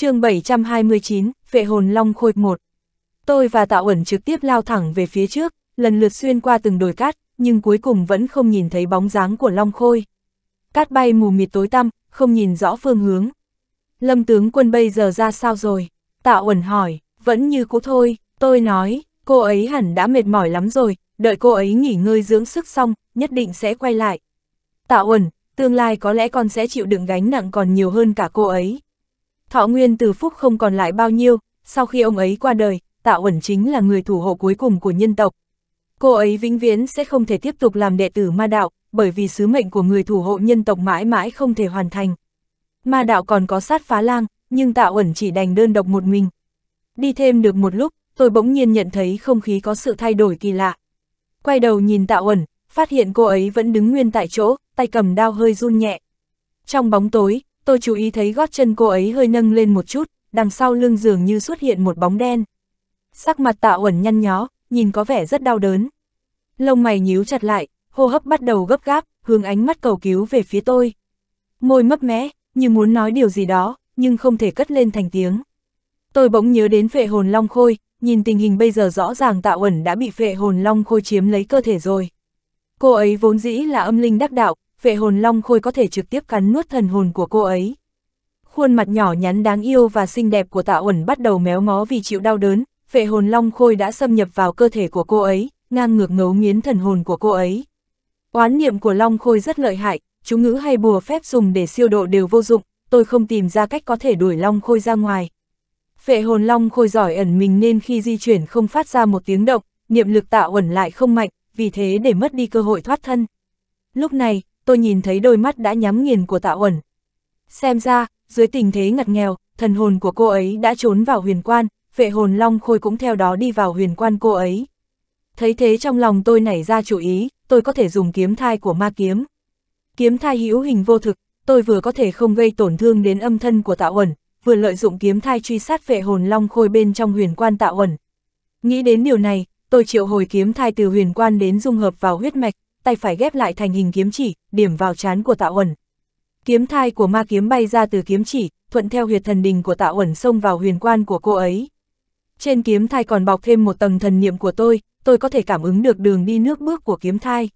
chương 729, Vệ hồn long khôi một Tôi và tạo ẩn trực tiếp lao thẳng về phía trước, lần lượt xuyên qua từng đồi cát, nhưng cuối cùng vẫn không nhìn thấy bóng dáng của long khôi. Cát bay mù mịt tối tăm, không nhìn rõ phương hướng. Lâm tướng quân bây giờ ra sao rồi? tạo ẩn hỏi, vẫn như cũ thôi, tôi nói, cô ấy hẳn đã mệt mỏi lắm rồi, đợi cô ấy nghỉ ngơi dưỡng sức xong, nhất định sẽ quay lại. tạo ẩn tương lai có lẽ con sẽ chịu đựng gánh nặng còn nhiều hơn cả cô ấy. Thọ nguyên từ phúc không còn lại bao nhiêu, sau khi ông ấy qua đời, Tạo Uẩn chính là người thủ hộ cuối cùng của nhân tộc. Cô ấy vĩnh viễn sẽ không thể tiếp tục làm đệ tử ma đạo, bởi vì sứ mệnh của người thủ hộ nhân tộc mãi mãi không thể hoàn thành. Ma đạo còn có sát phá lang, nhưng Tạo Uẩn chỉ đành đơn độc một mình. Đi thêm được một lúc, tôi bỗng nhiên nhận thấy không khí có sự thay đổi kỳ lạ. Quay đầu nhìn Tạo Uẩn, phát hiện cô ấy vẫn đứng nguyên tại chỗ, tay cầm đao hơi run nhẹ. Trong bóng tối, tôi chú ý thấy gót chân cô ấy hơi nâng lên một chút, đằng sau lưng dường như xuất hiện một bóng đen. Sắc mặt tạ uẩn nhăn nhó, nhìn có vẻ rất đau đớn. Lông mày nhíu chặt lại, hô hấp bắt đầu gấp gáp, hướng ánh mắt cầu cứu về phía tôi. Môi mấp mé, như muốn nói điều gì đó, nhưng không thể cất lên thành tiếng. Tôi bỗng nhớ đến phệ hồn long khôi, nhìn tình hình bây giờ rõ ràng tạ uẩn đã bị phệ hồn long khôi chiếm lấy cơ thể rồi. Cô ấy vốn dĩ là âm linh đắc đạo, vệ hồn long khôi có thể trực tiếp cắn nuốt thần hồn của cô ấy. Khuôn mặt nhỏ nhắn đáng yêu và xinh đẹp của tạ ẩn bắt đầu méo mó vì chịu đau đớn, vệ hồn long khôi đã xâm nhập vào cơ thể của cô ấy, ngang ngược ngấu nghiến thần hồn của cô ấy. Oán niệm của long khôi rất lợi hại, chú ngữ hay bùa phép dùng để siêu độ đều vô dụng, tôi không tìm ra cách có thể đuổi long khôi ra ngoài. Phệ hồn long khôi giỏi ẩn mình nên khi di chuyển không phát ra một tiếng động, niệm lực tạo ẩn lại không mạnh, vì thế để mất đi cơ hội thoát thân. Lúc này, tôi nhìn thấy đôi mắt đã nhắm nghiền của tạ uẩn. Xem ra, dưới tình thế ngặt nghèo, thần hồn của cô ấy đã trốn vào huyền quan, vệ hồn long khôi cũng theo đó đi vào huyền quan cô ấy. Thấy thế trong lòng tôi nảy ra chủ ý, tôi có thể dùng kiếm thai của ma kiếm. Kiếm thai hữu hình vô thực, tôi vừa có thể không gây tổn thương đến âm thân của tạ uẩn, vừa lợi dụng kiếm thai truy sát vệ hồn long khôi bên trong huyền quan tạ uẩn. Nghĩ đến điều này, tôi triệu hồi kiếm thai từ huyền quan đến dung hợp vào huyết mạch, tay phải ghép lại thành hình kiếm chỉ, điểm vào chán của Tạ Uẩn. Kiếm thai của ma kiếm bay ra từ kiếm chỉ, thuận theo huyệt thần đình của Tạ Uẩn xông vào huyền quan của cô ấy. Trên kiếm thai còn bọc thêm một tầng thần niệm của tôi, tôi có thể cảm ứng được đường đi nước bước của kiếm thai.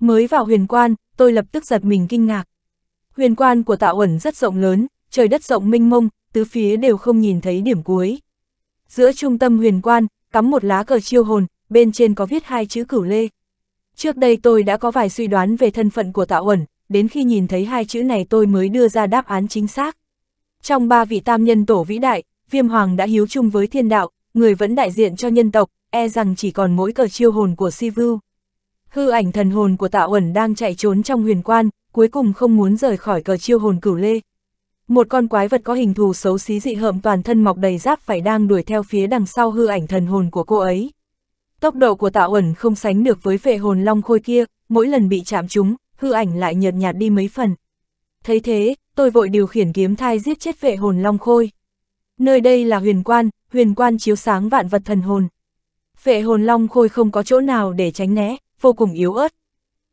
Mới vào huyền quan, tôi lập tức giật mình kinh ngạc. Huyền quan của Tạ Uẩn rất rộng lớn, trời đất rộng mênh mông, tứ phía đều không nhìn thấy điểm cuối. Giữa trung tâm huyền quan, cắm một lá cờ chiêu hồn, bên trên có viết hai chữ cửu lê. Trước đây tôi đã có vài suy đoán về thân phận của Tạo Uẩn, đến khi nhìn thấy hai chữ này tôi mới đưa ra đáp án chính xác. Trong ba vị tam nhân tổ vĩ đại, Viêm Hoàng đã hiếu chung với thiên đạo, người vẫn đại diện cho nhân tộc, e rằng chỉ còn mỗi cờ chiêu hồn của Sivu. Hư ảnh thần hồn của Tạ Uẩn đang chạy trốn trong huyền quan, cuối cùng không muốn rời khỏi cờ chiêu hồn cửu lê. Một con quái vật có hình thù xấu xí dị hợm toàn thân mọc đầy giáp phải đang đuổi theo phía đằng sau hư ảnh thần hồn của cô ấy. Tốc độ của tạo ẩn không sánh được với vệ hồn long khôi kia, mỗi lần bị chạm chúng, hư ảnh lại nhợt nhạt đi mấy phần. Thấy thế, tôi vội điều khiển kiếm thai giết chết vệ hồn long khôi. Nơi đây là huyền quan, huyền quan chiếu sáng vạn vật thần hồn. Vệ hồn long khôi không có chỗ nào để tránh né, vô cùng yếu ớt.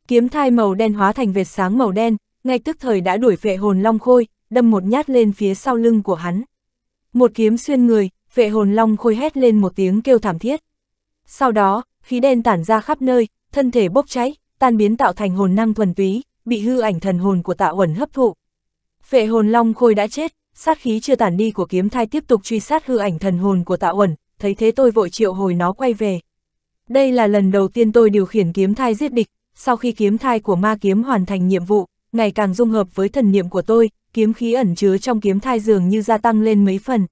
Kiếm thai màu đen hóa thành vệt sáng màu đen, ngay tức thời đã đuổi vệ hồn long khôi, đâm một nhát lên phía sau lưng của hắn. Một kiếm xuyên người, vệ hồn long khôi hét lên một tiếng kêu thảm thiết. Sau đó, khí đen tản ra khắp nơi, thân thể bốc cháy, tan biến tạo thành hồn năng thuần túy, bị hư ảnh thần hồn của tạ uẩn hấp thụ. Phệ hồn long khôi đã chết, sát khí chưa tản đi của kiếm thai tiếp tục truy sát hư ảnh thần hồn của tạ uẩn, thấy thế tôi vội triệu hồi nó quay về. Đây là lần đầu tiên tôi điều khiển kiếm thai giết địch, sau khi kiếm thai của ma kiếm hoàn thành nhiệm vụ, ngày càng dung hợp với thần niệm của tôi, kiếm khí ẩn chứa trong kiếm thai dường như gia tăng lên mấy phần.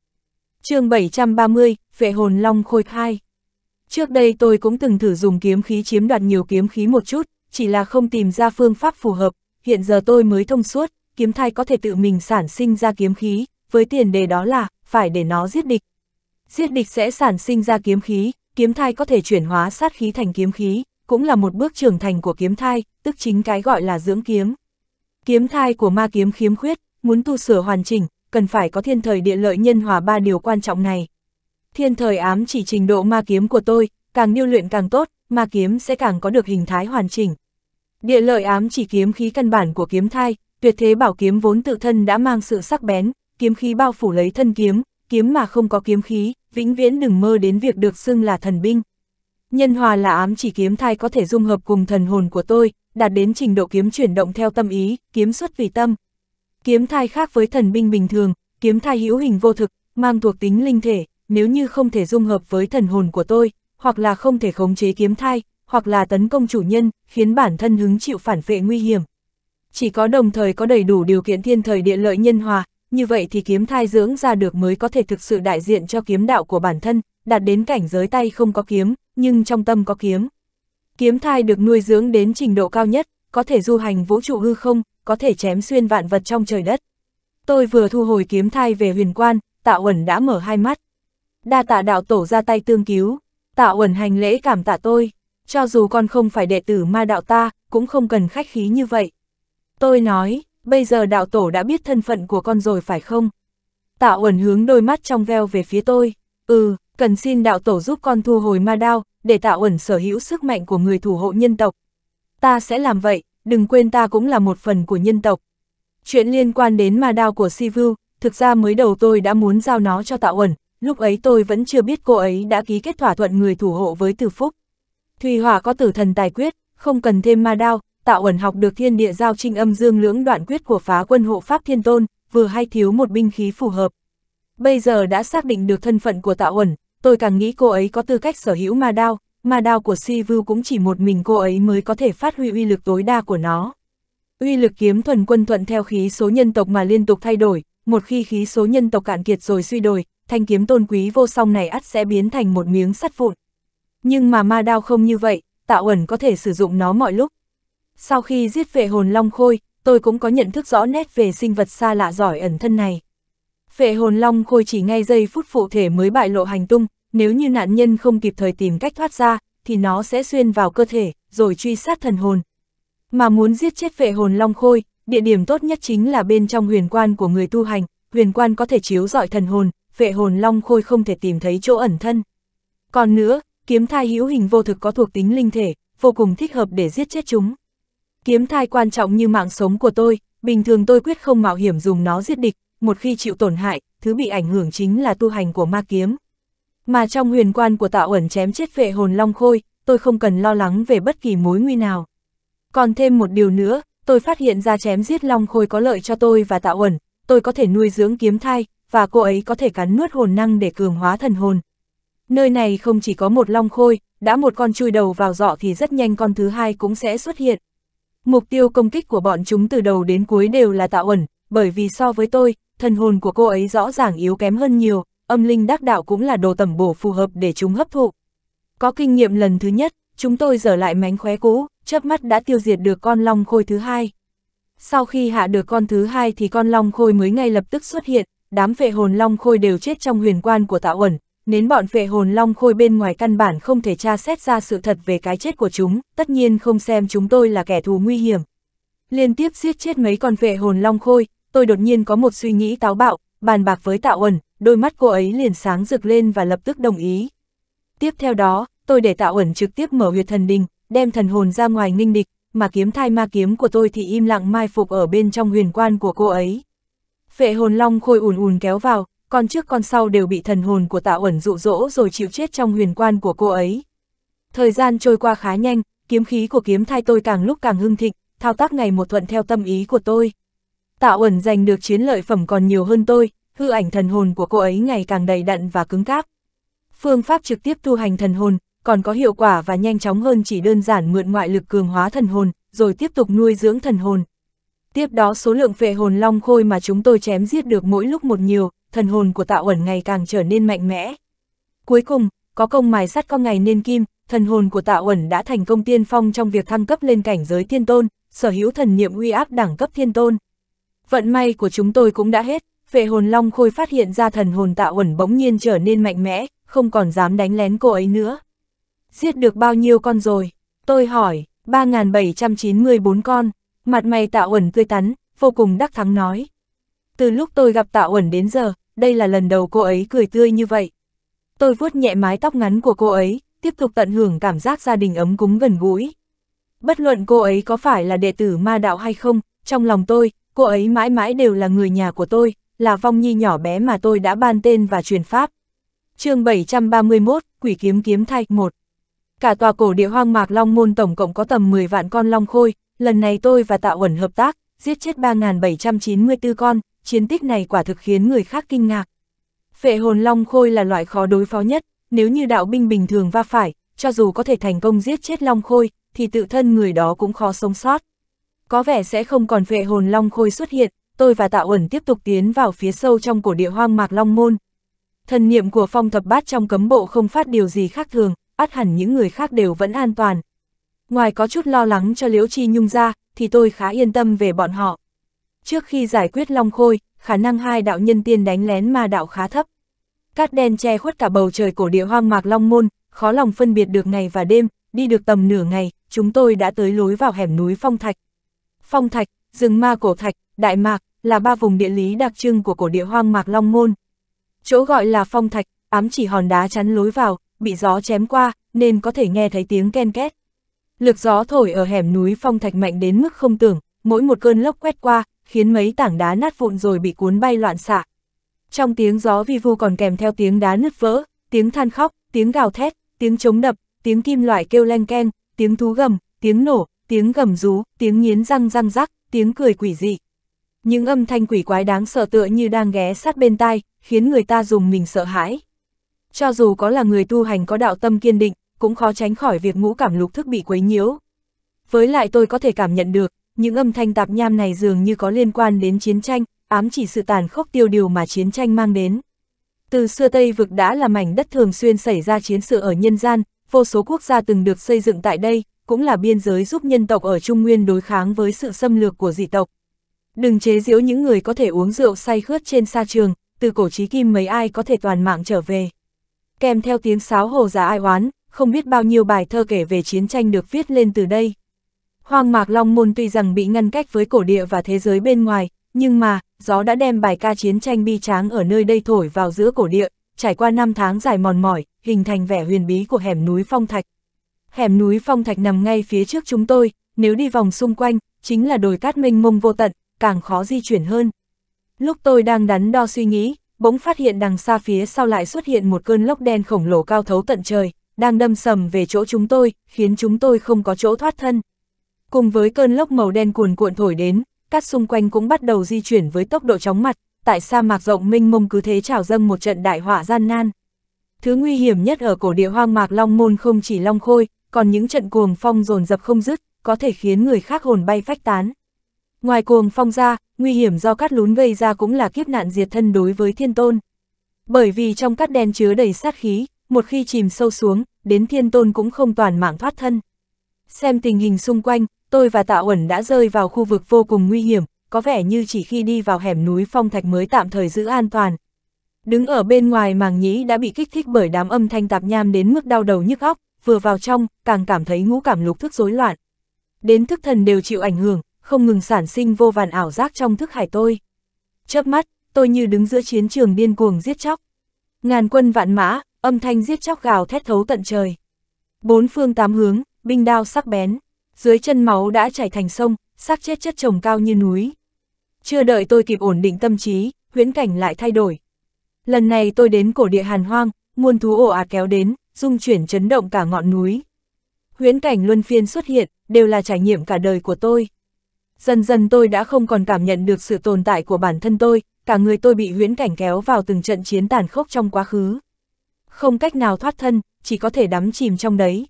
chương 730, Phệ hồn long khôi khai Trước đây tôi cũng từng thử dùng kiếm khí chiếm đoạt nhiều kiếm khí một chút, chỉ là không tìm ra phương pháp phù hợp, hiện giờ tôi mới thông suốt, kiếm thai có thể tự mình sản sinh ra kiếm khí, với tiền đề đó là, phải để nó giết địch. Giết địch sẽ sản sinh ra kiếm khí, kiếm thai có thể chuyển hóa sát khí thành kiếm khí, cũng là một bước trưởng thành của kiếm thai, tức chính cái gọi là dưỡng kiếm. Kiếm thai của ma kiếm khiếm khuyết, muốn tu sửa hoàn chỉnh, cần phải có thiên thời địa lợi nhân hòa ba điều quan trọng này. Thiên thời ám chỉ trình độ ma kiếm của tôi, càng niêu luyện càng tốt, ma kiếm sẽ càng có được hình thái hoàn chỉnh. Địa lợi ám chỉ kiếm khí căn bản của kiếm thai, tuyệt thế bảo kiếm vốn tự thân đã mang sự sắc bén, kiếm khí bao phủ lấy thân kiếm, kiếm mà không có kiếm khí, vĩnh viễn đừng mơ đến việc được xưng là thần binh. Nhân hòa là ám chỉ kiếm thai có thể dung hợp cùng thần hồn của tôi, đạt đến trình độ kiếm chuyển động theo tâm ý, kiếm xuất vì tâm. Kiếm thai khác với thần binh bình thường, kiếm thai hữu hình vô thực, mang thuộc tính linh thể, nếu như không thể dung hợp với thần hồn của tôi, hoặc là không thể khống chế kiếm thai, hoặc là tấn công chủ nhân, khiến bản thân hứng chịu phản vệ nguy hiểm. Chỉ có đồng thời có đầy đủ điều kiện thiên thời địa lợi nhân hòa, như vậy thì kiếm thai dưỡng ra được mới có thể thực sự đại diện cho kiếm đạo của bản thân, đạt đến cảnh giới tay không có kiếm, nhưng trong tâm có kiếm. Kiếm thai được nuôi dưỡng đến trình độ cao nhất, có thể du hành vũ trụ hư không, có thể chém xuyên vạn vật trong trời đất. Tôi vừa thu hồi kiếm thai về huyền quan, tạo ẩn đã mở hai mắt đa tạ đạo tổ ra tay tương cứu, tạ uẩn hành lễ cảm tạ tôi, cho dù con không phải đệ tử ma đạo ta, cũng không cần khách khí như vậy. Tôi nói, bây giờ đạo tổ đã biết thân phận của con rồi phải không? Tạ uẩn hướng đôi mắt trong veo về phía tôi, ừ, cần xin đạo tổ giúp con thu hồi ma đao, để tạ uẩn sở hữu sức mạnh của người thủ hộ nhân tộc. Ta sẽ làm vậy, đừng quên ta cũng là một phần của nhân tộc. Chuyện liên quan đến ma đao của Sivu, thực ra mới đầu tôi đã muốn giao nó cho tạ uẩn, lúc ấy tôi vẫn chưa biết cô ấy đã ký kết thỏa thuận người thủ hộ với Từ Phúc. Thùy Hỏa có tử thần tài quyết, không cần thêm ma đao, tạo ẩn học được thiên địa giao trinh âm dương lưỡng đoạn quyết của phá quân hộ Pháp Thiên Tôn, vừa hay thiếu một binh khí phù hợp. Bây giờ đã xác định được thân phận của tạo ẩn, tôi càng nghĩ cô ấy có tư cách sở hữu ma đao, ma đao của Si Vưu cũng chỉ một mình cô ấy mới có thể phát huy uy lực tối đa của nó. Uy lực kiếm thuần quân thuận theo khí số nhân tộc mà liên tục thay đổi, một khi khí số nhân tộc cạn kiệt rồi suy đổi, thanh kiếm tôn quý vô song này ắt sẽ biến thành một miếng sắt vụn. Nhưng mà ma đao không như vậy, tạo ẩn có thể sử dụng nó mọi lúc. Sau khi giết vệ hồn long khôi, tôi cũng có nhận thức rõ nét về sinh vật xa lạ giỏi ẩn thân này. Vệ hồn long khôi chỉ ngay giây phút phụ thể mới bại lộ hành tung, nếu như nạn nhân không kịp thời tìm cách thoát ra, thì nó sẽ xuyên vào cơ thể, rồi truy sát thần hồn. Mà muốn giết chết vệ hồn long khôi, địa điểm tốt nhất chính là bên trong huyền quan của người tu hành, huyền quan có thể chiếu dọi thần hồn, vệ hồn long khôi không thể tìm thấy chỗ ẩn thân. Còn nữa, kiếm thai hữu hình vô thực có thuộc tính linh thể, vô cùng thích hợp để giết chết chúng. Kiếm thai quan trọng như mạng sống của tôi, bình thường tôi quyết không mạo hiểm dùng nó giết địch, một khi chịu tổn hại, thứ bị ảnh hưởng chính là tu hành của ma kiếm. Mà trong huyền quan của tạo ẩn chém chết vệ hồn long khôi, tôi không cần lo lắng về bất kỳ mối nguy nào. Còn thêm một điều nữa, tôi phát hiện ra chém giết long khôi có lợi cho tôi và tạo ẩn, tôi có thể nuôi dưỡng kiếm thai, và cô ấy có thể cắn nuốt hồn năng để cường hóa thần hồn. Nơi này không chỉ có một long khôi, đã một con chui đầu vào dọ thì rất nhanh con thứ hai cũng sẽ xuất hiện. Mục tiêu công kích của bọn chúng từ đầu đến cuối đều là tạo ẩn, bởi vì so với tôi, thần hồn của cô ấy rõ ràng yếu kém hơn nhiều, âm linh đắc đạo cũng là đồ tẩm bổ phù hợp để chúng hấp thụ. Có kinh nghiệm lần thứ nhất, chúng tôi dở lại mánh khóe cũ, chớp mắt đã tiêu diệt được con long khôi thứ hai. Sau khi hạ được con thứ hai thì con long khôi mới ngay lập tức xuất hiện, đám phệ hồn long khôi đều chết trong huyền quan của tạo Uẩn, nến bọn phệ hồn long khôi bên ngoài căn bản không thể tra xét ra sự thật về cái chết của chúng, tất nhiên không xem chúng tôi là kẻ thù nguy hiểm. Liên tiếp giết chết mấy con phệ hồn long khôi, tôi đột nhiên có một suy nghĩ táo bạo, bàn bạc với tạo Uẩn, đôi mắt cô ấy liền sáng rực lên và lập tức đồng ý. Tiếp theo đó, tôi để tạo Uẩn trực tiếp mở huyệt thần đình, đem thần hồn ra ngoài nghinh địch, mà kiếm thai ma kiếm của tôi thì im lặng mai phục ở bên trong huyền quan của cô ấy. Vệ hồn long khôi ùn ùn kéo vào, con trước con sau đều bị thần hồn của tạ ẩn dụ dỗ rồi chịu chết trong huyền quan của cô ấy. Thời gian trôi qua khá nhanh, kiếm khí của kiếm thai tôi càng lúc càng hưng thịnh, thao tác ngày một thuận theo tâm ý của tôi. Tạ ẩn giành được chiến lợi phẩm còn nhiều hơn tôi, hư ảnh thần hồn của cô ấy ngày càng đầy đặn và cứng cáp. Phương pháp trực tiếp tu hành thần hồn, còn có hiệu quả và nhanh chóng hơn chỉ đơn giản mượn ngoại lực cường hóa thần hồn, rồi tiếp tục nuôi dưỡng thần hồn. Tiếp đó số lượng phệ hồn long khôi mà chúng tôi chém giết được mỗi lúc một nhiều, thần hồn của tạo ẩn ngày càng trở nên mạnh mẽ. Cuối cùng, có công mài sắt có ngày nên kim, thần hồn của tạo ẩn đã thành công tiên phong trong việc thăng cấp lên cảnh giới thiên tôn, sở hữu thần niệm uy áp đẳng cấp thiên tôn. Vận may của chúng tôi cũng đã hết, phệ hồn long khôi phát hiện ra thần hồn tạo ẩn bỗng nhiên trở nên mạnh mẽ, không còn dám đánh lén cô ấy nữa. Giết được bao nhiêu con rồi? Tôi hỏi, 3.794 con mặt mày tạ uẩn tươi tắn, vô cùng đắc thắng nói. Từ lúc tôi gặp tạ uẩn đến giờ, đây là lần đầu cô ấy cười tươi như vậy. Tôi vuốt nhẹ mái tóc ngắn của cô ấy, tiếp tục tận hưởng cảm giác gia đình ấm cúng gần gũi. Bất luận cô ấy có phải là đệ tử ma đạo hay không, trong lòng tôi, cô ấy mãi mãi đều là người nhà của tôi, là vong nhi nhỏ bé mà tôi đã ban tên và truyền pháp. chương 731, Quỷ Kiếm Kiếm Thay 1 Cả tòa cổ địa hoang mạc Long Môn tổng cộng có tầm 10 vạn con Long Khôi, lần này tôi và Tạ Uẩn hợp tác, giết chết 3.794 con, chiến tích này quả thực khiến người khác kinh ngạc. Phệ hồn long khôi là loại khó đối phó nhất, nếu như đạo binh bình thường va phải, cho dù có thể thành công giết chết long khôi, thì tự thân người đó cũng khó sống sót. Có vẻ sẽ không còn phệ hồn long khôi xuất hiện, tôi và Tạ Uẩn tiếp tục tiến vào phía sâu trong cổ địa hoang mạc long môn. Thần niệm của phong thập bát trong cấm bộ không phát điều gì khác thường, át hẳn những người khác đều vẫn an toàn, ngoài có chút lo lắng cho Liễu Chi Nhung ra, thì tôi khá yên tâm về bọn họ. Trước khi giải quyết Long Khôi, khả năng hai đạo nhân tiên đánh lén ma đạo khá thấp. Cát đen che khuất cả bầu trời cổ địa hoang mạc Long Môn, khó lòng phân biệt được ngày và đêm, đi được tầm nửa ngày, chúng tôi đã tới lối vào hẻm núi Phong Thạch. Phong Thạch, rừng ma cổ thạch, đại mạc, là ba vùng địa lý đặc trưng của cổ địa hoang mạc Long Môn. Chỗ gọi là Phong Thạch, ám chỉ hòn đá chắn lối vào, bị gió chém qua, nên có thể nghe thấy tiếng ken két. Lực gió thổi ở hẻm núi phong thạch mạnh đến mức không tưởng, mỗi một cơn lốc quét qua, khiến mấy tảng đá nát vụn rồi bị cuốn bay loạn xạ. Trong tiếng gió vi vu còn kèm theo tiếng đá nứt vỡ, tiếng than khóc, tiếng gào thét, tiếng chống đập, tiếng kim loại kêu leng keng, tiếng thú gầm, tiếng nổ, tiếng gầm rú, tiếng nghiến răng răng rắc, tiếng cười quỷ dị. Những âm thanh quỷ quái đáng sợ tựa như đang ghé sát bên tai, khiến người ta dùng mình sợ hãi. Cho dù có là người tu hành có đạo tâm kiên định, cũng khó tránh khỏi việc ngũ cảm lục thức bị quấy nhiễu. Với lại tôi có thể cảm nhận được, những âm thanh tạp nham này dường như có liên quan đến chiến tranh, ám chỉ sự tàn khốc tiêu điều mà chiến tranh mang đến. Từ xưa Tây vực đã là mảnh đất thường xuyên xảy ra chiến sự ở nhân gian, vô số quốc gia từng được xây dựng tại đây, cũng là biên giới giúp nhân tộc ở Trung Nguyên đối kháng với sự xâm lược của dị tộc. Đừng chế giễu những người có thể uống rượu say khướt trên sa trường, từ cổ trí kim mấy ai có thể toàn mạng trở về. Kèm theo tiếng sáo hồ giả ai oán, không biết bao nhiêu bài thơ kể về chiến tranh được viết lên từ đây. Hoang mạc Long Môn tuy rằng bị ngăn cách với cổ địa và thế giới bên ngoài, nhưng mà, gió đã đem bài ca chiến tranh bi tráng ở nơi đây thổi vào giữa cổ địa, trải qua năm tháng dài mòn mỏi, hình thành vẻ huyền bí của hẻm núi Phong Thạch. Hẻm núi Phong Thạch nằm ngay phía trước chúng tôi, nếu đi vòng xung quanh, chính là đồi cát mênh mông vô tận, càng khó di chuyển hơn. Lúc tôi đang đắn đo suy nghĩ, bỗng phát hiện đằng xa phía sau lại xuất hiện một cơn lốc đen khổng lồ cao thấu tận trời, đang đâm sầm về chỗ chúng tôi, khiến chúng tôi không có chỗ thoát thân. Cùng với cơn lốc màu đen cuồn cuộn thổi đến, các xung quanh cũng bắt đầu di chuyển với tốc độ chóng mặt, tại sa mạc rộng minh mông cứ thế trào dâng một trận đại họa gian nan. Thứ nguy hiểm nhất ở cổ địa hoang mạc Long Môn không chỉ Long Khôi, còn những trận cuồng phong dồn dập không dứt, có thể khiến người khác hồn bay phách tán. Ngoài cuồng phong ra, nguy hiểm do cát lún gây ra cũng là kiếp nạn diệt thân đối với thiên tôn. Bởi vì trong cát đen chứa đầy sát khí, một khi chìm sâu xuống, đến thiên tôn cũng không toàn mạng thoát thân. Xem tình hình xung quanh, tôi và tạ ẩn đã rơi vào khu vực vô cùng nguy hiểm, có vẻ như chỉ khi đi vào hẻm núi phong thạch mới tạm thời giữ an toàn. Đứng ở bên ngoài màng nhĩ đã bị kích thích bởi đám âm thanh tạp nham đến mức đau đầu nhức óc, vừa vào trong, càng cảm thấy ngũ cảm lục thức rối loạn. Đến thức thần đều chịu ảnh hưởng, không ngừng sản sinh vô vàn ảo giác trong thức hải tôi. Chớp mắt, tôi như đứng giữa chiến trường điên cuồng giết chóc. Ngàn quân vạn mã, âm thanh giết chóc gào thét thấu tận trời. Bốn phương tám hướng, binh đao sắc bén, dưới chân máu đã chảy thành sông, xác chết chất chồng cao như núi. Chưa đợi tôi kịp ổn định tâm trí, huyễn cảnh lại thay đổi. Lần này tôi đến cổ địa hàn hoang, muôn thú ồ ạt kéo đến, dung chuyển chấn động cả ngọn núi. Huyễn cảnh luân phiên xuất hiện, đều là trải nghiệm cả đời của tôi. Dần dần tôi đã không còn cảm nhận được sự tồn tại của bản thân tôi, cả người tôi bị huyễn cảnh kéo vào từng trận chiến tàn khốc trong quá khứ không cách nào thoát thân, chỉ có thể đắm chìm trong đấy.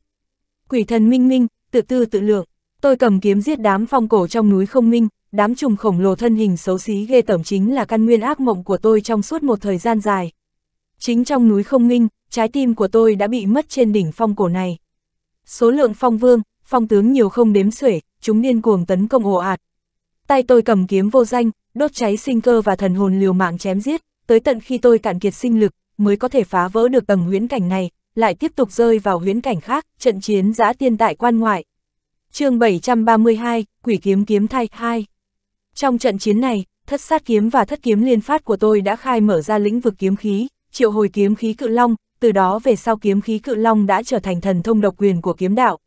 Quỷ thần minh minh, tự tư tự lượng, tôi cầm kiếm giết đám phong cổ trong núi không minh, đám trùng khổng lồ thân hình xấu xí ghê tởm chính là căn nguyên ác mộng của tôi trong suốt một thời gian dài. Chính trong núi không minh, trái tim của tôi đã bị mất trên đỉnh phong cổ này. Số lượng phong vương, phong tướng nhiều không đếm xuể, chúng điên cuồng tấn công ồ ạt. Tay tôi cầm kiếm vô danh, đốt cháy sinh cơ và thần hồn liều mạng chém giết, tới tận khi tôi cạn kiệt sinh lực, mới có thể phá vỡ được tầng huyễn cảnh này, lại tiếp tục rơi vào huyễn cảnh khác, trận chiến giã tiên tại quan ngoại. chương 732, Quỷ kiếm kiếm thay 2 Trong trận chiến này, thất sát kiếm và thất kiếm liên phát của tôi đã khai mở ra lĩnh vực kiếm khí, triệu hồi kiếm khí cự long, từ đó về sau kiếm khí cự long đã trở thành thần thông độc quyền của kiếm đạo.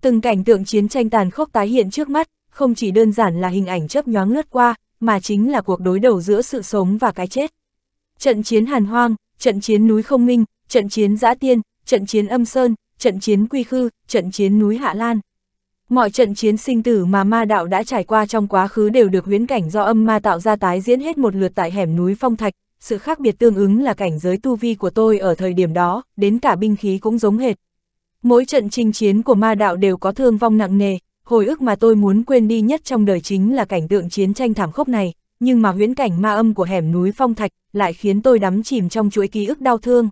Từng cảnh tượng chiến tranh tàn khốc tái hiện trước mắt, không chỉ đơn giản là hình ảnh chớp nhoáng lướt qua, mà chính là cuộc đối đầu giữa sự sống và cái chết. Trận chiến hàn hoang, trận chiến núi không minh, trận chiến giã tiên, trận chiến âm sơn, trận chiến quy khư, trận chiến núi hạ lan. Mọi trận chiến sinh tử mà ma đạo đã trải qua trong quá khứ đều được huyễn cảnh do âm ma tạo ra tái diễn hết một lượt tại hẻm núi phong thạch, sự khác biệt tương ứng là cảnh giới tu vi của tôi ở thời điểm đó, đến cả binh khí cũng giống hệt. Mỗi trận chinh chiến của ma đạo đều có thương vong nặng nề, hồi ức mà tôi muốn quên đi nhất trong đời chính là cảnh tượng chiến tranh thảm khốc này, nhưng mà huyễn cảnh ma âm của hẻm núi phong thạch lại khiến tôi đắm chìm trong chuỗi ký ức đau thương.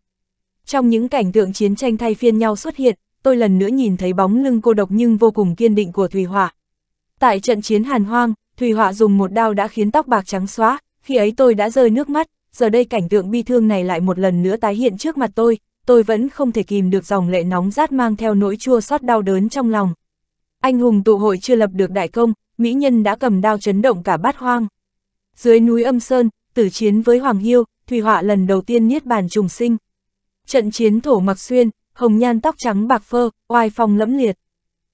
Trong những cảnh tượng chiến tranh thay phiên nhau xuất hiện, tôi lần nữa nhìn thấy bóng lưng cô độc nhưng vô cùng kiên định của Thùy Họa. Tại trận chiến hàn hoang, Thùy Họa dùng một đao đã khiến tóc bạc trắng xóa, khi ấy tôi đã rơi nước mắt, giờ đây cảnh tượng bi thương này lại một lần nữa tái hiện trước mặt tôi, tôi vẫn không thể kìm được dòng lệ nóng rát mang theo nỗi chua xót đau đớn trong lòng. Anh hùng tụ hội chưa lập được đại công, mỹ nhân đã cầm đao chấn động cả bát hoang. Dưới núi âm sơn, tử chiến với Hoàng Hiêu, Thủy Họa lần đầu tiên niết bàn trùng sinh. Trận chiến thổ mặc xuyên, hồng nhan tóc trắng bạc phơ, oai phong lẫm liệt.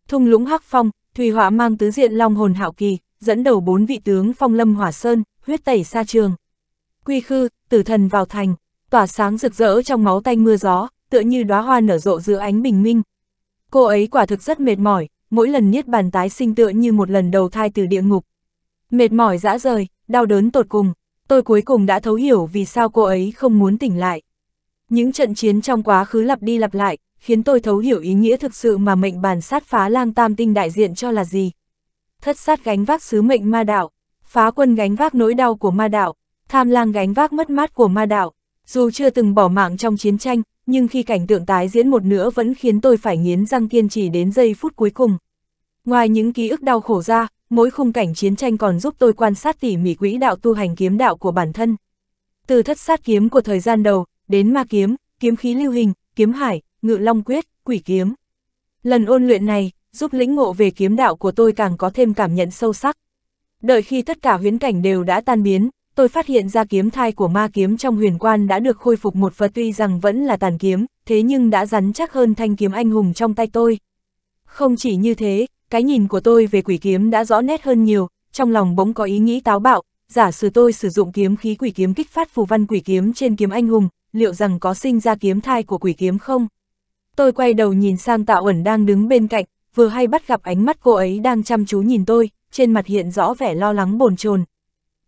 Thung lũng hắc phong, Thủy Họa mang tứ diện long hồn hạo kỳ, dẫn đầu bốn vị tướng phong lâm hỏa sơn, huyết tẩy xa trường. Quy khư, tử thần vào thành, tỏa sáng rực rỡ trong máu tanh mưa gió, tựa như đóa hoa nở rộ giữa ánh bình minh. Cô ấy quả thực rất mệt mỏi, mỗi lần niết bàn tái sinh tựa như một lần đầu thai từ địa ngục. Mệt mỏi dã rời, đau đớn tột cùng, tôi cuối cùng đã thấu hiểu vì sao cô ấy không muốn tỉnh lại. Những trận chiến trong quá khứ lặp đi lặp lại, khiến tôi thấu hiểu ý nghĩa thực sự mà mệnh bàn sát phá lang tam tinh đại diện cho là gì. Thất sát gánh vác sứ mệnh ma đạo, phá quân gánh vác nỗi đau của ma đạo, tham lang gánh vác mất mát của ma đạo. Dù chưa từng bỏ mạng trong chiến tranh, nhưng khi cảnh tượng tái diễn một nữa vẫn khiến tôi phải nghiến răng kiên trì đến giây phút cuối cùng. Ngoài những ký ức đau khổ ra, mỗi khung cảnh chiến tranh còn giúp tôi quan sát tỉ mỉ quỹ đạo tu hành kiếm đạo của bản thân. Từ thất sát kiếm của thời gian đầu, đến ma kiếm, kiếm khí lưu hình, kiếm hải, ngự long quyết, quỷ kiếm. Lần ôn luyện này, giúp lĩnh ngộ về kiếm đạo của tôi càng có thêm cảm nhận sâu sắc. Đợi khi tất cả huyến cảnh đều đã tan biến, tôi phát hiện ra kiếm thai của ma kiếm trong huyền quan đã được khôi phục một và tuy rằng vẫn là tàn kiếm, thế nhưng đã rắn chắc hơn thanh kiếm anh hùng trong tay tôi. Không chỉ như thế, cái nhìn của tôi về quỷ kiếm đã rõ nét hơn nhiều, trong lòng bỗng có ý nghĩ táo bạo, giả sử tôi sử dụng kiếm khí quỷ kiếm kích phát phù văn quỷ kiếm trên kiếm anh hùng, liệu rằng có sinh ra kiếm thai của quỷ kiếm không? Tôi quay đầu nhìn sang tạo ẩn đang đứng bên cạnh, vừa hay bắt gặp ánh mắt cô ấy đang chăm chú nhìn tôi, trên mặt hiện rõ vẻ lo lắng bồn chồn.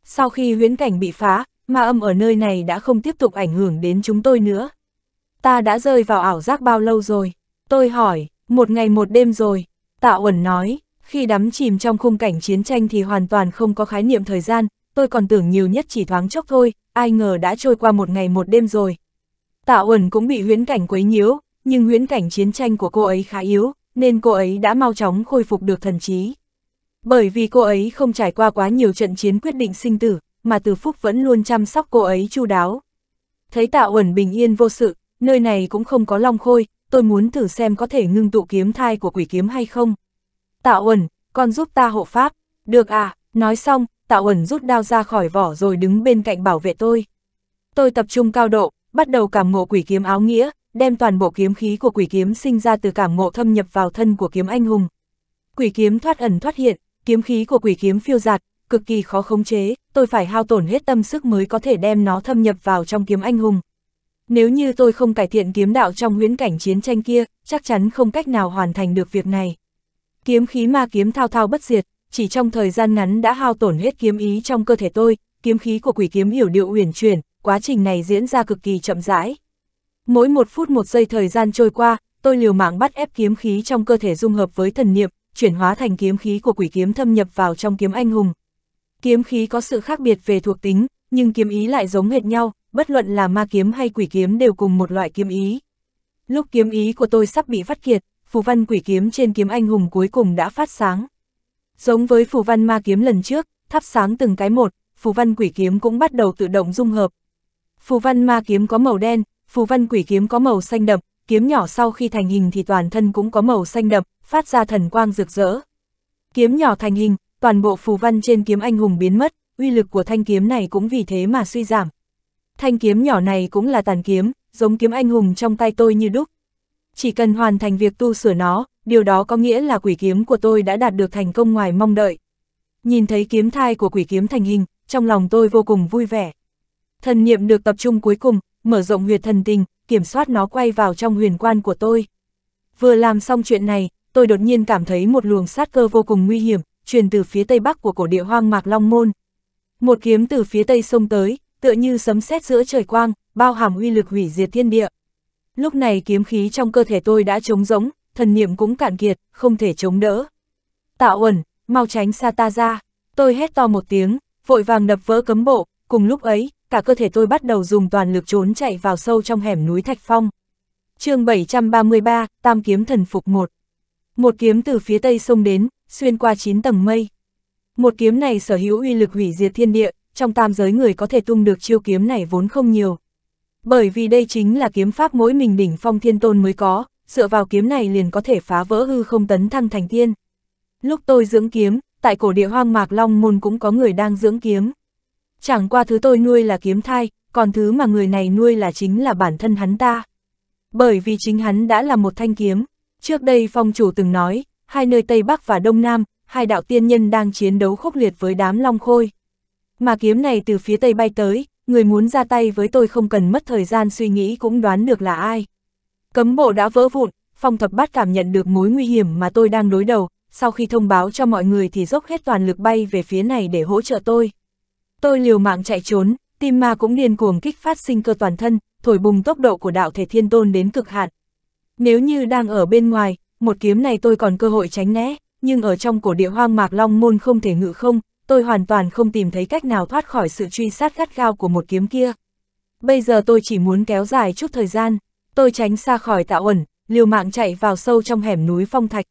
Sau khi huyễn cảnh bị phá, ma âm ở nơi này đã không tiếp tục ảnh hưởng đến chúng tôi nữa. Ta đã rơi vào ảo giác bao lâu rồi? Tôi hỏi, một ngày một đêm rồi, Tạ Uẩn nói, khi đắm chìm trong khung cảnh chiến tranh thì hoàn toàn không có khái niệm thời gian, tôi còn tưởng nhiều nhất chỉ thoáng chốc thôi, ai ngờ đã trôi qua một ngày một đêm rồi. Tạ Uẩn cũng bị huyễn cảnh quấy nhiễu, nhưng huyễn cảnh chiến tranh của cô ấy khá yếu, nên cô ấy đã mau chóng khôi phục được thần trí. Bởi vì cô ấy không trải qua quá nhiều trận chiến quyết định sinh tử, mà Từ Phúc vẫn luôn chăm sóc cô ấy chu đáo. Thấy Tạ Uẩn bình yên vô sự, nơi này cũng không có long khôi, tôi muốn thử xem có thể ngưng tụ kiếm thai của quỷ kiếm hay không. Tạo ẩn, con giúp ta hộ pháp. Được à, nói xong, tạo ẩn rút đao ra khỏi vỏ rồi đứng bên cạnh bảo vệ tôi. Tôi tập trung cao độ, bắt đầu cảm ngộ quỷ kiếm áo nghĩa, đem toàn bộ kiếm khí của quỷ kiếm sinh ra từ cảm ngộ thâm nhập vào thân của kiếm anh hùng. Quỷ kiếm thoát ẩn thoát hiện, kiếm khí của quỷ kiếm phiêu giạt, cực kỳ khó khống chế, tôi phải hao tổn hết tâm sức mới có thể đem nó thâm nhập vào trong kiếm anh hùng. Nếu như tôi không cải thiện kiếm đạo trong huyễn cảnh chiến tranh kia, chắc chắn không cách nào hoàn thành được việc này. Kiếm khí ma kiếm thao thao bất diệt, chỉ trong thời gian ngắn đã hao tổn hết kiếm ý trong cơ thể tôi, kiếm khí của quỷ kiếm hiểu điệu uyển chuyển, quá trình này diễn ra cực kỳ chậm rãi. Mỗi một phút một giây thời gian trôi qua, tôi liều mạng bắt ép kiếm khí trong cơ thể dung hợp với thần niệm, chuyển hóa thành kiếm khí của quỷ kiếm thâm nhập vào trong kiếm anh hùng. Kiếm khí có sự khác biệt về thuộc tính, nhưng kiếm ý lại giống hệt nhau, bất luận là ma kiếm hay quỷ kiếm đều cùng một loại kiếm ý. Lúc kiếm ý của tôi sắp bị phát kiệt, phù văn quỷ kiếm trên kiếm anh hùng cuối cùng đã phát sáng. Giống với phù văn ma kiếm lần trước, thắp sáng từng cái một, phù văn quỷ kiếm cũng bắt đầu tự động dung hợp. Phù văn ma kiếm có màu đen, phù văn quỷ kiếm có màu xanh đậm, kiếm nhỏ sau khi thành hình thì toàn thân cũng có màu xanh đậm, phát ra thần quang rực rỡ. Kiếm nhỏ thành hình, toàn bộ phù văn trên kiếm anh hùng biến mất, uy lực của thanh kiếm này cũng vì thế mà suy giảm thanh kiếm nhỏ này cũng là tàn kiếm, giống kiếm anh hùng trong tay tôi như đúc. Chỉ cần hoàn thành việc tu sửa nó, điều đó có nghĩa là quỷ kiếm của tôi đã đạt được thành công ngoài mong đợi. Nhìn thấy kiếm thai của quỷ kiếm thành hình, trong lòng tôi vô cùng vui vẻ. Thần niệm được tập trung cuối cùng, mở rộng huyệt thần tình, kiểm soát nó quay vào trong huyền quan của tôi. Vừa làm xong chuyện này, tôi đột nhiên cảm thấy một luồng sát cơ vô cùng nguy hiểm, truyền từ phía tây bắc của cổ địa hoang mạc Long Môn. Một kiếm từ phía tây sông tới, tựa như sấm sét giữa trời quang, bao hàm uy lực hủy diệt thiên địa. Lúc này kiếm khí trong cơ thể tôi đã trống rỗng, thần niệm cũng cạn kiệt, không thể chống đỡ. Tạo ẩn, mau tránh xa ta ra, tôi hét to một tiếng, vội vàng đập vỡ cấm bộ, cùng lúc ấy, cả cơ thể tôi bắt đầu dùng toàn lực trốn chạy vào sâu trong hẻm núi Thạch Phong. chương 733, Tam Kiếm Thần Phục 1 Một kiếm từ phía tây sông đến, xuyên qua 9 tầng mây. Một kiếm này sở hữu uy lực hủy diệt thiên địa, trong tam giới người có thể tung được chiêu kiếm này vốn không nhiều. Bởi vì đây chính là kiếm pháp mỗi mình đỉnh phong thiên tôn mới có, dựa vào kiếm này liền có thể phá vỡ hư không tấn thăng thành tiên. Lúc tôi dưỡng kiếm, tại cổ địa hoang mạc Long Môn cũng có người đang dưỡng kiếm. Chẳng qua thứ tôi nuôi là kiếm thai, còn thứ mà người này nuôi là chính là bản thân hắn ta. Bởi vì chính hắn đã là một thanh kiếm. Trước đây phong chủ từng nói, hai nơi Tây Bắc và Đông Nam, hai đạo tiên nhân đang chiến đấu khốc liệt với đám Long Khôi. Mà kiếm này từ phía tây bay tới, người muốn ra tay với tôi không cần mất thời gian suy nghĩ cũng đoán được là ai. Cấm bộ đã vỡ vụn, phong thập bát cảm nhận được mối nguy hiểm mà tôi đang đối đầu, sau khi thông báo cho mọi người thì dốc hết toàn lực bay về phía này để hỗ trợ tôi. Tôi liều mạng chạy trốn, tim ma cũng điên cuồng kích phát sinh cơ toàn thân, thổi bùng tốc độ của đạo thể thiên tôn đến cực hạn. Nếu như đang ở bên ngoài, một kiếm này tôi còn cơ hội tránh né, nhưng ở trong cổ địa hoang mạc long môn không thể ngự không, tôi hoàn toàn không tìm thấy cách nào thoát khỏi sự truy sát gắt gao của một kiếm kia. Bây giờ tôi chỉ muốn kéo dài chút thời gian, tôi tránh xa khỏi tạo ẩn, liều mạng chạy vào sâu trong hẻm núi phong thạch.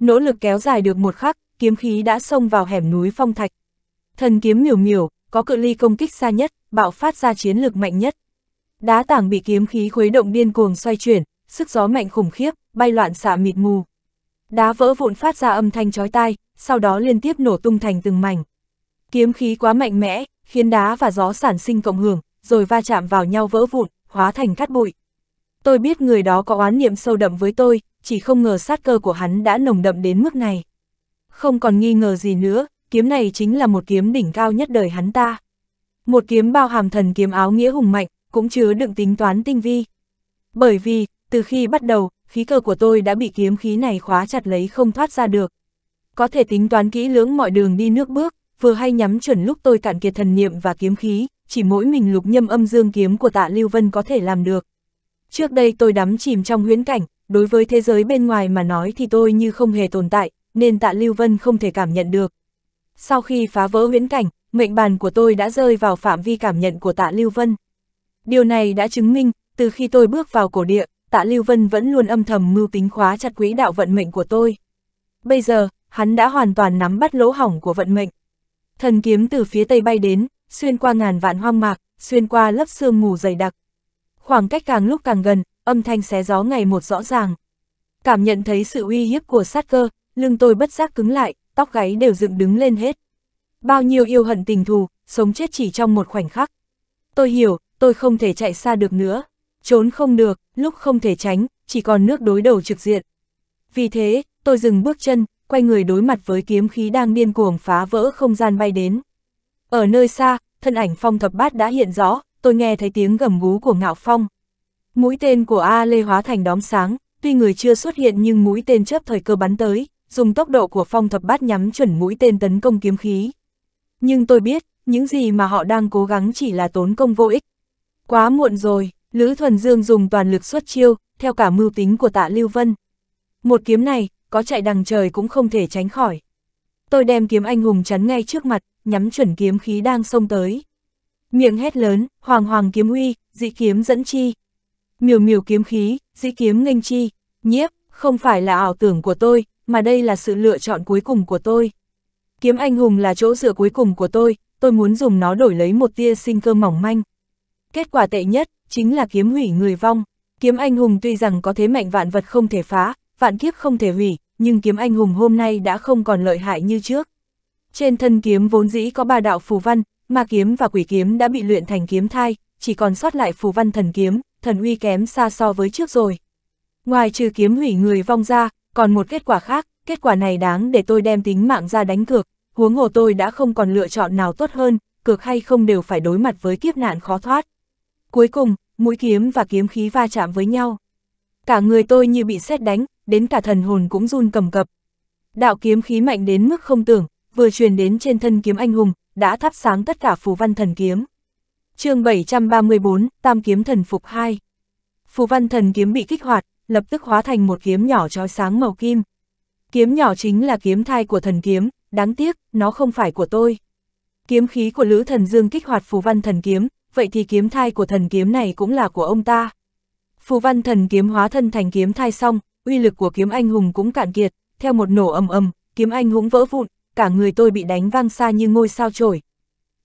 Nỗ lực kéo dài được một khắc, kiếm khí đã xông vào hẻm núi phong thạch. Thần kiếm miểu miểu, có cự ly công kích xa nhất, bạo phát ra chiến lực mạnh nhất. Đá tảng bị kiếm khí khuấy động điên cuồng xoay chuyển, sức gió mạnh khủng khiếp, bay loạn xạ mịt mù. Đá vỡ vụn phát ra âm thanh chói tai, sau đó liên tiếp nổ tung thành từng mảnh. Kiếm khí quá mạnh mẽ, khiến đá và gió sản sinh cộng hưởng, rồi va chạm vào nhau vỡ vụn, hóa thành cát bụi. Tôi biết người đó có oán niệm sâu đậm với tôi, chỉ không ngờ sát cơ của hắn đã nồng đậm đến mức này. Không còn nghi ngờ gì nữa, kiếm này chính là một kiếm đỉnh cao nhất đời hắn ta. Một kiếm bao hàm thần kiếm áo nghĩa hùng mạnh, cũng chứa đựng tính toán tinh vi. Bởi vì, từ khi bắt đầu, khí cơ của tôi đã bị kiếm khí này khóa chặt lấy không thoát ra được có thể tính toán kỹ lưỡng mọi đường đi nước bước, vừa hay nhắm chuẩn lúc tôi cạn kiệt thần niệm và kiếm khí, chỉ mỗi mình lục nhâm âm dương kiếm của tạ Lưu Vân có thể làm được. Trước đây tôi đắm chìm trong huyễn cảnh, đối với thế giới bên ngoài mà nói thì tôi như không hề tồn tại, nên tạ Lưu Vân không thể cảm nhận được. Sau khi phá vỡ huyễn cảnh, mệnh bàn của tôi đã rơi vào phạm vi cảm nhận của tạ Lưu Vân. Điều này đã chứng minh, từ khi tôi bước vào cổ địa, tạ Lưu Vân vẫn luôn âm thầm mưu tính khóa chặt quỹ đạo vận mệnh của tôi. Bây giờ, hắn đã hoàn toàn nắm bắt lỗ hỏng của vận mệnh. Thần kiếm từ phía tây bay đến, xuyên qua ngàn vạn hoang mạc, xuyên qua lớp sương mù dày đặc. Khoảng cách càng lúc càng gần, âm thanh xé gió ngày một rõ ràng. Cảm nhận thấy sự uy hiếp của sát cơ, lưng tôi bất giác cứng lại, tóc gáy đều dựng đứng lên hết. Bao nhiêu yêu hận tình thù, sống chết chỉ trong một khoảnh khắc. Tôi hiểu, tôi không thể chạy xa được nữa. Trốn không được, lúc không thể tránh, chỉ còn nước đối đầu trực diện. Vì thế, tôi dừng bước chân, quay người đối mặt với kiếm khí đang điên cuồng phá vỡ không gian bay đến. Ở nơi xa, thân ảnh phong thập bát đã hiện rõ, tôi nghe thấy tiếng gầm gú của ngạo phong. Mũi tên của A Lê hóa thành đóm sáng, tuy người chưa xuất hiện nhưng mũi tên chớp thời cơ bắn tới, dùng tốc độ của phong thập bát nhắm chuẩn mũi tên tấn công kiếm khí. Nhưng tôi biết, những gì mà họ đang cố gắng chỉ là tốn công vô ích. Quá muộn rồi, Lữ Thuần Dương dùng toàn lực xuất chiêu, theo cả mưu tính của tạ Lưu Vân. Một kiếm này, có chạy đằng trời cũng không thể tránh khỏi. Tôi đem kiếm anh hùng chắn ngay trước mặt, nhắm chuẩn kiếm khí đang xông tới. Miệng hét lớn, hoàng hoàng kiếm uy, dị kiếm dẫn chi. Miều miều kiếm khí, dị kiếm nghênh chi, nhiếp, không phải là ảo tưởng của tôi, mà đây là sự lựa chọn cuối cùng của tôi. Kiếm anh hùng là chỗ dựa cuối cùng của tôi, tôi muốn dùng nó đổi lấy một tia sinh cơ mỏng manh. Kết quả tệ nhất, chính là kiếm hủy người vong. Kiếm anh hùng tuy rằng có thế mạnh vạn vật không thể phá, vạn kiếp không thể hủy, nhưng kiếm anh hùng hôm nay đã không còn lợi hại như trước. Trên thân kiếm vốn dĩ có ba đạo phù văn, ma kiếm và quỷ kiếm đã bị luyện thành kiếm thai, chỉ còn sót lại phù văn thần kiếm, thần uy kém xa so với trước rồi. Ngoài trừ kiếm hủy người vong ra, còn một kết quả khác, kết quả này đáng để tôi đem tính mạng ra đánh cược, huống hồ tôi đã không còn lựa chọn nào tốt hơn, cược hay không đều phải đối mặt với kiếp nạn khó thoát. Cuối cùng, mũi kiếm và kiếm khí va chạm với nhau. Cả người tôi như bị sét đánh, đến cả thần hồn cũng run cầm cập. Đạo kiếm khí mạnh đến mức không tưởng, vừa truyền đến trên thân kiếm anh hùng, đã thắp sáng tất cả phù văn thần kiếm. chương 734, Tam kiếm thần phục 2. Phù văn thần kiếm bị kích hoạt, lập tức hóa thành một kiếm nhỏ trói sáng màu kim. Kiếm nhỏ chính là kiếm thai của thần kiếm, đáng tiếc, nó không phải của tôi. Kiếm khí của Lữ Thần Dương kích hoạt phù văn thần kiếm, vậy thì kiếm thai của thần kiếm này cũng là của ông ta. Phù văn thần kiếm hóa thân thành kiếm thai xong, uy lực của kiếm anh hùng cũng cạn kiệt, theo một nổ ầm ầm, kiếm anh hùng vỡ vụn, cả người tôi bị đánh vang xa như ngôi sao trổi.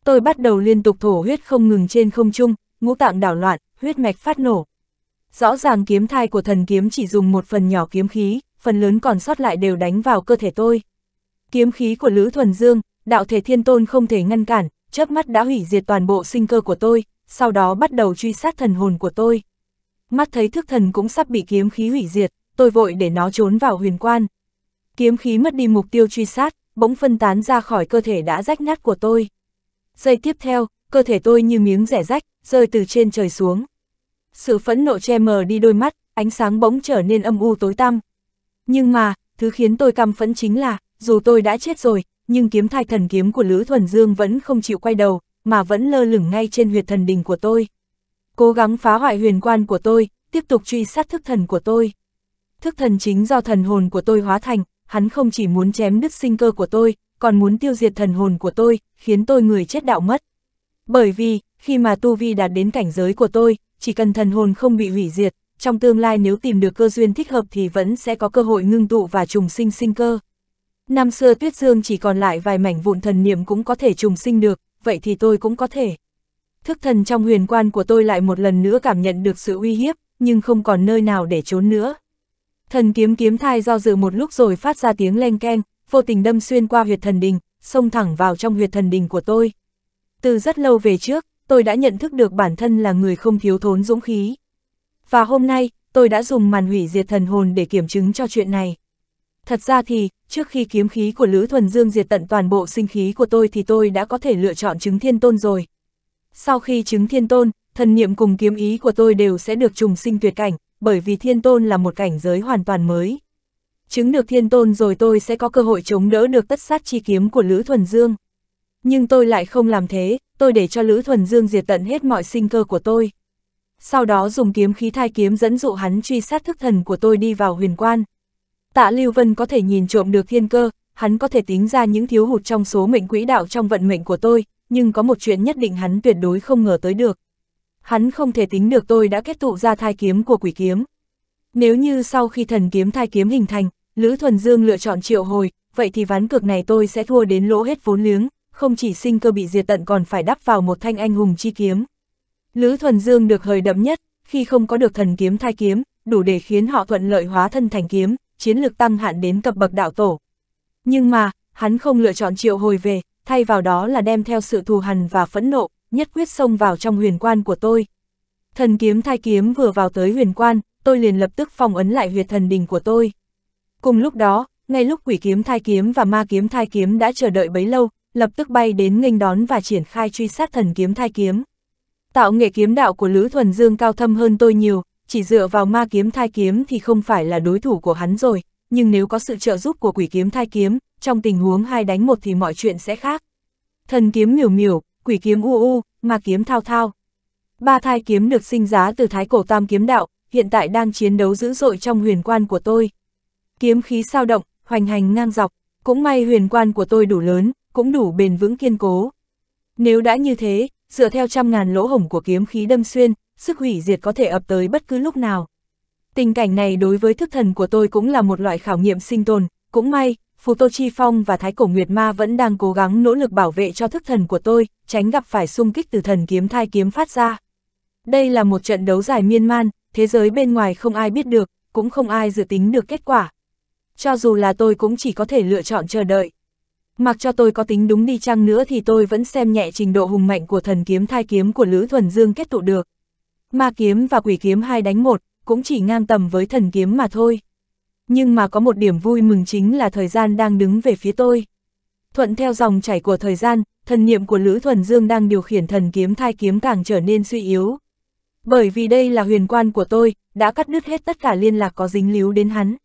Tôi bắt đầu liên tục thổ huyết không ngừng trên không trung, ngũ tạng đảo loạn, huyết mạch phát nổ. Rõ ràng kiếm thai của thần kiếm chỉ dùng một phần nhỏ kiếm khí, phần lớn còn sót lại đều đánh vào cơ thể tôi. Kiếm khí của Lữ Thuần Dương, đạo thể thiên tôn không thể ngăn cản, chớp mắt đã hủy diệt toàn bộ sinh cơ của tôi, sau đó bắt đầu truy sát thần hồn của tôi. Mắt thấy thức thần cũng sắp bị kiếm khí hủy diệt, tôi vội để nó trốn vào huyền quan. Kiếm khí mất đi mục tiêu truy sát, bỗng phân tán ra khỏi cơ thể đã rách nát của tôi. Giây tiếp theo, cơ thể tôi như miếng rẻ rách, rơi từ trên trời xuống. Sự phẫn nộ che mờ đi đôi mắt, ánh sáng bỗng trở nên âm u tối tăm. Nhưng mà, thứ khiến tôi căm phẫn chính là, dù tôi đã chết rồi, nhưng kiếm thai thần kiếm của Lữ Thuần Dương vẫn không chịu quay đầu, mà vẫn lơ lửng ngay trên huyệt thần đình của tôi. Cố gắng phá hoại huyền quan của tôi, tiếp tục truy sát thức thần của tôi thức thần chính do thần hồn của tôi hóa thành, hắn không chỉ muốn chém đứt sinh cơ của tôi, còn muốn tiêu diệt thần hồn của tôi, khiến tôi người chết đạo mất. Bởi vì, khi mà tu vi đạt đến cảnh giới của tôi, chỉ cần thần hồn không bị hủy diệt, trong tương lai nếu tìm được cơ duyên thích hợp thì vẫn sẽ có cơ hội ngưng tụ và trùng sinh sinh cơ. Năm xưa Tuyết Dương chỉ còn lại vài mảnh vụn thần niệm cũng có thể trùng sinh được, vậy thì tôi cũng có thể. Thức thần trong huyền quan của tôi lại một lần nữa cảm nhận được sự uy hiếp, nhưng không còn nơi nào để trốn nữa. Thần kiếm kiếm thai do dự một lúc rồi phát ra tiếng len keng, vô tình đâm xuyên qua huyệt thần đình, xông thẳng vào trong huyệt thần đình của tôi. Từ rất lâu về trước, tôi đã nhận thức được bản thân là người không thiếu thốn dũng khí. Và hôm nay, tôi đã dùng màn hủy diệt thần hồn để kiểm chứng cho chuyện này. Thật ra thì, trước khi kiếm khí của Lữ Thuần Dương diệt tận toàn bộ sinh khí của tôi thì tôi đã có thể lựa chọn chứng thiên tôn rồi. Sau khi chứng thiên tôn, thần niệm cùng kiếm ý của tôi đều sẽ được trùng sinh tuyệt cảnh, bởi vì thiên tôn là một cảnh giới hoàn toàn mới. Chứng được thiên tôn rồi tôi sẽ có cơ hội chống đỡ được tất sát chi kiếm của Lữ Thuần Dương. Nhưng tôi lại không làm thế, tôi để cho Lữ Thuần Dương diệt tận hết mọi sinh cơ của tôi. Sau đó dùng kiếm khí thai kiếm dẫn dụ hắn truy sát thức thần của tôi đi vào huyền quan. Tạ Lưu Vân có thể nhìn trộm được thiên cơ, hắn có thể tính ra những thiếu hụt trong số mệnh quỹ đạo trong vận mệnh của tôi, nhưng có một chuyện nhất định hắn tuyệt đối không ngờ tới được hắn không thể tính được tôi đã kết tụ ra thai kiếm của quỷ kiếm. Nếu như sau khi thần kiếm thai kiếm hình thành, Lữ Thuần Dương lựa chọn triệu hồi, vậy thì ván cược này tôi sẽ thua đến lỗ hết vốn liếng, không chỉ sinh cơ bị diệt tận còn phải đắp vào một thanh anh hùng chi kiếm. Lữ Thuần Dương được hời đậm nhất, khi không có được thần kiếm thai kiếm, đủ để khiến họ thuận lợi hóa thân thành kiếm, chiến lược tăng hạn đến cập bậc đạo tổ. Nhưng mà, hắn không lựa chọn triệu hồi về, thay vào đó là đem theo sự thù hằn và phẫn nộ, nhất quyết xông vào trong huyền quan của tôi. Thần kiếm thai kiếm vừa vào tới huyền quan, tôi liền lập tức phong ấn lại huyệt thần đình của tôi. Cùng lúc đó, ngay lúc quỷ kiếm thai kiếm và ma kiếm thai kiếm đã chờ đợi bấy lâu, lập tức bay đến nghênh đón và triển khai truy sát thần kiếm thai kiếm. Tạo nghệ kiếm đạo của Lữ Thuần Dương cao thâm hơn tôi nhiều, chỉ dựa vào ma kiếm thai kiếm thì không phải là đối thủ của hắn rồi, nhưng nếu có sự trợ giúp của quỷ kiếm thai kiếm, trong tình huống hai đánh một thì mọi chuyện sẽ khác. Thần kiếm miểu miểu, quỷ kiếm u u, ma kiếm thao thao. Ba thai kiếm được sinh giá từ thái cổ tam kiếm đạo, hiện tại đang chiến đấu dữ dội trong huyền quan của tôi. Kiếm khí sao động, hoành hành ngang dọc, cũng may huyền quan của tôi đủ lớn, cũng đủ bền vững kiên cố. Nếu đã như thế, dựa theo trăm ngàn lỗ hổng của kiếm khí đâm xuyên, sức hủy diệt có thể ập tới bất cứ lúc nào. Tình cảnh này đối với thức thần của tôi cũng là một loại khảo nghiệm sinh tồn, cũng may, Phù Tô Chi Phong và Thái Cổ Nguyệt Ma vẫn đang cố gắng nỗ lực bảo vệ cho thức thần của tôi, tránh gặp phải xung kích từ thần kiếm thai kiếm phát ra. Đây là một trận đấu dài miên man, thế giới bên ngoài không ai biết được, cũng không ai dự tính được kết quả. Cho dù là tôi cũng chỉ có thể lựa chọn chờ đợi. Mặc cho tôi có tính đúng đi chăng nữa thì tôi vẫn xem nhẹ trình độ hùng mạnh của thần kiếm thai kiếm của Lữ Thuần Dương kết tụ được. Ma kiếm và quỷ kiếm hai đánh một, cũng chỉ ngang tầm với thần kiếm mà thôi nhưng mà có một điểm vui mừng chính là thời gian đang đứng về phía tôi. Thuận theo dòng chảy của thời gian, thần niệm của Lữ Thuần Dương đang điều khiển thần kiếm thai kiếm càng trở nên suy yếu. Bởi vì đây là huyền quan của tôi, đã cắt đứt hết tất cả liên lạc có dính líu đến hắn.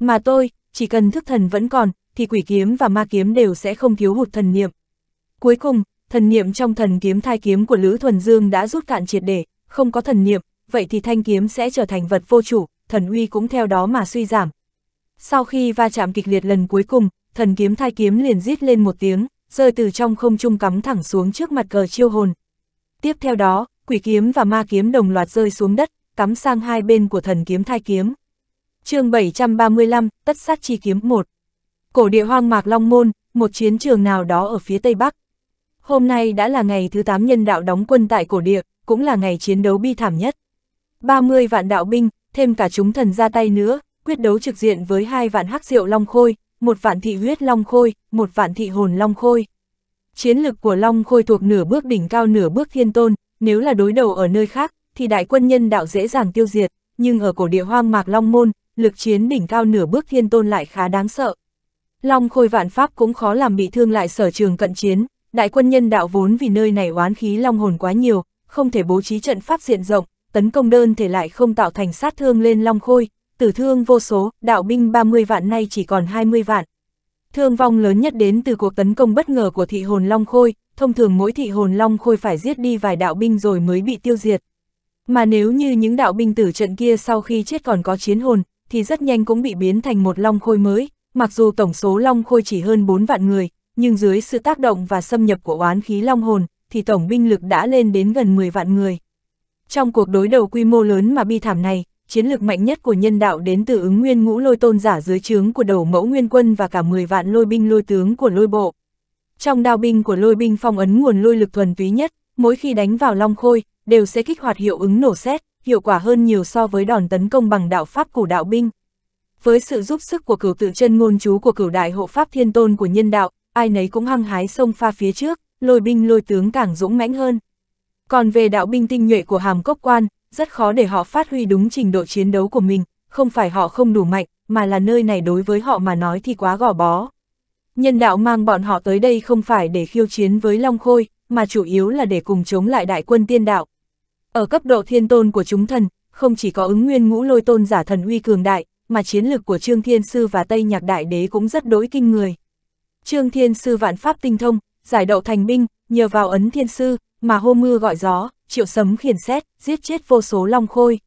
Mà tôi, chỉ cần thức thần vẫn còn, thì quỷ kiếm và ma kiếm đều sẽ không thiếu hụt thần niệm. Cuối cùng, thần niệm trong thần kiếm thai kiếm của Lữ Thuần Dương đã rút cạn triệt để, không có thần niệm, vậy thì thanh kiếm sẽ trở thành vật vô chủ, thần uy cũng theo đó mà suy giảm. Sau khi va chạm kịch liệt lần cuối cùng, thần kiếm thai kiếm liền rít lên một tiếng, rơi từ trong không trung cắm thẳng xuống trước mặt cờ chiêu hồn. Tiếp theo đó, quỷ kiếm và ma kiếm đồng loạt rơi xuống đất, cắm sang hai bên của thần kiếm thai kiếm. chương 735, Tất sát chi kiếm 1 Cổ địa hoang mạc Long Môn, một chiến trường nào đó ở phía Tây Bắc. Hôm nay đã là ngày thứ 8 nhân đạo đóng quân tại cổ địa, cũng là ngày chiến đấu bi thảm nhất. 30 vạn đạo binh, thêm cả chúng thần ra tay nữa, quyết đấu trực diện với hai vạn hắc diệu long khôi, một vạn thị huyết long khôi, một vạn thị hồn long khôi. Chiến lực của long khôi thuộc nửa bước đỉnh cao nửa bước thiên tôn, nếu là đối đầu ở nơi khác, thì đại quân nhân đạo dễ dàng tiêu diệt, nhưng ở cổ địa hoang mạc long môn, lực chiến đỉnh cao nửa bước thiên tôn lại khá đáng sợ. Long khôi vạn pháp cũng khó làm bị thương lại sở trường cận chiến, đại quân nhân đạo vốn vì nơi này oán khí long hồn quá nhiều, không thể bố trí trận pháp diện rộng, tấn công đơn thể lại không tạo thành sát thương lên Long Khôi, tử thương vô số, đạo binh 30 vạn nay chỉ còn 20 vạn. Thương vong lớn nhất đến từ cuộc tấn công bất ngờ của thị hồn Long Khôi, thông thường mỗi thị hồn Long Khôi phải giết đi vài đạo binh rồi mới bị tiêu diệt. Mà nếu như những đạo binh tử trận kia sau khi chết còn có chiến hồn, thì rất nhanh cũng bị biến thành một Long Khôi mới, mặc dù tổng số Long Khôi chỉ hơn 4 vạn người, nhưng dưới sự tác động và xâm nhập của oán khí Long Hồn, thì tổng binh lực đã lên đến gần 10 vạn người. Trong cuộc đối đầu quy mô lớn mà bi thảm này, chiến lược mạnh nhất của nhân đạo đến từ ứng nguyên ngũ lôi tôn giả dưới trướng của đầu mẫu nguyên quân và cả 10 vạn lôi binh lôi tướng của lôi bộ. Trong đao binh của lôi binh phong ấn nguồn lôi lực thuần túy nhất, mỗi khi đánh vào long khôi, đều sẽ kích hoạt hiệu ứng nổ xét, hiệu quả hơn nhiều so với đòn tấn công bằng đạo pháp của đạo binh. Với sự giúp sức của cửu tự chân ngôn chú của cửu đại hộ pháp thiên tôn của nhân đạo, ai nấy cũng hăng hái sông pha phía trước, lôi binh lôi tướng càng dũng mãnh hơn. Còn về đạo binh tinh nhuệ của hàm cốc quan, rất khó để họ phát huy đúng trình độ chiến đấu của mình, không phải họ không đủ mạnh, mà là nơi này đối với họ mà nói thì quá gò bó. Nhân đạo mang bọn họ tới đây không phải để khiêu chiến với Long Khôi, mà chủ yếu là để cùng chống lại đại quân tiên đạo. Ở cấp độ thiên tôn của chúng thần, không chỉ có ứng nguyên ngũ lôi tôn giả thần uy cường đại, mà chiến lược của Trương Thiên Sư và Tây Nhạc Đại Đế cũng rất đối kinh người. Trương Thiên Sư vạn pháp tinh thông, giải đậu thành binh, nhờ vào ấn thiên sư, mà hô mưa gọi gió, triệu sấm khiển xét, giết chết vô số long khôi.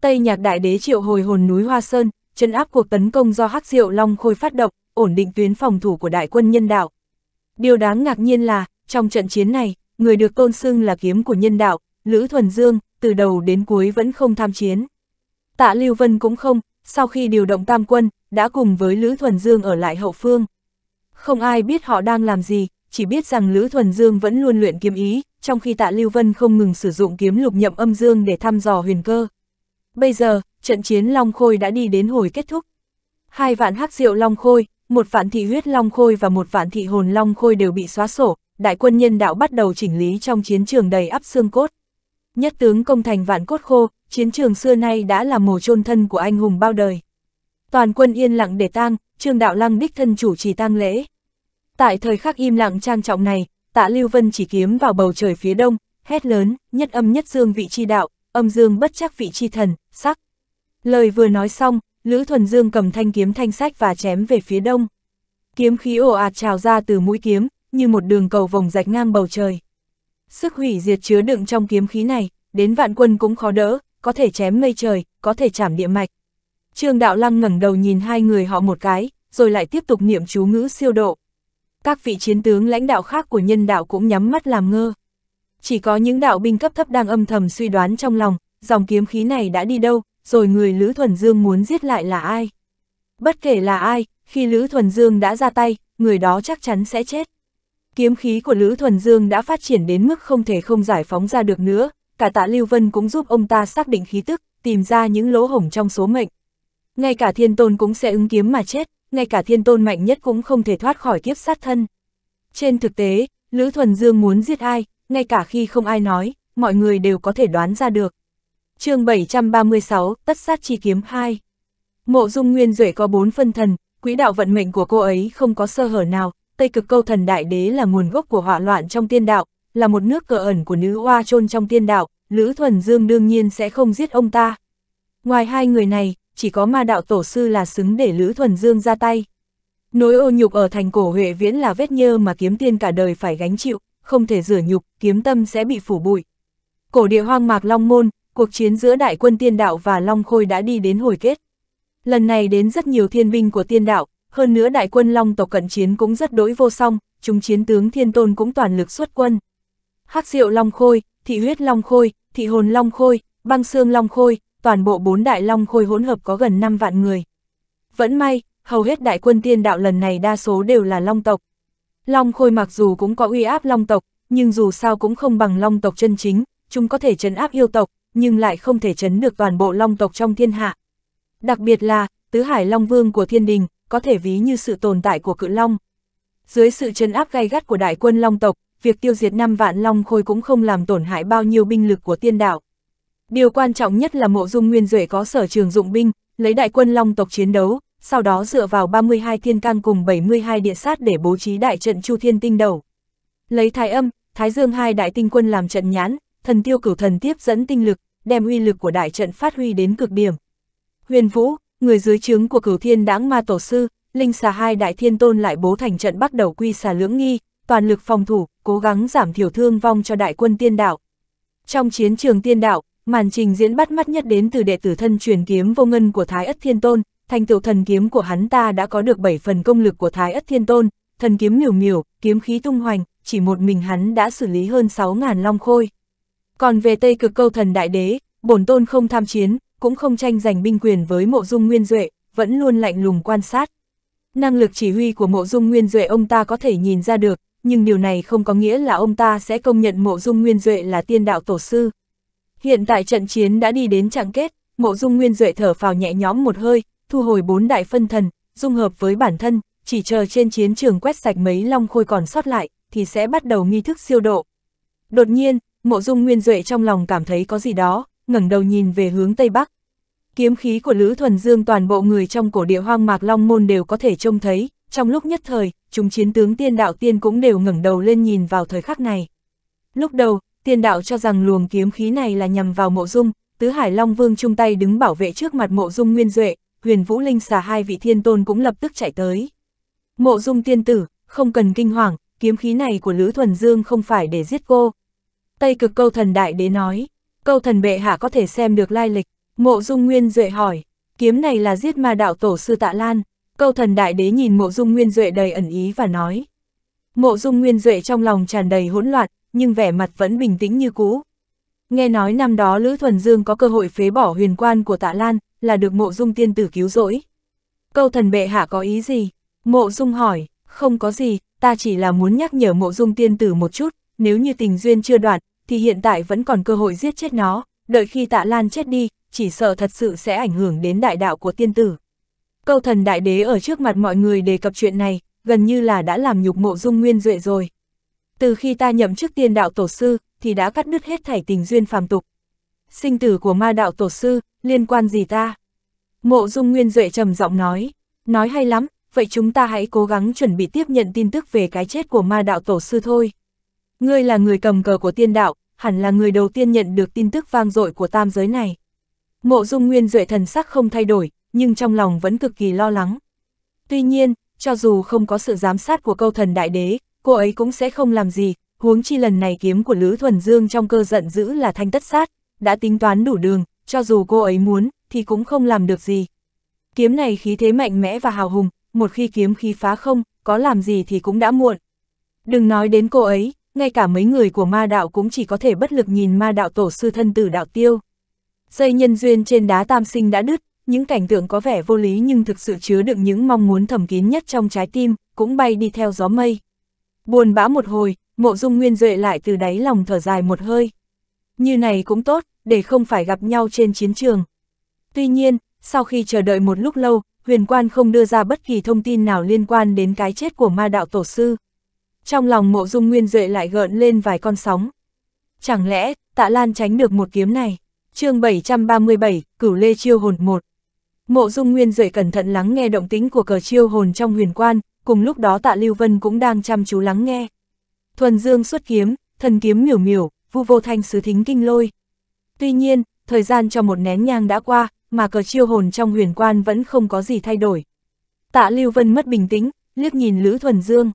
Tây nhạc đại đế triệu hồi hồn núi Hoa Sơn, chân áp cuộc tấn công do hắc diệu long khôi phát động, ổn định tuyến phòng thủ của đại quân nhân đạo. Điều đáng ngạc nhiên là, trong trận chiến này, người được tôn xưng là kiếm của nhân đạo, Lữ Thuần Dương, từ đầu đến cuối vẫn không tham chiến. Tạ Lưu Vân cũng không, sau khi điều động tam quân, đã cùng với Lữ Thuần Dương ở lại hậu phương. Không ai biết họ đang làm gì, chỉ biết rằng Lữ Thuần Dương vẫn luôn luyện kiếm ý, trong khi tạ Lưu Vân không ngừng sử dụng kiếm lục nhậm âm dương để thăm dò huyền cơ. Bây giờ, trận chiến Long Khôi đã đi đến hồi kết thúc. Hai vạn hắc diệu Long Khôi, một vạn thị huyết Long Khôi và một vạn thị hồn Long Khôi đều bị xóa sổ, đại quân nhân đạo bắt đầu chỉnh lý trong chiến trường đầy áp xương cốt. Nhất tướng công thành vạn cốt khô, chiến trường xưa nay đã là mồ chôn thân của anh hùng bao đời. Toàn quân yên lặng để tang, trường đạo lăng đích thân chủ trì tang lễ, Tại thời khắc im lặng trang trọng này, tạ Lưu Vân chỉ kiếm vào bầu trời phía đông, hét lớn, nhất âm nhất dương vị chi đạo, âm dương bất chắc vị chi thần, sắc. Lời vừa nói xong, Lữ Thuần Dương cầm thanh kiếm thanh sách và chém về phía đông. Kiếm khí ồ ạt trào ra từ mũi kiếm, như một đường cầu vòng rạch ngang bầu trời. Sức hủy diệt chứa đựng trong kiếm khí này, đến vạn quân cũng khó đỡ, có thể chém mây trời, có thể chảm địa mạch. Trương Đạo Lăng ngẩng đầu nhìn hai người họ một cái, rồi lại tiếp tục niệm chú ngữ siêu độ các vị chiến tướng lãnh đạo khác của nhân đạo cũng nhắm mắt làm ngơ. Chỉ có những đạo binh cấp thấp đang âm thầm suy đoán trong lòng, dòng kiếm khí này đã đi đâu, rồi người Lữ Thuần Dương muốn giết lại là ai. Bất kể là ai, khi Lữ Thuần Dương đã ra tay, người đó chắc chắn sẽ chết. Kiếm khí của Lữ Thuần Dương đã phát triển đến mức không thể không giải phóng ra được nữa, cả tạ Lưu Vân cũng giúp ông ta xác định khí tức, tìm ra những lỗ hổng trong số mệnh. Ngay cả thiên tôn cũng sẽ ứng kiếm mà chết, ngay cả thiên tôn mạnh nhất cũng không thể thoát khỏi kiếp sát thân. Trên thực tế, Lữ Thuần Dương muốn giết ai, ngay cả khi không ai nói, mọi người đều có thể đoán ra được. chương 736, Tất sát chi kiếm 2 Mộ dung nguyên duệ có bốn phân thần, quỹ đạo vận mệnh của cô ấy không có sơ hở nào, Tây cực câu thần đại đế là nguồn gốc của họa loạn trong tiên đạo, là một nước cờ ẩn của nữ hoa trôn trong tiên đạo, Lữ Thuần Dương đương nhiên sẽ không giết ông ta. Ngoài hai người này, chỉ có ma đạo tổ sư là xứng để Lữ Thuần Dương ra tay. Nỗi ô nhục ở thành cổ Huệ Viễn là vết nhơ mà kiếm tiên cả đời phải gánh chịu, không thể rửa nhục, kiếm tâm sẽ bị phủ bụi. Cổ địa hoang mạc Long Môn, cuộc chiến giữa đại quân tiên đạo và Long Khôi đã đi đến hồi kết. Lần này đến rất nhiều thiên binh của tiên đạo, hơn nữa đại quân Long tộc cận chiến cũng rất đối vô song, chúng chiến tướng thiên tôn cũng toàn lực xuất quân. hắc diệu Long Khôi, thị huyết Long Khôi, thị hồn Long Khôi, băng xương Long Khôi, toàn bộ bốn đại long khôi hỗn hợp có gần 5 vạn người. Vẫn may, hầu hết đại quân tiên đạo lần này đa số đều là long tộc. Long khôi mặc dù cũng có uy áp long tộc, nhưng dù sao cũng không bằng long tộc chân chính, chúng có thể chấn áp yêu tộc, nhưng lại không thể chấn được toàn bộ long tộc trong thiên hạ. Đặc biệt là, tứ hải long vương của thiên đình, có thể ví như sự tồn tại của cự long. Dưới sự chấn áp gay gắt của đại quân long tộc, việc tiêu diệt năm vạn long khôi cũng không làm tổn hại bao nhiêu binh lực của tiên đạo. Điều quan trọng nhất là mộ dung nguyên duệ có sở trường dụng binh, lấy đại quân long tộc chiến đấu, sau đó dựa vào 32 thiên cang cùng 72 địa sát để bố trí đại trận chu thiên tinh đầu. Lấy thái âm, thái dương hai đại tinh quân làm trận nhãn, thần tiêu cửu thần tiếp dẫn tinh lực, đem uy lực của đại trận phát huy đến cực điểm. Huyền Vũ, người dưới trướng của cửu thiên đãng ma tổ sư, linh xà hai đại thiên tôn lại bố thành trận bắt đầu quy xà lưỡng nghi, toàn lực phòng thủ, cố gắng giảm thiểu thương vong cho đại quân tiên đạo. Trong chiến trường tiên đạo, Màn trình diễn bắt mắt nhất đến từ đệ tử thân truyền kiếm vô ngân của Thái Ất Thiên Tôn, thành tựu thần kiếm của hắn ta đã có được 7 phần công lực của Thái Ất Thiên Tôn, thần kiếm miểu miểu, kiếm khí tung hoành, chỉ một mình hắn đã xử lý hơn 6.000 long khôi. Còn về Tây cực câu thần đại đế, bổn tôn không tham chiến, cũng không tranh giành binh quyền với mộ dung nguyên duệ, vẫn luôn lạnh lùng quan sát. Năng lực chỉ huy của mộ dung nguyên duệ ông ta có thể nhìn ra được, nhưng điều này không có nghĩa là ông ta sẽ công nhận mộ dung nguyên duệ là tiên đạo tổ sư. Hiện tại trận chiến đã đi đến trạng kết, mộ dung nguyên duệ thở phào nhẹ nhõm một hơi, thu hồi bốn đại phân thần, dung hợp với bản thân, chỉ chờ trên chiến trường quét sạch mấy long khôi còn sót lại, thì sẽ bắt đầu nghi thức siêu độ. Đột nhiên, mộ dung nguyên duệ trong lòng cảm thấy có gì đó, ngẩng đầu nhìn về hướng Tây Bắc. Kiếm khí của Lữ Thuần Dương toàn bộ người trong cổ địa hoang mạc Long Môn đều có thể trông thấy, trong lúc nhất thời, chúng chiến tướng tiên đạo tiên cũng đều ngẩng đầu lên nhìn vào thời khắc này. Lúc đầu, tiền đạo cho rằng luồng kiếm khí này là nhằm vào mộ dung, tứ hải long vương chung tay đứng bảo vệ trước mặt mộ dung nguyên duệ, huyền vũ linh xà hai vị thiên tôn cũng lập tức chạy tới. Mộ dung tiên tử, không cần kinh hoàng, kiếm khí này của Lữ Thuần Dương không phải để giết cô. Tây cực câu thần đại đế nói, câu thần bệ hạ có thể xem được lai lịch, mộ dung nguyên duệ hỏi, kiếm này là giết ma đạo tổ sư tạ lan, câu thần đại đế nhìn mộ dung nguyên duệ đầy ẩn ý và nói. Mộ dung nguyên duệ trong lòng tràn đầy hỗn loạn, nhưng vẻ mặt vẫn bình tĩnh như cũ. Nghe nói năm đó Lữ Thuần Dương có cơ hội phế bỏ huyền quan của Tạ Lan, là được mộ dung tiên tử cứu rỗi. Câu thần bệ hạ có ý gì? Mộ dung hỏi, không có gì, ta chỉ là muốn nhắc nhở mộ dung tiên tử một chút, nếu như tình duyên chưa đoạn, thì hiện tại vẫn còn cơ hội giết chết nó, đợi khi tạ lan chết đi, chỉ sợ thật sự sẽ ảnh hưởng đến đại đạo của tiên tử. Câu thần đại đế ở trước mặt mọi người đề cập chuyện này, gần như là đã làm nhục mộ dung nguyên duệ rồi. Từ khi ta nhậm chức tiên đạo tổ sư, thì đã cắt đứt hết thảy tình duyên phàm tục. Sinh tử của ma đạo tổ sư, liên quan gì ta? Mộ dung nguyên duệ trầm giọng nói, nói hay lắm, vậy chúng ta hãy cố gắng chuẩn bị tiếp nhận tin tức về cái chết của ma đạo tổ sư thôi. Ngươi là người cầm cờ của tiên đạo, hẳn là người đầu tiên nhận được tin tức vang dội của tam giới này. Mộ dung nguyên duệ thần sắc không thay đổi, nhưng trong lòng vẫn cực kỳ lo lắng. Tuy nhiên, cho dù không có sự giám sát của câu thần đại đế, cô ấy cũng sẽ không làm gì, huống chi lần này kiếm của Lữ Thuần Dương trong cơ giận dữ là thanh tất sát, đã tính toán đủ đường, cho dù cô ấy muốn, thì cũng không làm được gì. Kiếm này khí thế mạnh mẽ và hào hùng, một khi kiếm khí phá không, có làm gì thì cũng đã muộn. Đừng nói đến cô ấy, ngay cả mấy người của ma đạo cũng chỉ có thể bất lực nhìn ma đạo tổ sư thân tử đạo tiêu. Dây nhân duyên trên đá tam sinh đã đứt, những cảnh tượng có vẻ vô lý nhưng thực sự chứa đựng những mong muốn thầm kín nhất trong trái tim, cũng bay đi theo gió mây. Buồn bã một hồi, mộ dung nguyên duệ lại từ đáy lòng thở dài một hơi. Như này cũng tốt, để không phải gặp nhau trên chiến trường. Tuy nhiên, sau khi chờ đợi một lúc lâu, huyền quan không đưa ra bất kỳ thông tin nào liên quan đến cái chết của ma đạo tổ sư. Trong lòng mộ dung nguyên duệ lại gợn lên vài con sóng. Chẳng lẽ, tạ lan tránh được một kiếm này? chương 737, Cửu Lê Chiêu Hồn 1 Mộ dung nguyên duệ cẩn thận lắng nghe động tính của cờ chiêu hồn trong huyền quan, cùng lúc đó tạ Lưu Vân cũng đang chăm chú lắng nghe. Thuần dương xuất kiếm, thần kiếm miểu miểu, vu vô thanh sứ thính kinh lôi. Tuy nhiên, thời gian cho một nén nhang đã qua, mà cờ chiêu hồn trong huyền quan vẫn không có gì thay đổi. Tạ Lưu Vân mất bình tĩnh, liếc nhìn Lữ Thuần Dương.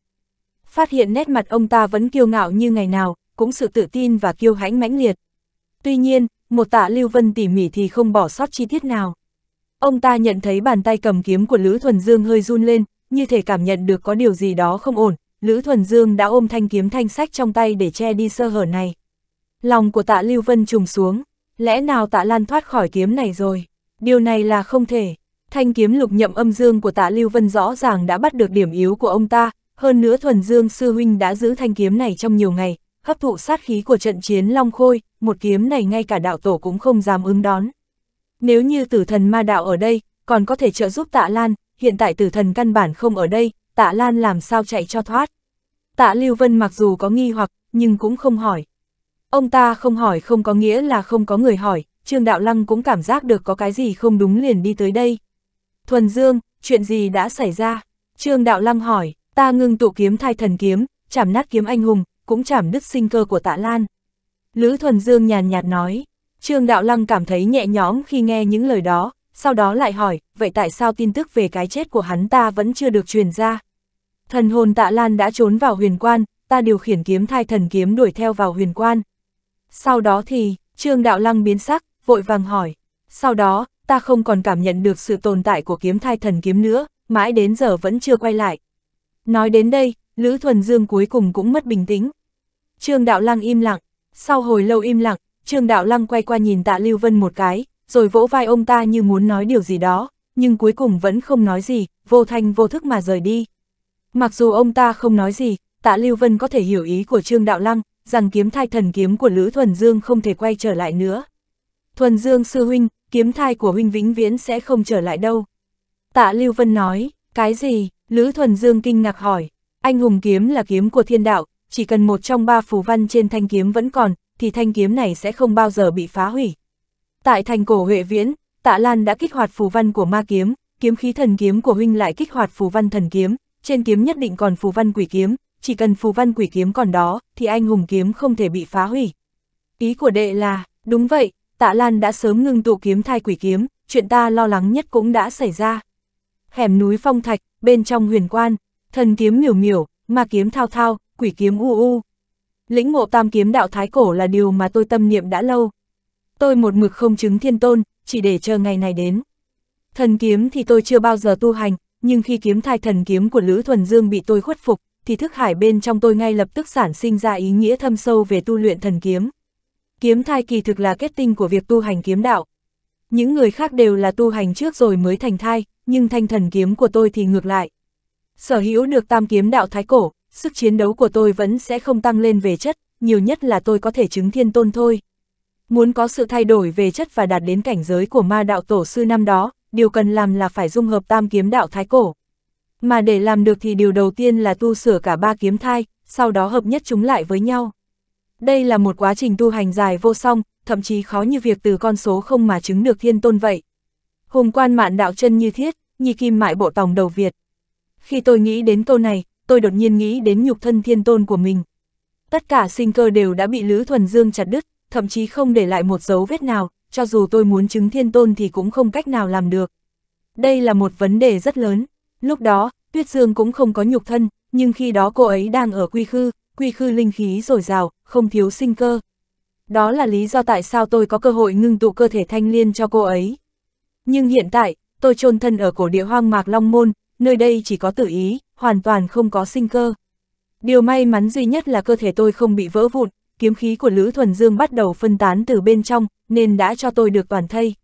Phát hiện nét mặt ông ta vẫn kiêu ngạo như ngày nào, cũng sự tự tin và kiêu hãnh mãnh liệt. Tuy nhiên, một tạ Lưu Vân tỉ mỉ thì không bỏ sót chi tiết nào. Ông ta nhận thấy bàn tay cầm kiếm của Lữ Thuần Dương hơi run lên, như thể cảm nhận được có điều gì đó không ổn, Lữ Thuần Dương đã ôm thanh kiếm thanh sách trong tay để che đi sơ hở này. Lòng của tạ Lưu Vân trùng xuống, lẽ nào tạ Lan thoát khỏi kiếm này rồi? Điều này là không thể. Thanh kiếm lục nhậm âm dương của tạ Lưu Vân rõ ràng đã bắt được điểm yếu của ông ta, hơn nữa Thuần Dương Sư Huynh đã giữ thanh kiếm này trong nhiều ngày, hấp thụ sát khí của trận chiến Long Khôi, một kiếm này ngay cả đạo tổ cũng không dám ứng đón. Nếu như tử thần ma đạo ở đây, còn có thể trợ giúp tạ Lan, hiện tại tử thần căn bản không ở đây, tạ Lan làm sao chạy cho thoát. Tạ Lưu Vân mặc dù có nghi hoặc, nhưng cũng không hỏi. Ông ta không hỏi không có nghĩa là không có người hỏi, Trương Đạo Lăng cũng cảm giác được có cái gì không đúng liền đi tới đây. Thuần Dương, chuyện gì đã xảy ra? Trương Đạo Lăng hỏi, ta ngưng tụ kiếm thai thần kiếm, chảm nát kiếm anh hùng, cũng chảm đứt sinh cơ của tạ Lan. Lữ Thuần Dương nhàn nhạt nói, Trương Đạo Lăng cảm thấy nhẹ nhõm khi nghe những lời đó, sau đó lại hỏi, vậy tại sao tin tức về cái chết của hắn ta vẫn chưa được truyền ra? Thần hồn tạ lan đã trốn vào huyền quan, ta điều khiển kiếm thai thần kiếm đuổi theo vào huyền quan. Sau đó thì, trương đạo lăng biến sắc, vội vàng hỏi. Sau đó, ta không còn cảm nhận được sự tồn tại của kiếm thai thần kiếm nữa, mãi đến giờ vẫn chưa quay lại. Nói đến đây, Lữ Thuần Dương cuối cùng cũng mất bình tĩnh. Trương Đạo Lăng im lặng, sau hồi lâu im lặng, Trương Đạo Lăng quay qua nhìn Tạ Lưu Vân một cái, rồi vỗ vai ông ta như muốn nói điều gì đó, nhưng cuối cùng vẫn không nói gì, vô thanh vô thức mà rời đi. Mặc dù ông ta không nói gì, tạ Lưu Vân có thể hiểu ý của Trương Đạo Lăng, rằng kiếm thai thần kiếm của Lữ Thuần Dương không thể quay trở lại nữa. Thuần Dương sư huynh, kiếm thai của huynh vĩnh viễn sẽ không trở lại đâu. Tạ Lưu Vân nói, cái gì, Lữ Thuần Dương kinh ngạc hỏi, anh hùng kiếm là kiếm của thiên đạo, chỉ cần một trong ba phù văn trên thanh kiếm vẫn còn, thì thanh kiếm này sẽ không bao giờ bị phá hủy. Tại thành cổ Huệ Viễn, Tạ Lan đã kích hoạt phù văn của ma kiếm, kiếm khí thần kiếm của huynh lại kích hoạt phù văn thần kiếm, trên kiếm nhất định còn phù văn quỷ kiếm, chỉ cần phù văn quỷ kiếm còn đó, thì anh hùng kiếm không thể bị phá hủy. Ý của đệ là, đúng vậy, Tạ Lan đã sớm ngưng tụ kiếm thai quỷ kiếm, chuyện ta lo lắng nhất cũng đã xảy ra. Hẻm núi phong thạch, bên trong huyền quan, thần kiếm miểu miểu, ma kiếm thao thao, quỷ kiếm u u. Lĩnh ngộ tam kiếm đạo thái cổ là điều mà tôi tâm niệm đã lâu, tôi một mực không chứng thiên tôn, chỉ để chờ ngày này đến. Thần kiếm thì tôi chưa bao giờ tu hành, nhưng khi kiếm thai thần kiếm của Lữ Thuần Dương bị tôi khuất phục, thì thức hải bên trong tôi ngay lập tức sản sinh ra ý nghĩa thâm sâu về tu luyện thần kiếm. Kiếm thai kỳ thực là kết tinh của việc tu hành kiếm đạo. Những người khác đều là tu hành trước rồi mới thành thai, nhưng thanh thần kiếm của tôi thì ngược lại. Sở hữu được tam kiếm đạo thái cổ, sức chiến đấu của tôi vẫn sẽ không tăng lên về chất, nhiều nhất là tôi có thể chứng thiên tôn thôi. Muốn có sự thay đổi về chất và đạt đến cảnh giới của ma đạo tổ sư năm đó, điều cần làm là phải dung hợp tam kiếm đạo thái cổ. Mà để làm được thì điều đầu tiên là tu sửa cả ba kiếm thai, sau đó hợp nhất chúng lại với nhau. Đây là một quá trình tu hành dài vô song, thậm chí khó như việc từ con số không mà chứng được thiên tôn vậy. Hùng quan mạn đạo chân như thiết, nhi kim mại bộ tòng đầu Việt. Khi tôi nghĩ đến câu này, tôi đột nhiên nghĩ đến nhục thân thiên tôn của mình. Tất cả sinh cơ đều đã bị Lữ Thuần Dương chặt đứt, thậm chí không để lại một dấu vết nào, cho dù tôi muốn chứng thiên tôn thì cũng không cách nào làm được. Đây là một vấn đề rất lớn. Lúc đó, Tuyết Dương cũng không có nhục thân, nhưng khi đó cô ấy đang ở quy khư, quy khư linh khí dồi dào, không thiếu sinh cơ. Đó là lý do tại sao tôi có cơ hội ngưng tụ cơ thể thanh liên cho cô ấy. Nhưng hiện tại, tôi chôn thân ở cổ địa hoang mạc Long Môn, nơi đây chỉ có tự ý, hoàn toàn không có sinh cơ. Điều may mắn duy nhất là cơ thể tôi không bị vỡ vụn, kiếm khí của Lữ Thuần Dương bắt đầu phân tán từ bên trong, nên đã cho tôi được toàn thây.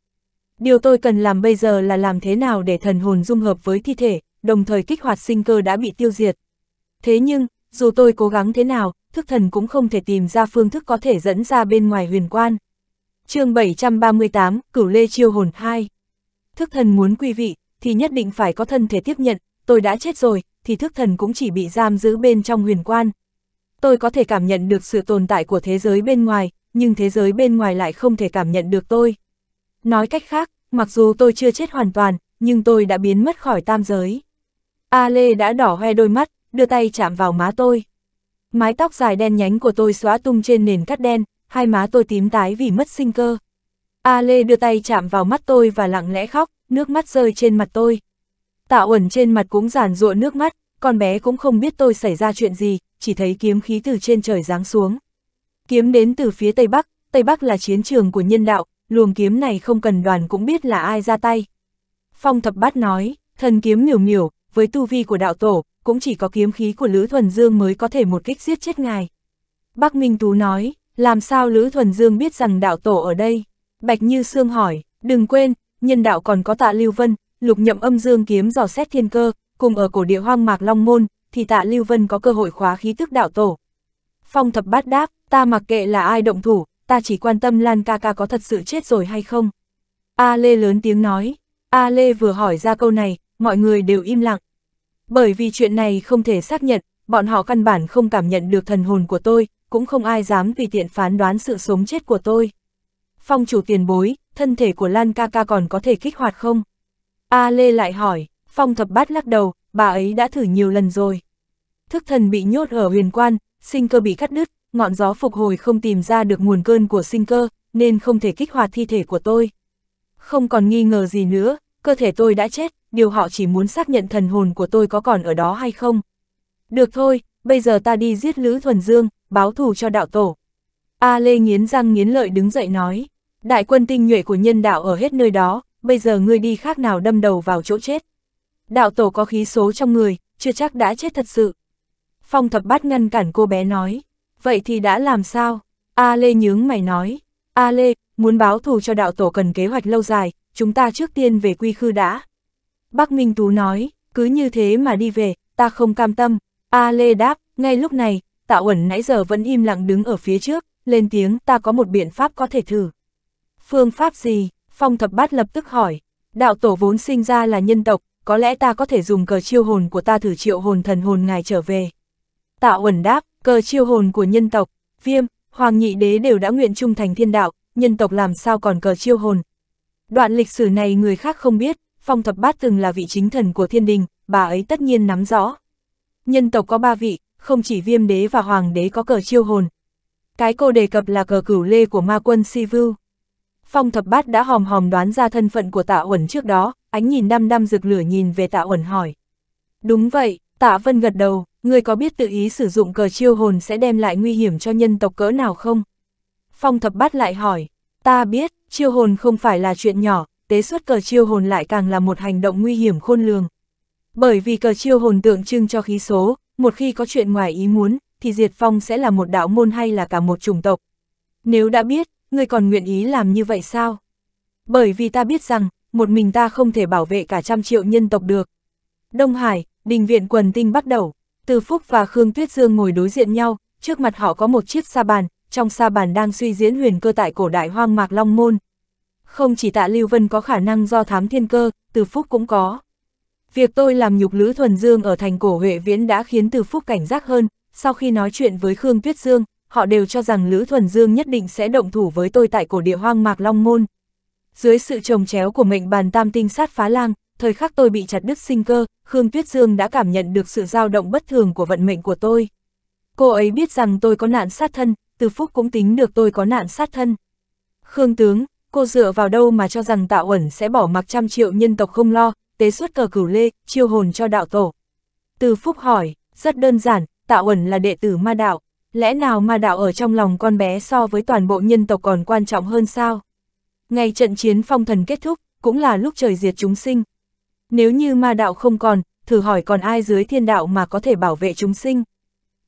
Điều tôi cần làm bây giờ là làm thế nào để thần hồn dung hợp với thi thể, đồng thời kích hoạt sinh cơ đã bị tiêu diệt. Thế nhưng, dù tôi cố gắng thế nào, thức thần cũng không thể tìm ra phương thức có thể dẫn ra bên ngoài huyền quan. chương 738, Cửu Lê Chiêu Hồn 2 Thức thần muốn quy vị, thì nhất định phải có thân thể tiếp nhận, tôi đã chết rồi, thì thức thần cũng chỉ bị giam giữ bên trong huyền quan, tôi có thể cảm nhận được sự tồn tại của thế giới bên ngoài, nhưng thế giới bên ngoài lại không thể cảm nhận được tôi. Nói cách khác, mặc dù tôi chưa chết hoàn toàn, nhưng tôi đã biến mất khỏi tam giới. A Lê đã đỏ hoe đôi mắt, đưa tay chạm vào má tôi. Mái tóc dài đen nhánh của tôi xóa tung trên nền cắt đen, hai má tôi tím tái vì mất sinh cơ. A Lê đưa tay chạm vào mắt tôi và lặng lẽ khóc, nước mắt rơi trên mặt tôi. Tạ ẩn trên mặt cũng giản rụa nước mắt, con bé cũng không biết tôi xảy ra chuyện gì, chỉ thấy kiếm khí từ trên trời giáng xuống. Kiếm đến từ phía Tây Bắc, Tây Bắc là chiến trường của nhân đạo, luồng kiếm này không cần đoàn cũng biết là ai ra tay. Phong thập bát nói, thần kiếm miểu miểu, với tu vi của đạo tổ, cũng chỉ có kiếm khí của Lữ Thuần Dương mới có thể một kích giết chết ngài. Bắc Minh Tú nói, làm sao Lữ Thuần Dương biết rằng đạo tổ ở đây? Bạch Như Sương hỏi, đừng quên, nhân đạo còn có tạ Lưu Vân, lục nhậm âm dương kiếm dò xét thiên cơ, cùng ở cổ địa hoang mạc Long Môn, thì tạ Lưu Vân có cơ hội khóa khí tức đạo tổ. Phong thập bát đáp, ta mặc kệ là ai động thủ, ta chỉ quan tâm Lan ca ca có thật sự chết rồi hay không. A Lê lớn tiếng nói, A Lê vừa hỏi ra câu này, mọi người đều im lặng. Bởi vì chuyện này không thể xác nhận, bọn họ căn bản không cảm nhận được thần hồn của tôi, cũng không ai dám vì tiện phán đoán sự sống chết của tôi. Phong chủ tiền bối, thân thể của Lan ca ca còn có thể kích hoạt không? A Lê lại hỏi, Phong thập bát lắc đầu, bà ấy đã thử nhiều lần rồi thức thần bị nhốt ở huyền quan, sinh cơ bị cắt đứt, ngọn gió phục hồi không tìm ra được nguồn cơn của sinh cơ, nên không thể kích hoạt thi thể của tôi. Không còn nghi ngờ gì nữa, cơ thể tôi đã chết, điều họ chỉ muốn xác nhận thần hồn của tôi có còn ở đó hay không. Được thôi, bây giờ ta đi giết Lữ Thuần Dương, báo thù cho đạo tổ. A Lê nghiến răng nghiến lợi đứng dậy nói, đại quân tinh nhuệ của nhân đạo ở hết nơi đó, bây giờ ngươi đi khác nào đâm đầu vào chỗ chết. Đạo tổ có khí số trong người, chưa chắc đã chết thật sự. Phong thập bát ngăn cản cô bé nói, vậy thì đã làm sao? A Lê nhướng mày nói, A Lê, muốn báo thù cho đạo tổ cần kế hoạch lâu dài, chúng ta trước tiên về quy khư đã. Bắc Minh Tú nói, cứ như thế mà đi về, ta không cam tâm. A Lê đáp, ngay lúc này, tạ uẩn nãy giờ vẫn im lặng đứng ở phía trước, lên tiếng ta có một biện pháp có thể thử. Phương pháp gì? Phong thập bát lập tức hỏi, đạo tổ vốn sinh ra là nhân tộc, có lẽ ta có thể dùng cờ chiêu hồn của ta thử triệu hồn thần hồn ngài trở về. Tạo ẩn đáp, cờ chiêu hồn của nhân tộc, viêm, hoàng nhị đế đều đã nguyện trung thành thiên đạo, nhân tộc làm sao còn cờ chiêu hồn. Đoạn lịch sử này người khác không biết, phong thập bát từng là vị chính thần của thiên đình, bà ấy tất nhiên nắm rõ. Nhân tộc có ba vị, không chỉ viêm đế và hoàng đế có cờ chiêu hồn. Cái cô đề cập là cờ cửu lê của ma quân Sivu. Phong thập bát đã hòm hòm đoán ra thân phận của tạ uẩn trước đó, ánh nhìn đăm đăm rực lửa nhìn về tạ uẩn hỏi. Đúng vậy, tạ vân gật đầu, Ngươi có biết tự ý sử dụng cờ chiêu hồn sẽ đem lại nguy hiểm cho nhân tộc cỡ nào không? Phong thập bát lại hỏi, ta biết, chiêu hồn không phải là chuyện nhỏ, tế xuất cờ chiêu hồn lại càng là một hành động nguy hiểm khôn lường. Bởi vì cờ chiêu hồn tượng trưng cho khí số, một khi có chuyện ngoài ý muốn, thì diệt phong sẽ là một đạo môn hay là cả một chủng tộc. Nếu đã biết, ngươi còn nguyện ý làm như vậy sao? Bởi vì ta biết rằng, một mình ta không thể bảo vệ cả trăm triệu nhân tộc được. Đông Hải, đình viện quần tinh bắt đầu. Từ Phúc và Khương Tuyết Dương ngồi đối diện nhau, trước mặt họ có một chiếc sa bàn, trong sa bàn đang suy diễn huyền cơ tại cổ đại hoang mạc Long Môn. Không chỉ tạ Lưu Vân có khả năng do thám thiên cơ, Từ Phúc cũng có. Việc tôi làm nhục Lữ Thuần Dương ở thành cổ Huệ Viễn đã khiến Từ Phúc cảnh giác hơn, sau khi nói chuyện với Khương Tuyết Dương, họ đều cho rằng Lữ Thuần Dương nhất định sẽ động thủ với tôi tại cổ địa hoang mạc Long Môn. Dưới sự trồng chéo của mệnh bàn tam tinh sát phá lang, thời khắc tôi bị chặt đứt sinh cơ, Khương Tuyết Dương đã cảm nhận được sự dao động bất thường của vận mệnh của tôi. Cô ấy biết rằng tôi có nạn sát thân, từ phúc cũng tính được tôi có nạn sát thân. Khương Tướng, cô dựa vào đâu mà cho rằng tạo ẩn sẽ bỏ mặc trăm triệu nhân tộc không lo, tế xuất cờ cửu lê, chiêu hồn cho đạo tổ. Từ phúc hỏi, rất đơn giản, tạo ẩn là đệ tử ma đạo, lẽ nào ma đạo ở trong lòng con bé so với toàn bộ nhân tộc còn quan trọng hơn sao? Ngày trận chiến phong thần kết thúc, cũng là lúc trời diệt chúng sinh, nếu như ma đạo không còn, thử hỏi còn ai dưới thiên đạo mà có thể bảo vệ chúng sinh?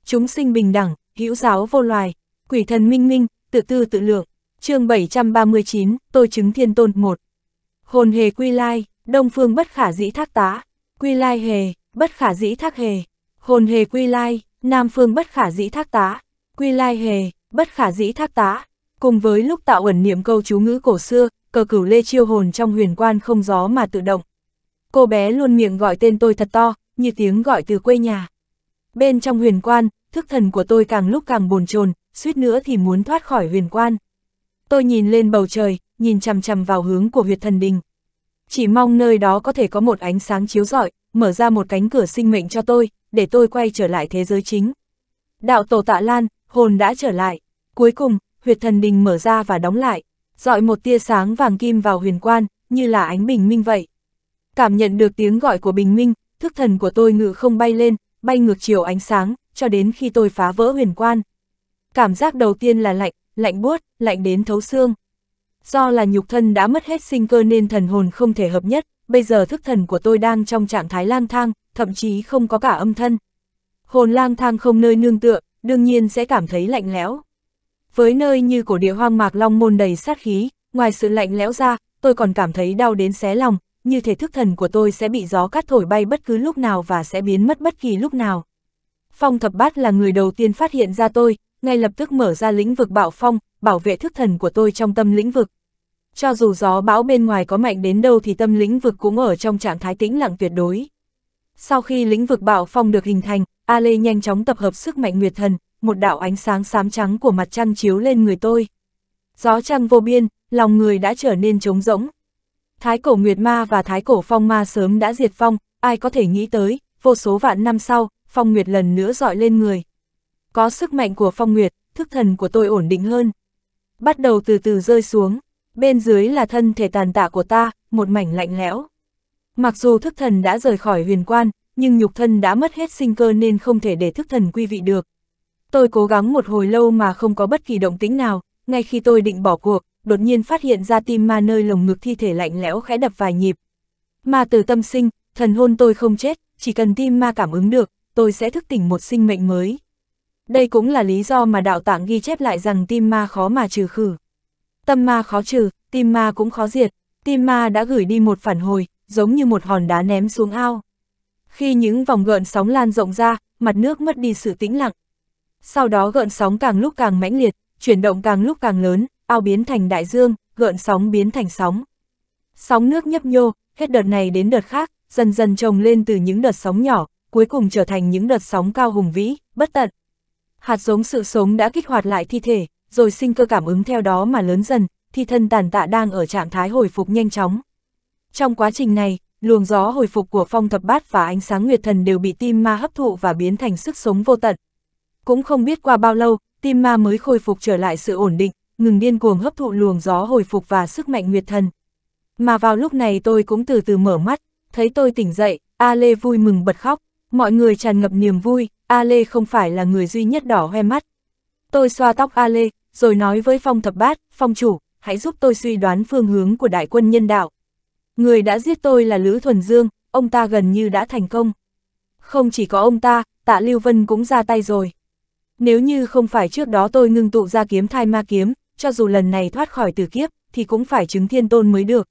Chúng sinh bình đẳng, hữu giáo vô loài, quỷ thần minh minh, tự tư tự lượng. chương 739, tôi chứng thiên tôn 1. Hồn hề quy lai, đông phương bất khả dĩ thác tá, quy lai hề, bất khả dĩ thác hề, hồn hề quy lai, nam phương bất khả dĩ thác tá, quy lai hề, bất khả dĩ thác tá. Cùng với lúc tạo ẩn niệm câu chú ngữ cổ xưa, cờ cửu lê chiêu hồn trong huyền quan không gió mà tự động cô bé luôn miệng gọi tên tôi thật to, như tiếng gọi từ quê nhà. Bên trong huyền quan, thức thần của tôi càng lúc càng bồn chồn, suýt nữa thì muốn thoát khỏi huyền quan. Tôi nhìn lên bầu trời, nhìn chằm chằm vào hướng của huyệt thần đình. Chỉ mong nơi đó có thể có một ánh sáng chiếu rọi, mở ra một cánh cửa sinh mệnh cho tôi, để tôi quay trở lại thế giới chính. Đạo tổ tạ lan, hồn đã trở lại. Cuối cùng, huyệt thần đình mở ra và đóng lại, dọi một tia sáng vàng kim vào huyền quan, như là ánh bình minh vậy. Cảm nhận được tiếng gọi của bình minh, thức thần của tôi ngự không bay lên, bay ngược chiều ánh sáng, cho đến khi tôi phá vỡ huyền quan. Cảm giác đầu tiên là lạnh, lạnh buốt, lạnh đến thấu xương. Do là nhục thân đã mất hết sinh cơ nên thần hồn không thể hợp nhất, bây giờ thức thần của tôi đang trong trạng thái lang thang, thậm chí không có cả âm thân. Hồn lang thang không nơi nương tựa, đương nhiên sẽ cảm thấy lạnh lẽo. Với nơi như cổ địa hoang mạc long môn đầy sát khí, ngoài sự lạnh lẽo ra, tôi còn cảm thấy đau đến xé lòng, như thể thức thần của tôi sẽ bị gió cát thổi bay bất cứ lúc nào và sẽ biến mất bất kỳ lúc nào. Phong thập bát là người đầu tiên phát hiện ra tôi, ngay lập tức mở ra lĩnh vực bạo phong, bảo vệ thức thần của tôi trong tâm lĩnh vực. Cho dù gió bão bên ngoài có mạnh đến đâu thì tâm lĩnh vực cũng ở trong trạng thái tĩnh lặng tuyệt đối. Sau khi lĩnh vực bạo phong được hình thành, A Lê nhanh chóng tập hợp sức mạnh nguyệt thần, một đạo ánh sáng xám trắng của mặt trăng chiếu lên người tôi. Gió trăng vô biên, lòng người đã trở nên trống rỗng, Thái cổ Nguyệt Ma và Thái cổ Phong Ma sớm đã diệt phong, ai có thể nghĩ tới, vô số vạn năm sau, Phong Nguyệt lần nữa dọi lên người. Có sức mạnh của Phong Nguyệt, thức thần của tôi ổn định hơn. Bắt đầu từ từ rơi xuống, bên dưới là thân thể tàn tạ của ta, một mảnh lạnh lẽo. Mặc dù thức thần đã rời khỏi huyền quan, nhưng nhục thân đã mất hết sinh cơ nên không thể để thức thần quy vị được. Tôi cố gắng một hồi lâu mà không có bất kỳ động tĩnh nào, ngay khi tôi định bỏ cuộc, đột nhiên phát hiện ra tim ma nơi lồng ngực thi thể lạnh lẽo khẽ đập vài nhịp. Ma từ tâm sinh, thần hôn tôi không chết, chỉ cần tim ma cảm ứng được, tôi sẽ thức tỉnh một sinh mệnh mới. Đây cũng là lý do mà đạo tạng ghi chép lại rằng tim ma khó mà trừ khử. Tâm ma khó trừ, tim ma cũng khó diệt, tim ma đã gửi đi một phản hồi, giống như một hòn đá ném xuống ao. Khi những vòng gợn sóng lan rộng ra, mặt nước mất đi sự tĩnh lặng. Sau đó gợn sóng càng lúc càng mãnh liệt, chuyển động càng lúc càng lớn, ao biến thành đại dương, gợn sóng biến thành sóng. Sóng nước nhấp nhô, hết đợt này đến đợt khác, dần dần trồng lên từ những đợt sóng nhỏ, cuối cùng trở thành những đợt sóng cao hùng vĩ, bất tận. Hạt giống sự sống đã kích hoạt lại thi thể, rồi sinh cơ cảm ứng theo đó mà lớn dần, thi thân tàn tạ đang ở trạng thái hồi phục nhanh chóng. Trong quá trình này, luồng gió hồi phục của phong thập bát và ánh sáng nguyệt thần đều bị tim ma hấp thụ và biến thành sức sống vô tận. Cũng không biết qua bao lâu, tim ma mới khôi phục trở lại sự ổn định, ngừng điên cuồng hấp thụ luồng gió hồi phục và sức mạnh nguyệt thần. Mà vào lúc này tôi cũng từ từ mở mắt, thấy tôi tỉnh dậy, A Lê vui mừng bật khóc, mọi người tràn ngập niềm vui, A Lê không phải là người duy nhất đỏ hoe mắt. Tôi xoa tóc A Lê, rồi nói với Phong Thập Bát, Phong Chủ, hãy giúp tôi suy đoán phương hướng của đại quân nhân đạo. Người đã giết tôi là Lữ Thuần Dương, ông ta gần như đã thành công. Không chỉ có ông ta, tạ Lưu Vân cũng ra tay rồi. Nếu như không phải trước đó tôi ngưng tụ ra kiếm thai ma kiếm, cho dù lần này thoát khỏi tử kiếp, thì cũng phải chứng thiên tôn mới được.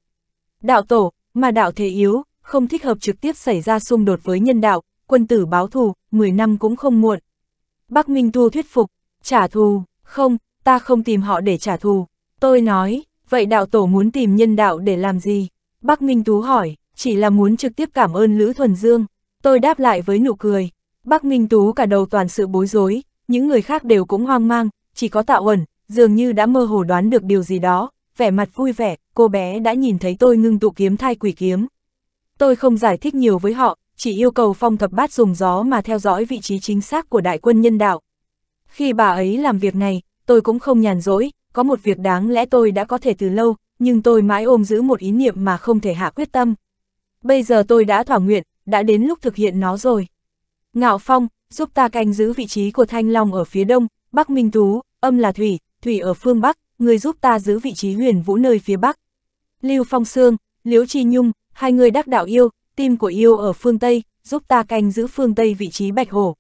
Đạo tổ, mà đạo thế yếu, không thích hợp trực tiếp xảy ra xung đột với nhân đạo, quân tử báo thù, 10 năm cũng không muộn. Bắc Minh Tu thuyết phục, trả thù, không, ta không tìm họ để trả thù. Tôi nói, vậy đạo tổ muốn tìm nhân đạo để làm gì? Bắc Minh Tú hỏi, chỉ là muốn trực tiếp cảm ơn Lữ Thuần Dương. Tôi đáp lại với nụ cười. Bắc Minh Tú cả đầu toàn sự bối rối, những người khác đều cũng hoang mang, chỉ có tạo ẩn, dường như đã mơ hồ đoán được điều gì đó, vẻ mặt vui vẻ, cô bé đã nhìn thấy tôi ngưng tụ kiếm thai quỷ kiếm. Tôi không giải thích nhiều với họ, chỉ yêu cầu phong thập bát dùng gió mà theo dõi vị trí chính xác của đại quân nhân đạo. Khi bà ấy làm việc này, tôi cũng không nhàn rỗi, có một việc đáng lẽ tôi đã có thể từ lâu, nhưng tôi mãi ôm giữ một ý niệm mà không thể hạ quyết tâm. Bây giờ tôi đã thỏa nguyện, đã đến lúc thực hiện nó rồi. Ngạo Phong, giúp ta canh giữ vị trí của Thanh Long ở phía đông, Bắc Minh Tú, âm là thủy, Thủy ở phương Bắc, người giúp ta giữ vị trí huyền vũ nơi phía Bắc. Lưu Phong Sương, Liễu Chi Nhung, hai người đắc đạo yêu, tim của yêu ở phương Tây, giúp ta canh giữ phương Tây vị trí Bạch Hổ.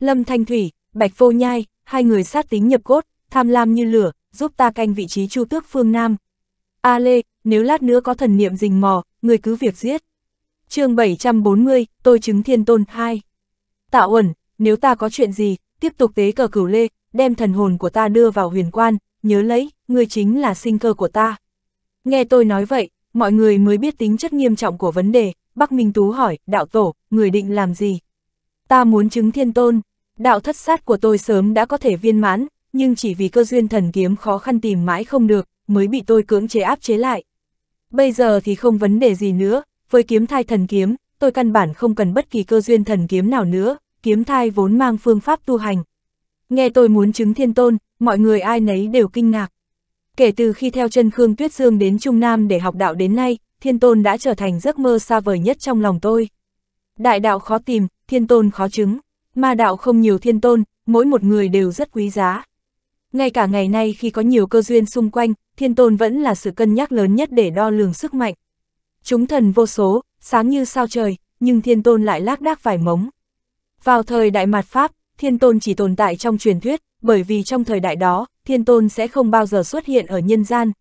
Lâm Thanh Thủy, Bạch Vô Nhai, hai người sát tính nhập cốt, tham lam như lửa, giúp ta canh vị trí Chu Tước phương Nam. A Lê, nếu lát nữa có thần niệm rình mò, người cứ việc giết. chương 740, tôi chứng thiên tôn 2. Tạo ẩn, nếu ta có chuyện gì, tiếp tục tế cờ cửu Lê, đem thần hồn của ta đưa vào huyền quan, nhớ lấy, ngươi chính là sinh cơ của ta. Nghe tôi nói vậy, mọi người mới biết tính chất nghiêm trọng của vấn đề, Bắc Minh Tú hỏi, đạo tổ, người định làm gì? Ta muốn chứng thiên tôn, đạo thất sát của tôi sớm đã có thể viên mãn, nhưng chỉ vì cơ duyên thần kiếm khó khăn tìm mãi không được, mới bị tôi cưỡng chế áp chế lại. Bây giờ thì không vấn đề gì nữa, với kiếm thai thần kiếm, tôi căn bản không cần bất kỳ cơ duyên thần kiếm nào nữa, kiếm thai vốn mang phương pháp tu hành, Nghe tôi muốn chứng thiên tôn, mọi người ai nấy đều kinh ngạc. Kể từ khi theo chân Khương Tuyết Dương đến Trung Nam để học đạo đến nay, thiên tôn đã trở thành giấc mơ xa vời nhất trong lòng tôi. Đại đạo khó tìm, thiên tôn khó chứng, ma đạo không nhiều thiên tôn, mỗi một người đều rất quý giá. Ngay cả ngày nay khi có nhiều cơ duyên xung quanh, thiên tôn vẫn là sự cân nhắc lớn nhất để đo lường sức mạnh. Chúng thần vô số, sáng như sao trời, nhưng thiên tôn lại lác đác vài mống. Vào thời đại mạt Pháp, thiên tôn chỉ tồn tại trong truyền thuyết, bởi vì trong thời đại đó, thiên tôn sẽ không bao giờ xuất hiện ở nhân gian.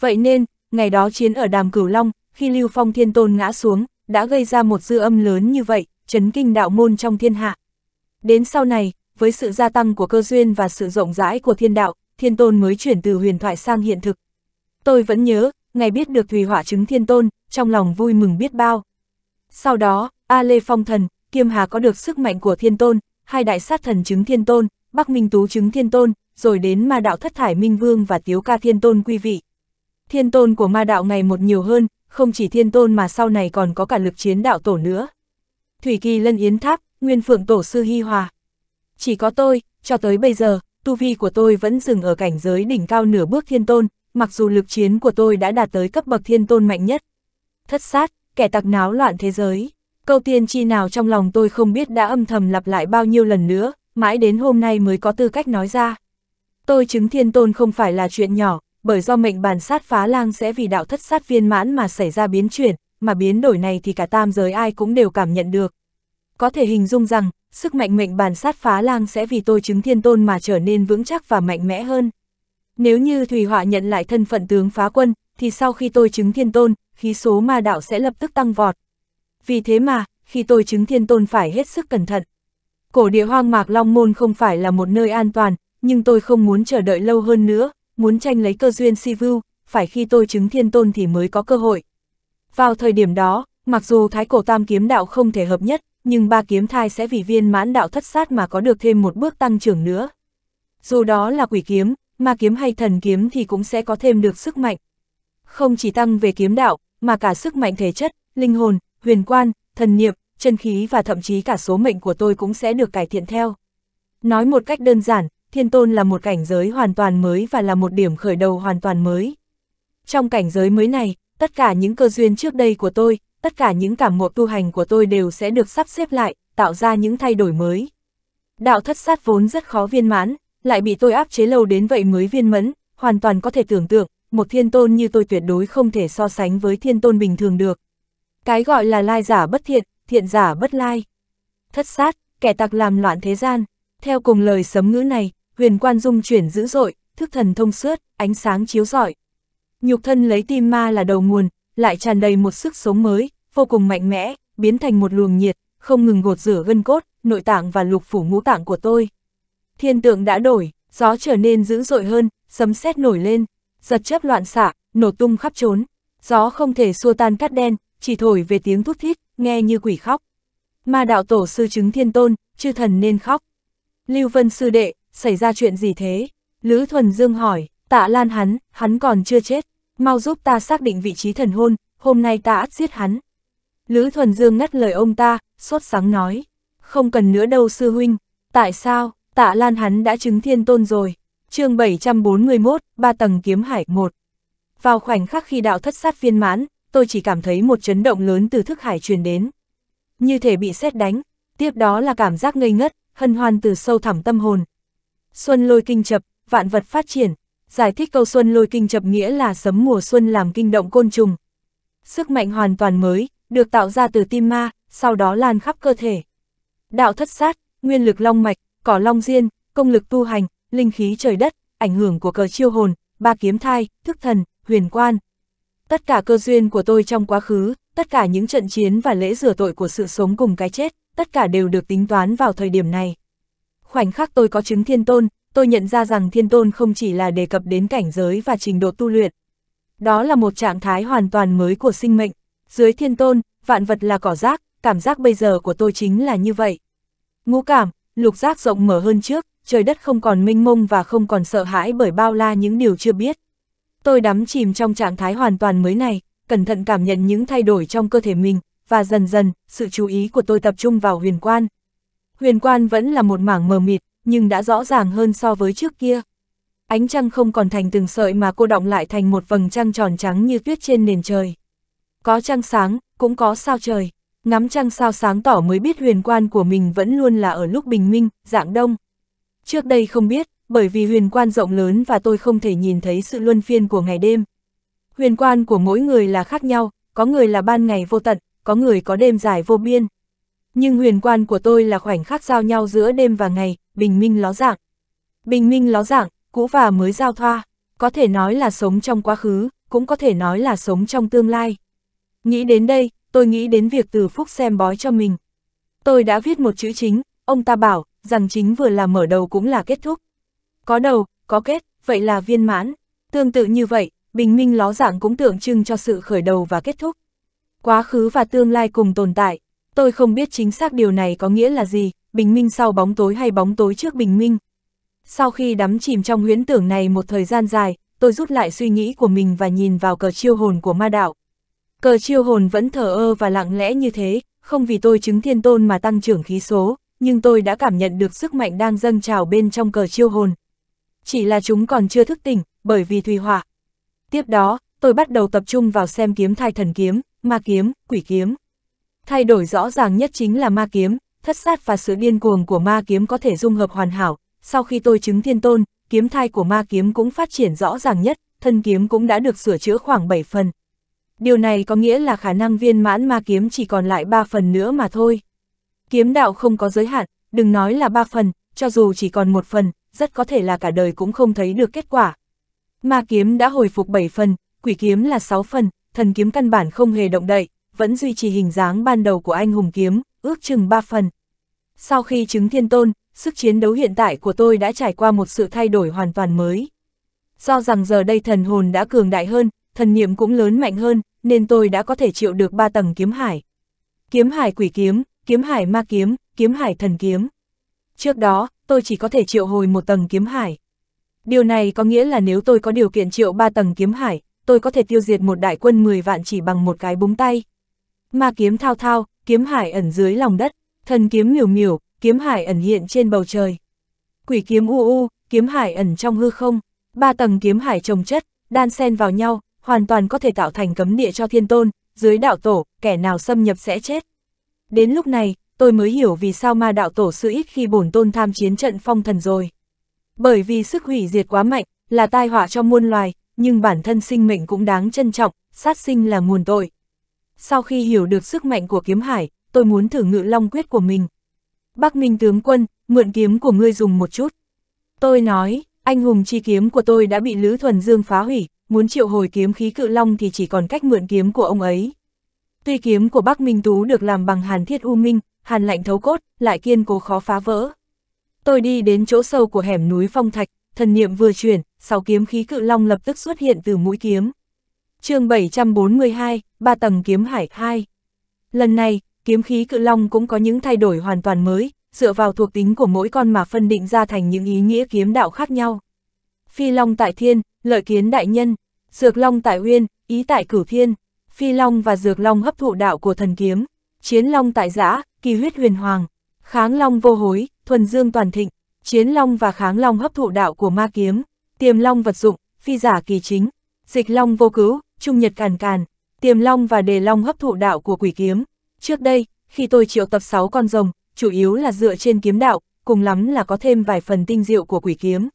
Vậy nên, ngày đó chiến ở đàm cửu long, khi lưu phong thiên tôn ngã xuống, đã gây ra một dư âm lớn như vậy, chấn kinh đạo môn trong thiên hạ. Đến sau này, với sự gia tăng của cơ duyên và sự rộng rãi của thiên đạo, thiên tôn mới chuyển từ huyền thoại sang hiện thực. Tôi vẫn nhớ, ngày biết được thùy hỏa chứng thiên tôn, trong lòng vui mừng biết bao. Sau đó, A Lê Phong Thần, Kiêm Hà có được sức mạnh của thiên tôn, hai đại sát thần chứng thiên tôn, Bắc Minh Tú chứng thiên tôn, rồi đến ma đạo thất thải minh vương và tiếu ca thiên tôn quý vị. Thiên tôn của ma đạo ngày một nhiều hơn, không chỉ thiên tôn mà sau này còn có cả lực chiến đạo tổ nữa. Thủy Kỳ Lân Yến Tháp, Nguyên Phượng Tổ Sư Hy Hòa. Chỉ có tôi, cho tới bây giờ, tu vi của tôi vẫn dừng ở cảnh giới đỉnh cao nửa bước thiên tôn, mặc dù lực chiến của tôi đã đạt tới cấp bậc thiên tôn mạnh nhất. Thất sát, kẻ tặc náo loạn thế giới câu tiên chi nào trong lòng tôi không biết đã âm thầm lặp lại bao nhiêu lần nữa, mãi đến hôm nay mới có tư cách nói ra. Tôi chứng thiên tôn không phải là chuyện nhỏ, bởi do mệnh bàn sát phá lang sẽ vì đạo thất sát viên mãn mà xảy ra biến chuyển, mà biến đổi này thì cả tam giới ai cũng đều cảm nhận được. Có thể hình dung rằng, sức mạnh mệnh bàn sát phá lang sẽ vì tôi chứng thiên tôn mà trở nên vững chắc và mạnh mẽ hơn. Nếu như Thủy Họa nhận lại thân phận tướng phá quân, thì sau khi tôi chứng thiên tôn, khí số ma đạo sẽ lập tức tăng vọt, vì thế mà, khi tôi chứng thiên tôn phải hết sức cẩn thận. Cổ địa hoang mạc Long Môn không phải là một nơi an toàn, nhưng tôi không muốn chờ đợi lâu hơn nữa, muốn tranh lấy cơ duyên si vưu, phải khi tôi chứng thiên tôn thì mới có cơ hội. Vào thời điểm đó, mặc dù thái cổ tam kiếm đạo không thể hợp nhất, nhưng ba kiếm thai sẽ vì viên mãn đạo thất sát mà có được thêm một bước tăng trưởng nữa. Dù đó là quỷ kiếm, ma kiếm hay thần kiếm thì cũng sẽ có thêm được sức mạnh. Không chỉ tăng về kiếm đạo, mà cả sức mạnh thể chất, linh hồn, huyền quan, thần niệm, chân khí và thậm chí cả số mệnh của tôi cũng sẽ được cải thiện theo. Nói một cách đơn giản, thiên tôn là một cảnh giới hoàn toàn mới và là một điểm khởi đầu hoàn toàn mới. Trong cảnh giới mới này, tất cả những cơ duyên trước đây của tôi, tất cả những cảm ngộ tu hành của tôi đều sẽ được sắp xếp lại, tạo ra những thay đổi mới. Đạo thất sát vốn rất khó viên mãn, lại bị tôi áp chế lâu đến vậy mới viên mẫn, hoàn toàn có thể tưởng tượng, một thiên tôn như tôi tuyệt đối không thể so sánh với thiên tôn bình thường được. Cái gọi là lai giả bất thiện, thiện giả bất lai. Thất sát, kẻ tặc làm loạn thế gian. Theo cùng lời sấm ngữ này, huyền quan dung chuyển dữ dội, thức thần thông suốt, ánh sáng chiếu rọi. Nhục thân lấy tim ma là đầu nguồn, lại tràn đầy một sức sống mới, vô cùng mạnh mẽ, biến thành một luồng nhiệt, không ngừng gột rửa gân cốt, nội tạng và lục phủ ngũ tạng của tôi. Thiên tượng đã đổi, gió trở nên dữ dội hơn, sấm sét nổi lên, giật chớp loạn xạ, nổ tung khắp trốn. Gió không thể xua tan cát đen, chỉ thổi về tiếng thút thít, nghe như quỷ khóc. Mà đạo tổ sư chứng thiên tôn, chư thần nên khóc. Lưu Vân sư đệ, xảy ra chuyện gì thế? Lữ Thuần Dương hỏi, tạ lan hắn, hắn còn chưa chết. Mau giúp ta xác định vị trí thần hôn, hôm nay ta ắt giết hắn. Lữ Thuần Dương ngắt lời ông ta, sốt sáng nói. Không cần nữa đâu sư huynh. Tại sao, tạ lan hắn đã chứng thiên tôn rồi. chương 741, ba tầng kiếm hải 1. Vào khoảnh khắc khi đạo thất sát viên mãn, tôi chỉ cảm thấy một chấn động lớn từ thức hải truyền đến. Như thể bị xét đánh, tiếp đó là cảm giác ngây ngất, hân hoan từ sâu thẳm tâm hồn. Xuân lôi kinh chập, vạn vật phát triển, giải thích câu xuân lôi kinh chập nghĩa là sấm mùa xuân làm kinh động côn trùng. Sức mạnh hoàn toàn mới, được tạo ra từ tim ma, sau đó lan khắp cơ thể. Đạo thất sát, nguyên lực long mạch, cỏ long diên, công lực tu hành, linh khí trời đất, ảnh hưởng của cờ chiêu hồn, ba kiếm thai, thức thần, huyền quan, Tất cả cơ duyên của tôi trong quá khứ, tất cả những trận chiến và lễ rửa tội của sự sống cùng cái chết, tất cả đều được tính toán vào thời điểm này. Khoảnh khắc tôi có chứng thiên tôn, tôi nhận ra rằng thiên tôn không chỉ là đề cập đến cảnh giới và trình độ tu luyện. Đó là một trạng thái hoàn toàn mới của sinh mệnh. Dưới thiên tôn, vạn vật là cỏ rác, cảm giác bây giờ của tôi chính là như vậy. Ngũ cảm, lục giác rộng mở hơn trước, trời đất không còn minh mông và không còn sợ hãi bởi bao la những điều chưa biết. Tôi đắm chìm trong trạng thái hoàn toàn mới này, cẩn thận cảm nhận những thay đổi trong cơ thể mình, và dần dần, sự chú ý của tôi tập trung vào huyền quan. Huyền quan vẫn là một mảng mờ mịt, nhưng đã rõ ràng hơn so với trước kia. Ánh trăng không còn thành từng sợi mà cô động lại thành một vầng trăng tròn trắng như tuyết trên nền trời. Có trăng sáng, cũng có sao trời. Ngắm trăng sao sáng tỏ mới biết huyền quan của mình vẫn luôn là ở lúc bình minh, dạng đông. Trước đây không biết, bởi vì huyền quan rộng lớn và tôi không thể nhìn thấy sự luân phiên của ngày đêm. Huyền quan của mỗi người là khác nhau, có người là ban ngày vô tận, có người có đêm dài vô biên. Nhưng huyền quan của tôi là khoảnh khắc giao nhau giữa đêm và ngày, bình minh ló dạng. Bình minh ló dạng, cũ và mới giao thoa, có thể nói là sống trong quá khứ, cũng có thể nói là sống trong tương lai. Nghĩ đến đây, tôi nghĩ đến việc từ phúc xem bói cho mình. Tôi đã viết một chữ chính, ông ta bảo, rằng chính vừa là mở đầu cũng là kết thúc có đầu, có kết, vậy là viên mãn. Tương tự như vậy, bình minh ló dạng cũng tượng trưng cho sự khởi đầu và kết thúc. Quá khứ và tương lai cùng tồn tại, tôi không biết chính xác điều này có nghĩa là gì, bình minh sau bóng tối hay bóng tối trước bình minh. Sau khi đắm chìm trong huyễn tưởng này một thời gian dài, tôi rút lại suy nghĩ của mình và nhìn vào cờ chiêu hồn của ma đạo. Cờ chiêu hồn vẫn thờ ơ và lặng lẽ như thế, không vì tôi chứng thiên tôn mà tăng trưởng khí số, nhưng tôi đã cảm nhận được sức mạnh đang dâng trào bên trong cờ chiêu hồn, chỉ là chúng còn chưa thức tỉnh, bởi vì thủy hỏa. Tiếp đó, tôi bắt đầu tập trung vào xem kiếm thai thần kiếm, ma kiếm, quỷ kiếm. Thay đổi rõ ràng nhất chính là ma kiếm, thất sát và sự điên cuồng của ma kiếm có thể dung hợp hoàn hảo. Sau khi tôi chứng thiên tôn, kiếm thai của ma kiếm cũng phát triển rõ ràng nhất, thân kiếm cũng đã được sửa chữa khoảng 7 phần. Điều này có nghĩa là khả năng viên mãn ma kiếm chỉ còn lại 3 phần nữa mà thôi. Kiếm đạo không có giới hạn, đừng nói là 3 phần, cho dù chỉ còn một phần, rất có thể là cả đời cũng không thấy được kết quả. Ma kiếm đã hồi phục 7 phần, quỷ kiếm là 6 phần, thần kiếm căn bản không hề động đậy, vẫn duy trì hình dáng ban đầu của anh hùng kiếm, ước chừng 3 phần. Sau khi chứng thiên tôn, sức chiến đấu hiện tại của tôi đã trải qua một sự thay đổi hoàn toàn mới. Do rằng giờ đây thần hồn đã cường đại hơn, thần niệm cũng lớn mạnh hơn, nên tôi đã có thể chịu được ba tầng kiếm hải. Kiếm hải quỷ kiếm, kiếm hải ma kiếm, kiếm hải thần kiếm. Trước đó, tôi chỉ có thể triệu hồi một tầng kiếm hải. Điều này có nghĩa là nếu tôi có điều kiện triệu ba tầng kiếm hải, tôi có thể tiêu diệt một đại quân 10 vạn chỉ bằng một cái búng tay. Ma kiếm thao thao, kiếm hải ẩn dưới lòng đất, thần kiếm miểu miểu, kiếm hải ẩn hiện trên bầu trời. Quỷ kiếm u u, kiếm hải ẩn trong hư không, ba tầng kiếm hải trồng chất, đan xen vào nhau, hoàn toàn có thể tạo thành cấm địa cho thiên tôn, dưới đạo tổ, kẻ nào xâm nhập sẽ chết. Đến lúc này, tôi mới hiểu vì sao ma đạo tổ sư ít khi bổn tôn tham chiến trận phong thần rồi. Bởi vì sức hủy diệt quá mạnh, là tai họa cho muôn loài, nhưng bản thân sinh mệnh cũng đáng trân trọng, sát sinh là nguồn tội. Sau khi hiểu được sức mạnh của kiếm hải, tôi muốn thử ngự long quyết của mình. Bắc Minh tướng quân, mượn kiếm của ngươi dùng một chút. Tôi nói, anh hùng chi kiếm của tôi đã bị Lữ Thuần Dương phá hủy, muốn triệu hồi kiếm khí cự long thì chỉ còn cách mượn kiếm của ông ấy. Tuy kiếm của Bắc Minh Tú được làm bằng hàn thiết u minh, hàn lạnh thấu cốt, lại kiên cố khó phá vỡ. Tôi đi đến chỗ sâu của hẻm núi phong thạch, thần niệm vừa chuyển, sáu kiếm khí cự long lập tức xuất hiện từ mũi kiếm. chương 742, ba tầng kiếm hải 2. Lần này, kiếm khí cự long cũng có những thay đổi hoàn toàn mới, dựa vào thuộc tính của mỗi con mà phân định ra thành những ý nghĩa kiếm đạo khác nhau. Phi long tại thiên, lợi kiến đại nhân, dược long tại uyên, ý tại cửu thiên, phi long và dược long hấp thụ đạo của thần kiếm, chiến long tại giã, kỳ huyết huyền hoàng, kháng long vô hối, thuần dương toàn thịnh, chiến long và kháng long hấp thụ đạo của ma kiếm, tiềm long vật dụng, phi giả kỳ chính, dịch long vô cứu, trung nhật càn càn, tiềm long và đề long hấp thụ đạo của quỷ kiếm. Trước đây, khi tôi triệu tập 6 con rồng, chủ yếu là dựa trên kiếm đạo, cùng lắm là có thêm vài phần tinh diệu của quỷ kiếm.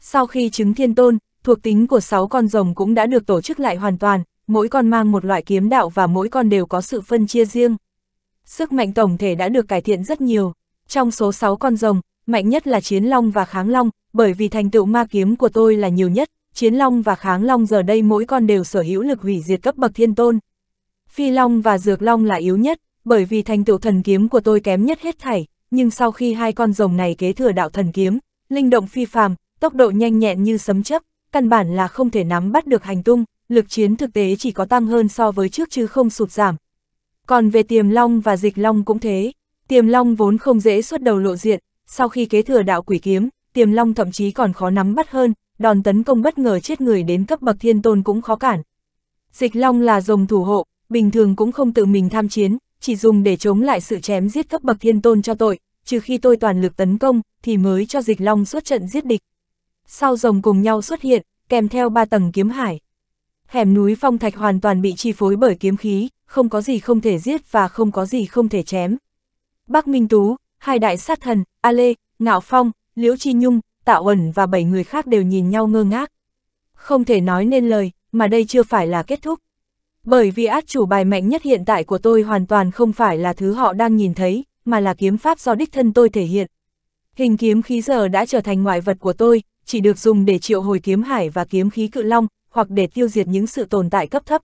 Sau khi chứng thiên tôn, thuộc tính của 6 con rồng cũng đã được tổ chức lại hoàn toàn, mỗi con mang một loại kiếm đạo và mỗi con đều có sự phân chia riêng sức mạnh tổng thể đã được cải thiện rất nhiều. Trong số 6 con rồng, mạnh nhất là Chiến Long và Kháng Long, bởi vì thành tựu ma kiếm của tôi là nhiều nhất, Chiến Long và Kháng Long giờ đây mỗi con đều sở hữu lực hủy diệt cấp bậc thiên tôn. Phi Long và Dược Long là yếu nhất, bởi vì thành tựu thần kiếm của tôi kém nhất hết thảy, nhưng sau khi hai con rồng này kế thừa đạo thần kiếm, linh động phi phàm, tốc độ nhanh nhẹn như sấm chớp, căn bản là không thể nắm bắt được hành tung, lực chiến thực tế chỉ có tăng hơn so với trước chứ không sụt giảm, còn về tiềm long và dịch long cũng thế, tiềm long vốn không dễ xuất đầu lộ diện, sau khi kế thừa đạo quỷ kiếm, tiềm long thậm chí còn khó nắm bắt hơn, đòn tấn công bất ngờ chết người đến cấp bậc thiên tôn cũng khó cản. Dịch long là rồng thủ hộ, bình thường cũng không tự mình tham chiến, chỉ dùng để chống lại sự chém giết cấp bậc thiên tôn cho tội, trừ khi tôi toàn lực tấn công, thì mới cho dịch long xuất trận giết địch. Sau rồng cùng nhau xuất hiện, kèm theo ba tầng kiếm hải. Hẻm núi phong thạch hoàn toàn bị chi phối bởi kiếm khí, không có gì không thể giết và không có gì không thể chém. Bắc Minh Tú, hai đại sát thần, A Lê, Ngạo Phong, Liễu Chi Nhung, Tạo Ẩn và bảy người khác đều nhìn nhau ngơ ngác. Không thể nói nên lời, mà đây chưa phải là kết thúc. Bởi vì át chủ bài mạnh nhất hiện tại của tôi hoàn toàn không phải là thứ họ đang nhìn thấy, mà là kiếm pháp do đích thân tôi thể hiện. Hình kiếm khí giờ đã trở thành ngoại vật của tôi, chỉ được dùng để triệu hồi kiếm hải và kiếm khí cự long, hoặc để tiêu diệt những sự tồn tại cấp thấp.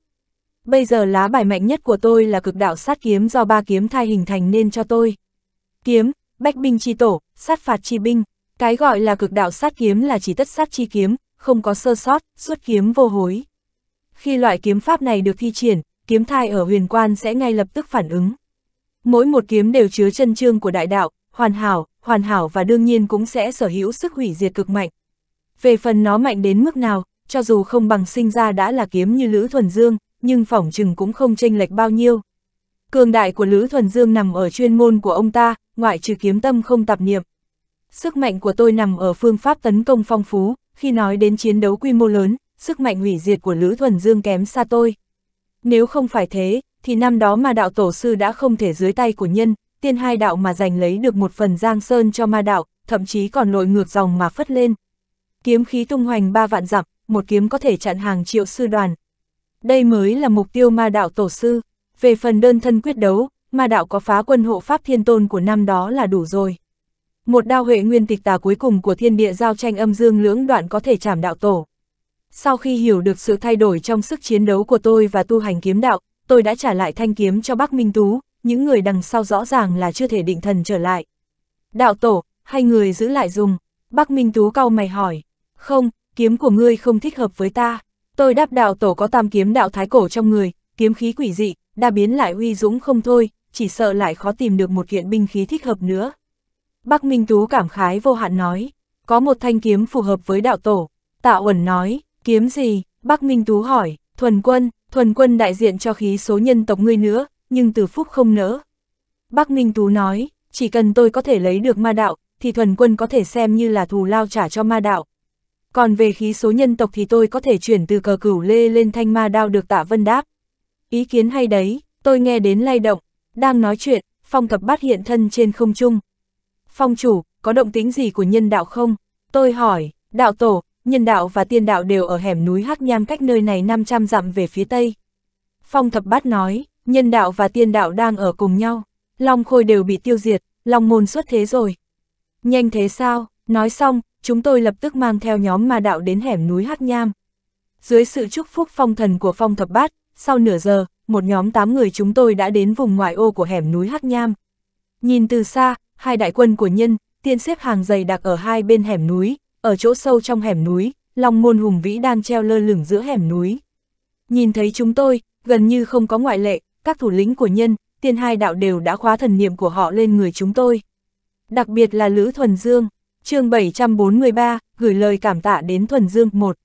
Bây giờ lá bài mạnh nhất của tôi là cực đạo sát kiếm do ba kiếm thai hình thành nên cho tôi. Kiếm, bách binh chi tổ, sát phạt chi binh. Cái gọi là cực đạo sát kiếm là chỉ tất sát chi kiếm, không có sơ sót, xuất kiếm vô hối. Khi loại kiếm pháp này được thi triển, kiếm thai ở huyền quan sẽ ngay lập tức phản ứng. Mỗi một kiếm đều chứa chân trương của đại đạo, hoàn hảo, hoàn hảo và đương nhiên cũng sẽ sở hữu sức hủy diệt cực mạnh. Về phần nó mạnh đến mức nào, cho dù không bằng sinh ra đã là kiếm như Lữ Thuần Dương, nhưng phỏng chừng cũng không tranh lệch bao nhiêu. Cường đại của Lữ Thuần Dương nằm ở chuyên môn của ông ta, ngoại trừ kiếm tâm không tạp niệm. Sức mạnh của tôi nằm ở phương pháp tấn công phong phú, khi nói đến chiến đấu quy mô lớn, sức mạnh hủy diệt của Lữ Thuần Dương kém xa tôi. Nếu không phải thế, thì năm đó mà đạo tổ sư đã không thể dưới tay của nhân, tiên hai đạo mà giành lấy được một phần giang sơn cho ma đạo, thậm chí còn lội ngược dòng mà phất lên. Kiếm khí tung hoành ba vạn dặm, một kiếm có thể chặn hàng triệu sư đoàn, đây mới là mục tiêu ma đạo tổ sư. Về phần đơn thân quyết đấu, ma đạo có phá quân hộ pháp thiên tôn của năm đó là đủ rồi. Một đao huệ nguyên tịch tà cuối cùng của thiên địa giao tranh âm dương lưỡng đoạn có thể chảm đạo tổ. Sau khi hiểu được sự thay đổi trong sức chiến đấu của tôi và tu hành kiếm đạo, tôi đã trả lại thanh kiếm cho bác Minh Tú, những người đằng sau rõ ràng là chưa thể định thần trở lại. Đạo tổ, hay người giữ lại dùng? Bác Minh Tú cau mày hỏi. Không, kiếm của ngươi không thích hợp với ta. Tôi đáp đạo tổ có tam kiếm đạo thái cổ trong người, kiếm khí quỷ dị, đa biến lại uy dũng không thôi, chỉ sợ lại khó tìm được một kiện binh khí thích hợp nữa. Bắc Minh Tú cảm khái vô hạn nói, có một thanh kiếm phù hợp với đạo tổ. tạ uẩn nói, kiếm gì? Bắc Minh Tú hỏi, thuần quân, thuần quân đại diện cho khí số nhân tộc ngươi nữa, nhưng từ phúc không nỡ. Bắc Minh Tú nói, chỉ cần tôi có thể lấy được ma đạo, thì thuần quân có thể xem như là thù lao trả cho ma đạo, còn về khí số nhân tộc thì tôi có thể chuyển từ cờ cửu lê lên thanh ma đao được tạ vân đáp. Ý kiến hay đấy, tôi nghe đến lay động, đang nói chuyện, phong thập bát hiện thân trên không trung. Phong chủ, có động tính gì của nhân đạo không? Tôi hỏi, đạo tổ, nhân đạo và tiên đạo đều ở hẻm núi Hắc Nham cách nơi này 500 dặm về phía tây. Phong thập bát nói, nhân đạo và tiên đạo đang ở cùng nhau, long khôi đều bị tiêu diệt, long môn xuất thế rồi. Nhanh thế sao, nói xong, chúng tôi lập tức mang theo nhóm ma đạo đến hẻm núi Hắc Nham. Dưới sự chúc phúc phong thần của phong thập bát, sau nửa giờ, một nhóm tám người chúng tôi đã đến vùng ngoại ô của hẻm núi Hắc Nham. Nhìn từ xa, hai đại quân của nhân, tiên xếp hàng dày đặc ở hai bên hẻm núi, ở chỗ sâu trong hẻm núi, long môn hùng vĩ đang treo lơ lửng giữa hẻm núi. Nhìn thấy chúng tôi, gần như không có ngoại lệ, các thủ lĩnh của nhân, tiên hai đạo đều đã khóa thần niệm của họ lên người chúng tôi. Đặc biệt là Lữ Thuần Dương chương 743, gửi lời cảm tạ đến Thuần Dương 1.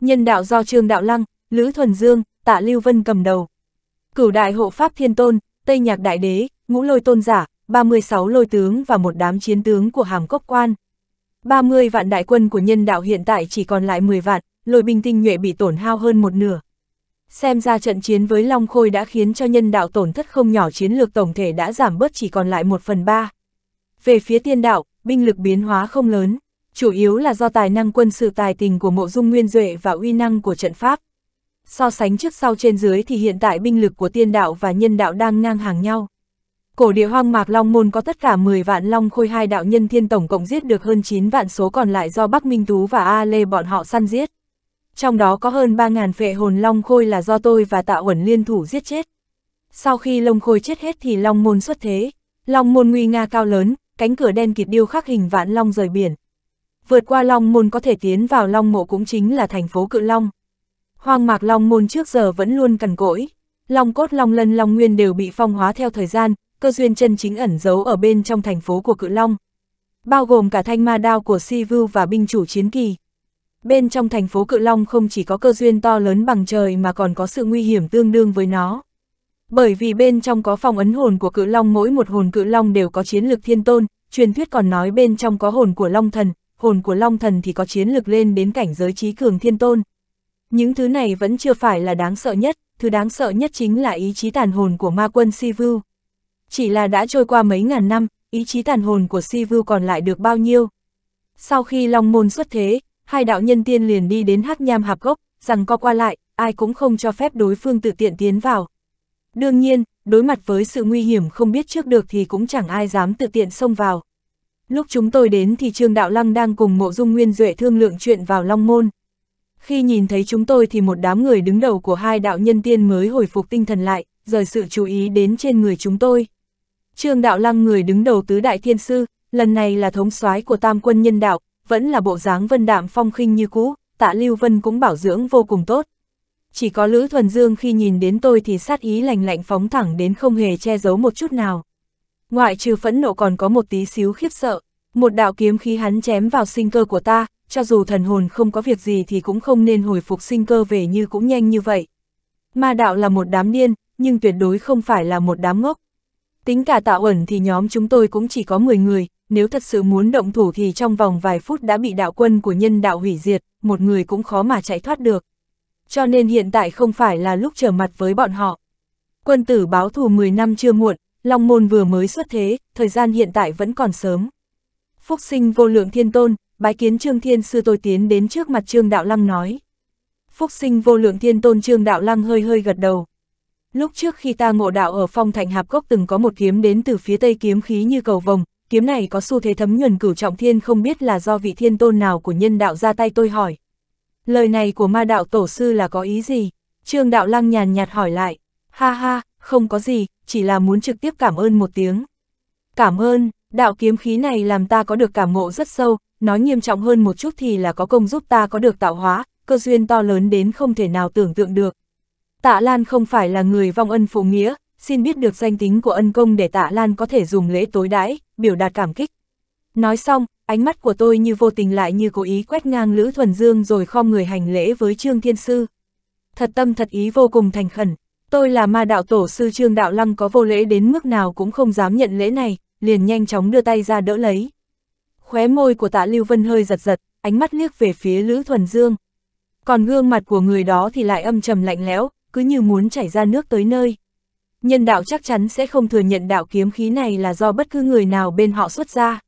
Nhân đạo do Trương Đạo Lăng, Lữ Thuần Dương, Tạ Lưu Vân cầm đầu. Cửu đại hộ Pháp Thiên Tôn, Tây Nhạc Đại Đế, Ngũ Lôi Tôn Giả, 36 lôi tướng và một đám chiến tướng của hàm cốc quan. 30 vạn đại quân của nhân đạo hiện tại chỉ còn lại 10 vạn, lôi binh tinh nhuệ bị tổn hao hơn một nửa. Xem ra trận chiến với Long Khôi đã khiến cho nhân đạo tổn thất không nhỏ chiến lược tổng thể đã giảm bớt chỉ còn lại một phần ba Về phía tiên đạo, binh lực biến hóa không lớn, chủ yếu là do tài năng quân sự tài tình của mộ dung nguyên duệ và uy năng của trận pháp. So sánh trước sau trên dưới thì hiện tại binh lực của tiên đạo và nhân đạo đang ngang hàng nhau. Cổ địa hoang mạc Long Môn có tất cả 10 vạn Long Khôi hai đạo nhân thiên tổng cộng giết được hơn 9 vạn số còn lại do Bắc Minh Tú và A Lê bọn họ săn giết. Trong đó có hơn 3.000 phệ hồn Long Khôi là do tôi và Tạ Uẩn liên thủ giết chết. Sau khi Long Khôi chết hết thì Long Môn xuất thế. Long Môn nguy nga cao lớn, cánh cửa đen kịt điêu khắc hình vạn long rời biển. Vượt qua long môn có thể tiến vào long mộ cũng chính là thành phố cự long. Hoang mạc long môn trước giờ vẫn luôn cằn cỗi. Long cốt long lân long nguyên đều bị phong hóa theo thời gian, cơ duyên chân chính ẩn giấu ở bên trong thành phố của cự long. Bao gồm cả thanh ma đao của Si Vưu và binh chủ chiến kỳ. Bên trong thành phố cự long không chỉ có cơ duyên to lớn bằng trời mà còn có sự nguy hiểm tương đương với nó. Bởi vì bên trong có phòng ấn hồn của cự long mỗi một hồn cự long đều có chiến lực thiên tôn, truyền thuyết còn nói bên trong có hồn của long thần, hồn của long thần thì có chiến lực lên đến cảnh giới trí cường thiên tôn. Những thứ này vẫn chưa phải là đáng sợ nhất, thứ đáng sợ nhất chính là ý chí tàn hồn của ma quân Sivu. Chỉ là đã trôi qua mấy ngàn năm, ý chí tàn hồn của Sivu còn lại được bao nhiêu. Sau khi Long Môn xuất thế, hai đạo nhân tiên liền đi đến hắc nham hạp gốc, rằng co qua lại, ai cũng không cho phép đối phương tự tiện tiến vào, Đương nhiên, đối mặt với sự nguy hiểm không biết trước được thì cũng chẳng ai dám tự tiện xông vào. Lúc chúng tôi đến thì Trương Đạo Lăng đang cùng Mộ Dung Nguyên Duệ thương lượng chuyện vào Long Môn. Khi nhìn thấy chúng tôi thì một đám người đứng đầu của hai đạo nhân tiên mới hồi phục tinh thần lại, rời sự chú ý đến trên người chúng tôi. Trương Đạo Lăng người đứng đầu tứ đại thiên sư, lần này là thống soái của tam quân nhân đạo, vẫn là bộ dáng vân đạm phong khinh như cũ, tạ Lưu Vân cũng bảo dưỡng vô cùng tốt, chỉ có Lữ Thuần Dương khi nhìn đến tôi thì sát ý lành lạnh phóng thẳng đến không hề che giấu một chút nào. Ngoại trừ phẫn nộ còn có một tí xíu khiếp sợ, một đạo kiếm khí hắn chém vào sinh cơ của ta, cho dù thần hồn không có việc gì thì cũng không nên hồi phục sinh cơ về như cũng nhanh như vậy. Ma đạo là một đám điên, nhưng tuyệt đối không phải là một đám ngốc. Tính cả tạo ẩn thì nhóm chúng tôi cũng chỉ có 10 người, nếu thật sự muốn động thủ thì trong vòng vài phút đã bị đạo quân của nhân đạo hủy diệt, một người cũng khó mà chạy thoát được cho nên hiện tại không phải là lúc trở mặt với bọn họ. Quân tử báo thù 10 năm chưa muộn, Long Môn vừa mới xuất thế, thời gian hiện tại vẫn còn sớm. Phúc sinh vô lượng thiên tôn, bái kiến Trương Thiên Sư tôi tiến đến trước mặt Trương Đạo Lăng nói. Phúc sinh vô lượng thiên tôn Trương Đạo Lăng hơi hơi gật đầu. Lúc trước khi ta ngộ đạo ở phong thành hạp cốc từng có một kiếm đến từ phía tây kiếm khí như cầu vồng, kiếm này có xu thế thấm nhuần cửu trọng thiên không biết là do vị thiên tôn nào của nhân đạo ra tay tôi hỏi, Lời này của ma đạo tổ sư là có ý gì? Trương Đạo Lăng nhàn nhạt hỏi lại. Ha ha, không có gì, chỉ là muốn trực tiếp cảm ơn một tiếng. Cảm ơn, đạo kiếm khí này làm ta có được cảm ngộ rất sâu, nói nghiêm trọng hơn một chút thì là có công giúp ta có được tạo hóa, cơ duyên to lớn đến không thể nào tưởng tượng được. Tạ Lan không phải là người vong ân phụ nghĩa, xin biết được danh tính của ân công để Tạ Lan có thể dùng lễ tối đãi, biểu đạt cảm kích. Nói xong, ánh mắt của tôi như vô tình lại như cố ý quét ngang Lữ Thuần Dương rồi khom người hành lễ với Trương Thiên Sư. Thật tâm thật ý vô cùng thành khẩn, tôi là ma đạo tổ sư Trương Đạo Lăng có vô lễ đến mức nào cũng không dám nhận lễ này, liền nhanh chóng đưa tay ra đỡ lấy. Khóe môi của tạ Lưu Vân hơi giật giật, ánh mắt liếc về phía Lữ Thuần Dương. Còn gương mặt của người đó thì lại âm trầm lạnh lẽo, cứ như muốn chảy ra nước tới nơi. Nhân đạo chắc chắn sẽ không thừa nhận đạo kiếm khí này là do bất cứ người nào bên họ xuất ra.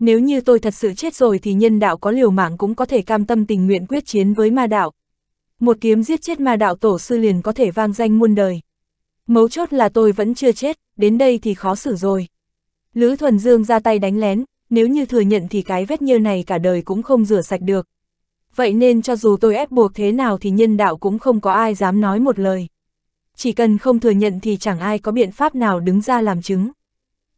Nếu như tôi thật sự chết rồi thì nhân đạo có liều mạng cũng có thể cam tâm tình nguyện quyết chiến với ma đạo. Một kiếm giết chết ma đạo tổ sư liền có thể vang danh muôn đời. Mấu chốt là tôi vẫn chưa chết, đến đây thì khó xử rồi. Lữ Thuần Dương ra tay đánh lén, nếu như thừa nhận thì cái vết nhơ này cả đời cũng không rửa sạch được. Vậy nên cho dù tôi ép buộc thế nào thì nhân đạo cũng không có ai dám nói một lời. Chỉ cần không thừa nhận thì chẳng ai có biện pháp nào đứng ra làm chứng.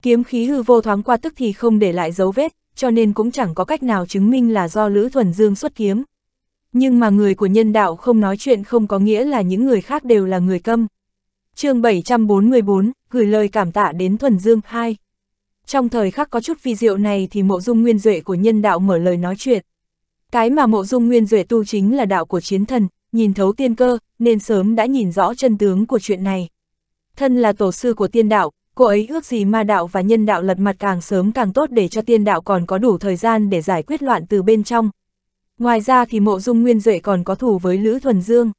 Kiếm khí hư vô thoáng qua tức thì không để lại dấu vết, cho nên cũng chẳng có cách nào chứng minh là do Lữ Thuần Dương xuất kiếm. Nhưng mà người của nhân đạo không nói chuyện không có nghĩa là những người khác đều là người câm. chương 744, gửi lời cảm tạ đến Thuần Dương 2. Trong thời khắc có chút vi diệu này thì mộ dung nguyên duệ của nhân đạo mở lời nói chuyện. Cái mà mộ dung nguyên duệ tu chính là đạo của chiến thần, nhìn thấu tiên cơ, nên sớm đã nhìn rõ chân tướng của chuyện này. Thân là tổ sư của tiên đạo, cô ấy ước gì ma đạo và nhân đạo lật mặt càng sớm càng tốt để cho tiên đạo còn có đủ thời gian để giải quyết loạn từ bên trong. Ngoài ra thì mộ dung nguyên duệ còn có thù với Lữ Thuần Dương.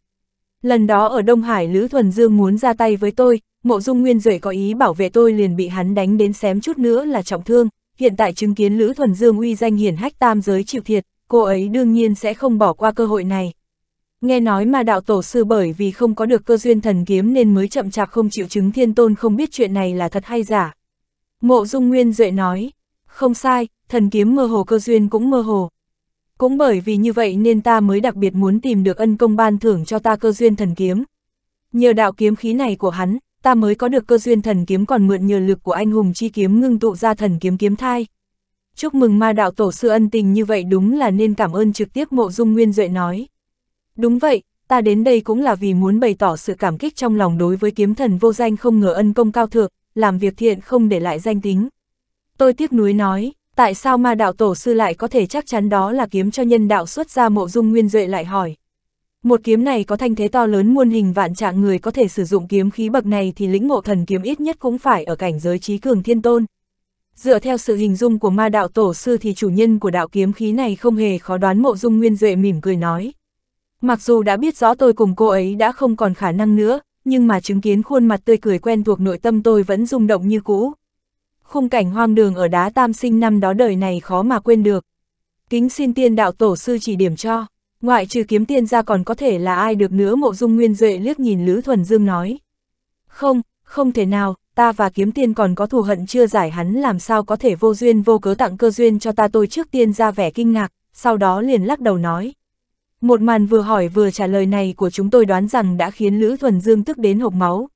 Lần đó ở Đông Hải Lữ Thuần Dương muốn ra tay với tôi, mộ dung nguyên duệ có ý bảo vệ tôi liền bị hắn đánh đến xém chút nữa là trọng thương, hiện tại chứng kiến Lữ Thuần Dương uy danh hiển hách tam giới chịu thiệt, cô ấy đương nhiên sẽ không bỏ qua cơ hội này. Nghe nói mà đạo tổ sư bởi vì không có được cơ duyên thần kiếm nên mới chậm chạp không chịu chứng thiên tôn không biết chuyện này là thật hay giả. Mộ Dung Nguyên Duệ nói, không sai, thần kiếm mơ hồ cơ duyên cũng mơ hồ. Cũng bởi vì như vậy nên ta mới đặc biệt muốn tìm được ân công ban thưởng cho ta cơ duyên thần kiếm. Nhờ đạo kiếm khí này của hắn, ta mới có được cơ duyên thần kiếm còn mượn nhờ lực của anh hùng chi kiếm ngưng tụ ra thần kiếm kiếm thai. Chúc mừng ma đạo tổ sư ân tình như vậy đúng là nên cảm ơn trực tiếp mộ dung nguyên duệ nói. Đúng vậy, ta đến đây cũng là vì muốn bày tỏ sự cảm kích trong lòng đối với kiếm thần vô danh không ngờ ân công cao thượng, làm việc thiện không để lại danh tính. Tôi tiếc nuối nói, tại sao ma đạo tổ sư lại có thể chắc chắn đó là kiếm cho nhân đạo xuất ra mộ dung nguyên duệ lại hỏi. Một kiếm này có thanh thế to lớn muôn hình vạn trạng người có thể sử dụng kiếm khí bậc này thì lĩnh ngộ thần kiếm ít nhất cũng phải ở cảnh giới trí cường thiên tôn. Dựa theo sự hình dung của ma đạo tổ sư thì chủ nhân của đạo kiếm khí này không hề khó đoán mộ dung nguyên duệ mỉm cười nói, Mặc dù đã biết rõ tôi cùng cô ấy đã không còn khả năng nữa, nhưng mà chứng kiến khuôn mặt tươi cười quen thuộc nội tâm tôi vẫn rung động như cũ. Khung cảnh hoang đường ở đá tam sinh năm đó đời này khó mà quên được. Kính xin tiên đạo tổ sư chỉ điểm cho, ngoại trừ kiếm tiên ra còn có thể là ai được nữa mộ dung nguyên duệ liếc nhìn Lữ Thuần Dương nói. Không, không thể nào, ta và kiếm tiên còn có thù hận chưa giải hắn làm sao có thể vô duyên vô cớ tặng cơ duyên cho ta tôi trước tiên ra vẻ kinh ngạc, sau đó liền lắc đầu nói. Một màn vừa hỏi vừa trả lời này của chúng tôi đoán rằng đã khiến Lữ Thuần Dương tức đến hộc máu.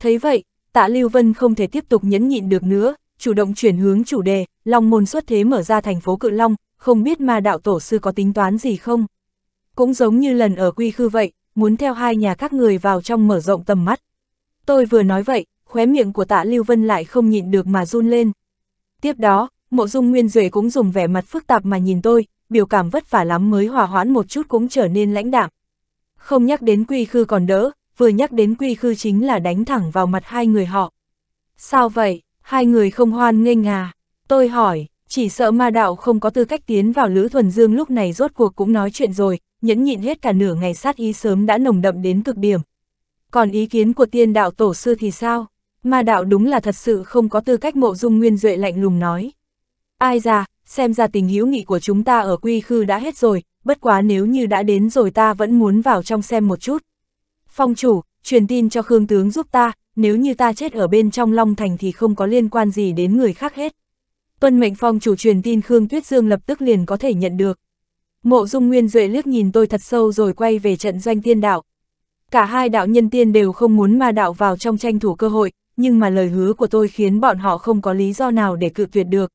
Thấy vậy, tạ Lưu Vân không thể tiếp tục nhẫn nhịn được nữa, chủ động chuyển hướng chủ đề, Long Môn xuất thế mở ra thành phố Cự Long, không biết ma đạo tổ sư có tính toán gì không? Cũng giống như lần ở quy khư vậy, muốn theo hai nhà các người vào trong mở rộng tầm mắt. Tôi vừa nói vậy, khóe miệng của tạ Lưu Vân lại không nhịn được mà run lên. Tiếp đó, mộ dung nguyên duệ cũng dùng vẻ mặt phức tạp mà nhìn tôi, biểu cảm vất vả lắm mới hòa hoãn một chút cũng trở nên lãnh đạm. Không nhắc đến quy khư còn đỡ, vừa nhắc đến quy khư chính là đánh thẳng vào mặt hai người họ. Sao vậy, hai người không hoan nghênh à? Tôi hỏi, chỉ sợ ma đạo không có tư cách tiến vào Lữ Thuần Dương lúc này rốt cuộc cũng nói chuyện rồi, nhẫn nhịn hết cả nửa ngày sát ý sớm đã nồng đậm đến cực điểm. Còn ý kiến của tiên đạo tổ sư thì sao? Ma đạo đúng là thật sự không có tư cách mộ dung nguyên duệ lạnh lùng nói. Ai già, xem ra tình hữu nghị của chúng ta ở quy khư đã hết rồi, bất quá nếu như đã đến rồi ta vẫn muốn vào trong xem một chút. Phong chủ, truyền tin cho Khương tướng giúp ta, nếu như ta chết ở bên trong Long Thành thì không có liên quan gì đến người khác hết. Tuân mệnh phong chủ truyền tin Khương Tuyết Dương lập tức liền có thể nhận được. Mộ Dung Nguyên Duệ liếc nhìn tôi thật sâu rồi quay về trận doanh tiên đạo. Cả hai đạo nhân tiên đều không muốn ma đạo vào trong tranh thủ cơ hội, nhưng mà lời hứa của tôi khiến bọn họ không có lý do nào để cự tuyệt được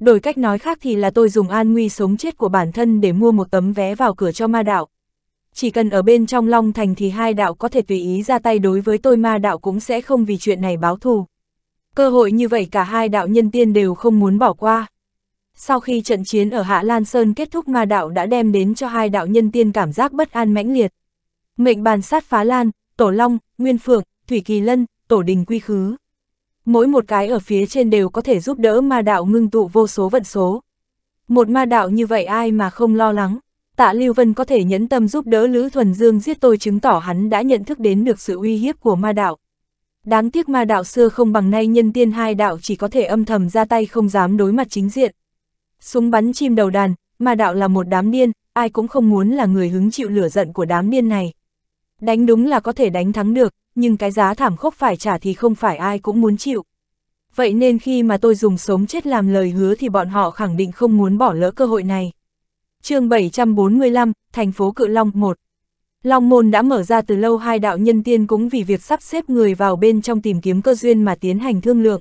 đổi cách nói khác thì là tôi dùng an nguy sống chết của bản thân để mua một tấm vé vào cửa cho ma đạo. Chỉ cần ở bên trong Long Thành thì hai đạo có thể tùy ý ra tay đối với tôi ma đạo cũng sẽ không vì chuyện này báo thù. Cơ hội như vậy cả hai đạo nhân tiên đều không muốn bỏ qua. Sau khi trận chiến ở Hạ Lan Sơn kết thúc ma đạo đã đem đến cho hai đạo nhân tiên cảm giác bất an mãnh liệt. Mệnh bàn sát phá lan, tổ long, nguyên phượng, thủy kỳ lân, tổ đình quy khứ. Mỗi một cái ở phía trên đều có thể giúp đỡ ma đạo ngưng tụ vô số vận số. Một ma đạo như vậy ai mà không lo lắng, tạ Lưu Vân có thể nhẫn tâm giúp đỡ Lữ Thuần Dương giết tôi chứng tỏ hắn đã nhận thức đến được sự uy hiếp của ma đạo. Đáng tiếc ma đạo xưa không bằng nay nhân tiên hai đạo chỉ có thể âm thầm ra tay không dám đối mặt chính diện. Súng bắn chim đầu đàn, ma đạo là một đám điên, ai cũng không muốn là người hứng chịu lửa giận của đám điên này. Đánh đúng là có thể đánh thắng được, nhưng cái giá thảm khốc phải trả thì không phải ai cũng muốn chịu. Vậy nên khi mà tôi dùng sống chết làm lời hứa thì bọn họ khẳng định không muốn bỏ lỡ cơ hội này. chương 745, thành phố Cự Long 1 Long Môn đã mở ra từ lâu hai đạo nhân tiên cũng vì việc sắp xếp người vào bên trong tìm kiếm cơ duyên mà tiến hành thương lượng.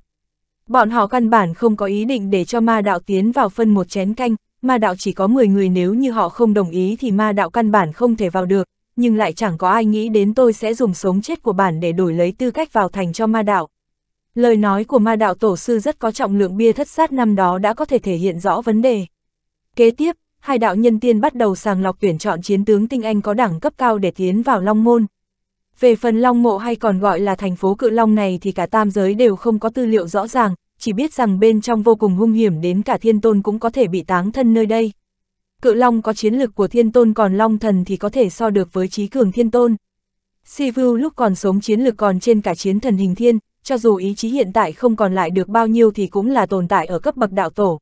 Bọn họ căn bản không có ý định để cho ma đạo tiến vào phân một chén canh, ma đạo chỉ có 10 người nếu như họ không đồng ý thì ma đạo căn bản không thể vào được, nhưng lại chẳng có ai nghĩ đến tôi sẽ dùng sống chết của bản để đổi lấy tư cách vào thành cho ma đạo. Lời nói của ma đạo tổ sư rất có trọng lượng bia thất sát năm đó đã có thể thể hiện rõ vấn đề. Kế tiếp, hai đạo nhân tiên bắt đầu sàng lọc tuyển chọn chiến tướng tinh anh có đẳng cấp cao để tiến vào Long Môn. Về phần Long Mộ hay còn gọi là thành phố Cự Long này thì cả tam giới đều không có tư liệu rõ ràng, chỉ biết rằng bên trong vô cùng hung hiểm đến cả thiên tôn cũng có thể bị táng thân nơi đây cự long có chiến lực của thiên tôn còn long thần thì có thể so được với trí cường thiên tôn. Sivu lúc còn sống chiến lực còn trên cả chiến thần hình thiên, cho dù ý chí hiện tại không còn lại được bao nhiêu thì cũng là tồn tại ở cấp bậc đạo tổ.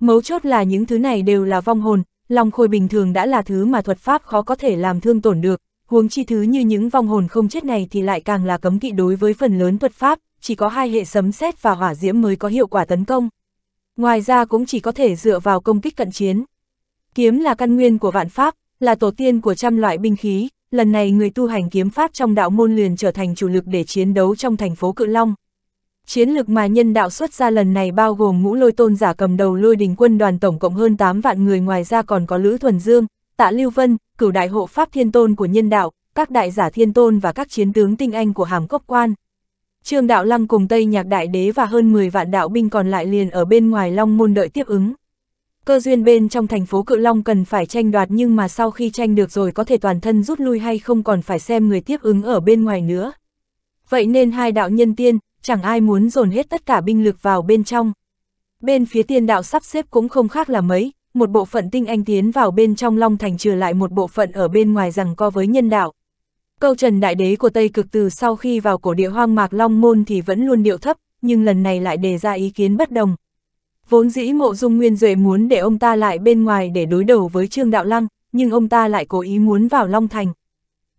Mấu chốt là những thứ này đều là vong hồn, long khôi bình thường đã là thứ mà thuật pháp khó có thể làm thương tổn được, huống chi thứ như những vong hồn không chết này thì lại càng là cấm kỵ đối với phần lớn thuật pháp, chỉ có hai hệ sấm sét và hỏa diễm mới có hiệu quả tấn công. Ngoài ra cũng chỉ có thể dựa vào công kích cận chiến. Kiếm là căn nguyên của vạn pháp, là tổ tiên của trăm loại binh khí, lần này người tu hành kiếm pháp trong đạo môn liền trở thành chủ lực để chiến đấu trong thành phố Cự Long. Chiến lực mà nhân đạo xuất ra lần này bao gồm ngũ lôi tôn giả cầm đầu lôi đình quân đoàn tổng cộng hơn 8 vạn người ngoài ra còn có Lữ Thuần Dương, Tạ Lưu Vân, cửu đại hộ pháp thiên tôn của nhân đạo, các đại giả thiên tôn và các chiến tướng tinh anh của hàm cốc quan. Trương Đạo Lăng cùng Tây Nhạc Đại Đế và hơn 10 vạn đạo binh còn lại liền ở bên ngoài Long Môn đợi tiếp ứng. Cơ duyên bên trong thành phố Cự Long cần phải tranh đoạt nhưng mà sau khi tranh được rồi có thể toàn thân rút lui hay không còn phải xem người tiếp ứng ở bên ngoài nữa. Vậy nên hai đạo nhân tiên, chẳng ai muốn dồn hết tất cả binh lực vào bên trong. Bên phía tiên đạo sắp xếp cũng không khác là mấy, một bộ phận tinh anh tiến vào bên trong Long Thành trừ lại một bộ phận ở bên ngoài rằng co với nhân đạo. Câu trần đại đế của Tây Cực từ sau khi vào cổ địa hoang mạc Long Môn thì vẫn luôn điệu thấp, nhưng lần này lại đề ra ý kiến bất đồng, Vốn dĩ mộ dung nguyên duệ muốn để ông ta lại bên ngoài để đối đầu với Trương Đạo Lăng, nhưng ông ta lại cố ý muốn vào Long Thành.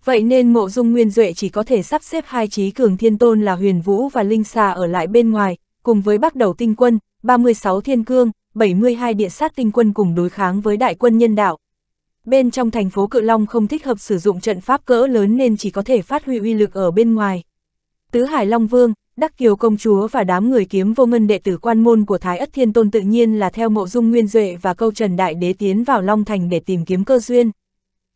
Vậy nên mộ dung nguyên duệ chỉ có thể sắp xếp hai trí cường thiên tôn là Huyền Vũ và Linh Xà ở lại bên ngoài, cùng với bắt đầu tinh quân, 36 thiên cương, 72 địa sát tinh quân cùng đối kháng với đại quân nhân đạo. Bên trong thành phố Cự Long không thích hợp sử dụng trận pháp cỡ lớn nên chỉ có thể phát huy uy lực ở bên ngoài. Tứ Hải Long Vương, Đắc Kiều công chúa và đám người kiếm vô ngân đệ tử quan môn của Thái Ất Thiên Tôn tự nhiên là theo mộ dung nguyên duệ và câu trần đại đế tiến vào Long Thành để tìm kiếm cơ duyên.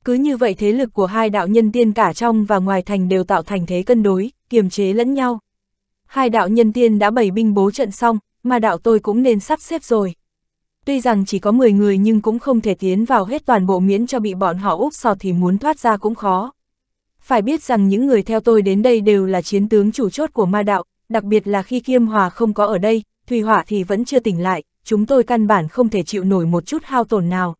Cứ như vậy thế lực của hai đạo nhân tiên cả trong và ngoài thành đều tạo thành thế cân đối, kiềm chế lẫn nhau. Hai đạo nhân tiên đã bày binh bố trận xong, mà đạo tôi cũng nên sắp xếp rồi. Tuy rằng chỉ có 10 người nhưng cũng không thể tiến vào hết toàn bộ miễn cho bị bọn họ úp sọt thì muốn thoát ra cũng khó phải biết rằng những người theo tôi đến đây đều là chiến tướng chủ chốt của ma đạo, đặc biệt là khi Kiêm Hòa không có ở đây, Thùy Hỏa thì vẫn chưa tỉnh lại, chúng tôi căn bản không thể chịu nổi một chút hao tổn nào.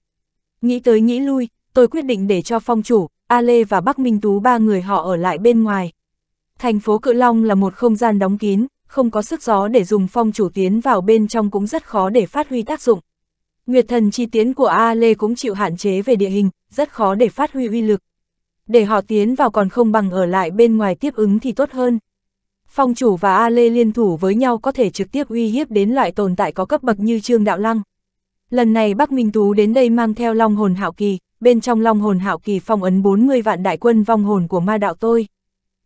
Nghĩ tới nghĩ lui, tôi quyết định để cho phong chủ, A Lê và Bắc Minh Tú ba người họ ở lại bên ngoài. Thành phố Cự Long là một không gian đóng kín, không có sức gió để dùng phong chủ tiến vào bên trong cũng rất khó để phát huy tác dụng. Nguyệt thần chi tiến của A Lê cũng chịu hạn chế về địa hình, rất khó để phát huy uy lực để họ tiến vào còn không bằng ở lại bên ngoài tiếp ứng thì tốt hơn. Phong chủ và A Lê liên thủ với nhau có thể trực tiếp uy hiếp đến loại tồn tại có cấp bậc như Trương Đạo Lăng. Lần này Bắc Minh Tú đến đây mang theo Long Hồn Hạo Kỳ, bên trong Long Hồn Hạo Kỳ phong ấn 40 vạn đại quân vong hồn của ma đạo tôi.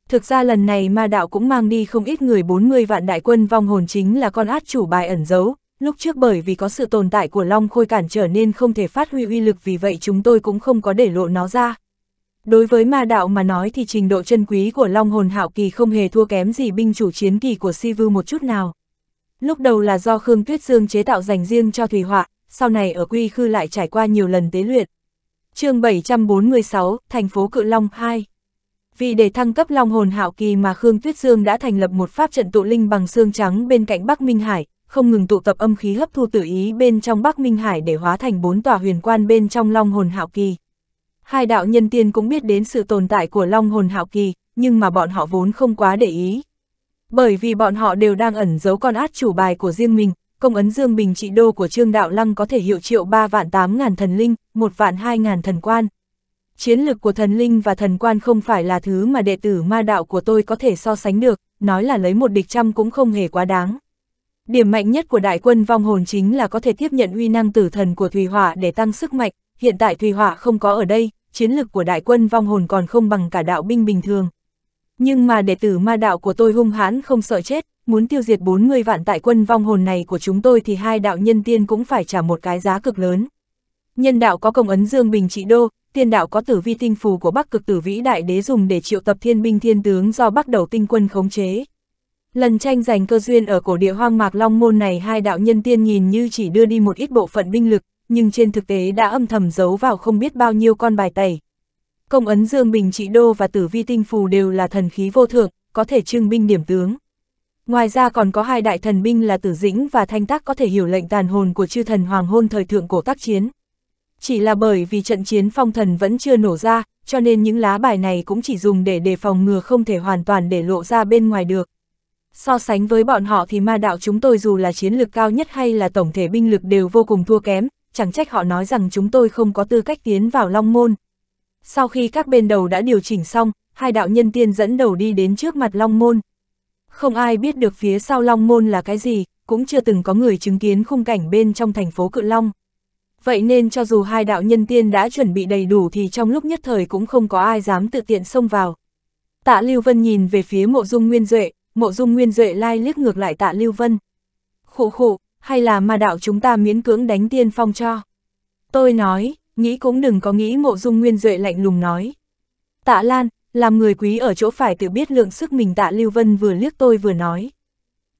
Thực ra lần này ma đạo cũng mang đi không ít người 40 vạn đại quân vong hồn chính là con át chủ bài ẩn giấu, lúc trước bởi vì có sự tồn tại của Long Khôi cản trở nên không thể phát huy uy lực vì vậy chúng tôi cũng không có để lộ nó ra. Đối với ma đạo mà nói thì trình độ chân quý của Long Hồn Hạo Kỳ không hề thua kém gì binh chủ chiến kỳ của Si Vư một chút nào. Lúc đầu là do Khương Tuyết Dương chế tạo dành riêng cho Thủy Họa, sau này ở Quy Khư lại trải qua nhiều lần tế luyện. chương 746, thành phố Cự Long 2 Vì để thăng cấp Long Hồn Hạo Kỳ mà Khương Tuyết Dương đã thành lập một pháp trận tụ linh bằng xương trắng bên cạnh Bắc Minh Hải, không ngừng tụ tập âm khí hấp thu tự ý bên trong Bắc Minh Hải để hóa thành bốn tòa huyền quan bên trong Long Hồn Hạo Kỳ. Hai đạo nhân tiên cũng biết đến sự tồn tại của long hồn hạo kỳ, nhưng mà bọn họ vốn không quá để ý. Bởi vì bọn họ đều đang ẩn giấu con át chủ bài của riêng mình, công ấn Dương Bình trị đô của Trương Đạo Lăng có thể hiệu triệu 3 vạn 8 ngàn thần linh, 1 vạn 2 ngàn thần quan. Chiến lực của thần linh và thần quan không phải là thứ mà đệ tử ma đạo của tôi có thể so sánh được, nói là lấy một địch trăm cũng không hề quá đáng. Điểm mạnh nhất của đại quân vong hồn chính là có thể tiếp nhận uy năng tử thần của Thùy Hỏa để tăng sức mạnh, hiện tại Thùy Hỏa không có ở đây, chiến lực của đại quân vong hồn còn không bằng cả đạo binh bình thường. Nhưng mà đệ tử ma đạo của tôi hung hãn không sợ chết, muốn tiêu diệt 40 vạn tại quân vong hồn này của chúng tôi thì hai đạo nhân tiên cũng phải trả một cái giá cực lớn. Nhân đạo có công ấn Dương Bình trị đô, tiên đạo có tử vi tinh phù của Bắc cực tử vĩ đại đế dùng để triệu tập thiên binh thiên tướng do Bắc đầu tinh quân khống chế. Lần tranh giành cơ duyên ở cổ địa hoang mạc Long Môn này hai đạo nhân tiên nhìn như chỉ đưa đi một ít bộ phận binh lực, nhưng trên thực tế đã âm thầm giấu vào không biết bao nhiêu con bài tẩy. Công ấn Dương Bình Trị Đô và Tử Vi Tinh Phù đều là thần khí vô thượng, có thể trưng binh điểm tướng. Ngoài ra còn có hai đại thần binh là Tử Dĩnh và Thanh Tác có thể hiểu lệnh tàn hồn của chư thần hoàng hôn thời thượng cổ tác chiến. Chỉ là bởi vì trận chiến phong thần vẫn chưa nổ ra, cho nên những lá bài này cũng chỉ dùng để đề phòng ngừa không thể hoàn toàn để lộ ra bên ngoài được. So sánh với bọn họ thì ma đạo chúng tôi dù là chiến lược cao nhất hay là tổng thể binh lực đều vô cùng thua kém, chẳng trách họ nói rằng chúng tôi không có tư cách tiến vào Long Môn. Sau khi các bên đầu đã điều chỉnh xong, hai đạo nhân tiên dẫn đầu đi đến trước mặt Long Môn. Không ai biết được phía sau Long Môn là cái gì, cũng chưa từng có người chứng kiến khung cảnh bên trong thành phố Cự Long. Vậy nên cho dù hai đạo nhân tiên đã chuẩn bị đầy đủ thì trong lúc nhất thời cũng không có ai dám tự tiện xông vào. Tạ Lưu Vân nhìn về phía mộ dung nguyên duệ, mộ dung nguyên duệ lai liếc ngược lại tạ Lưu Vân. Khổ khổ hay là ma đạo chúng ta miễn cưỡng đánh tiên phong cho. Tôi nói, nghĩ cũng đừng có nghĩ mộ dung nguyên duệ lạnh lùng nói. Tạ Lan, làm người quý ở chỗ phải tự biết lượng sức mình tạ Lưu Vân vừa liếc tôi vừa nói.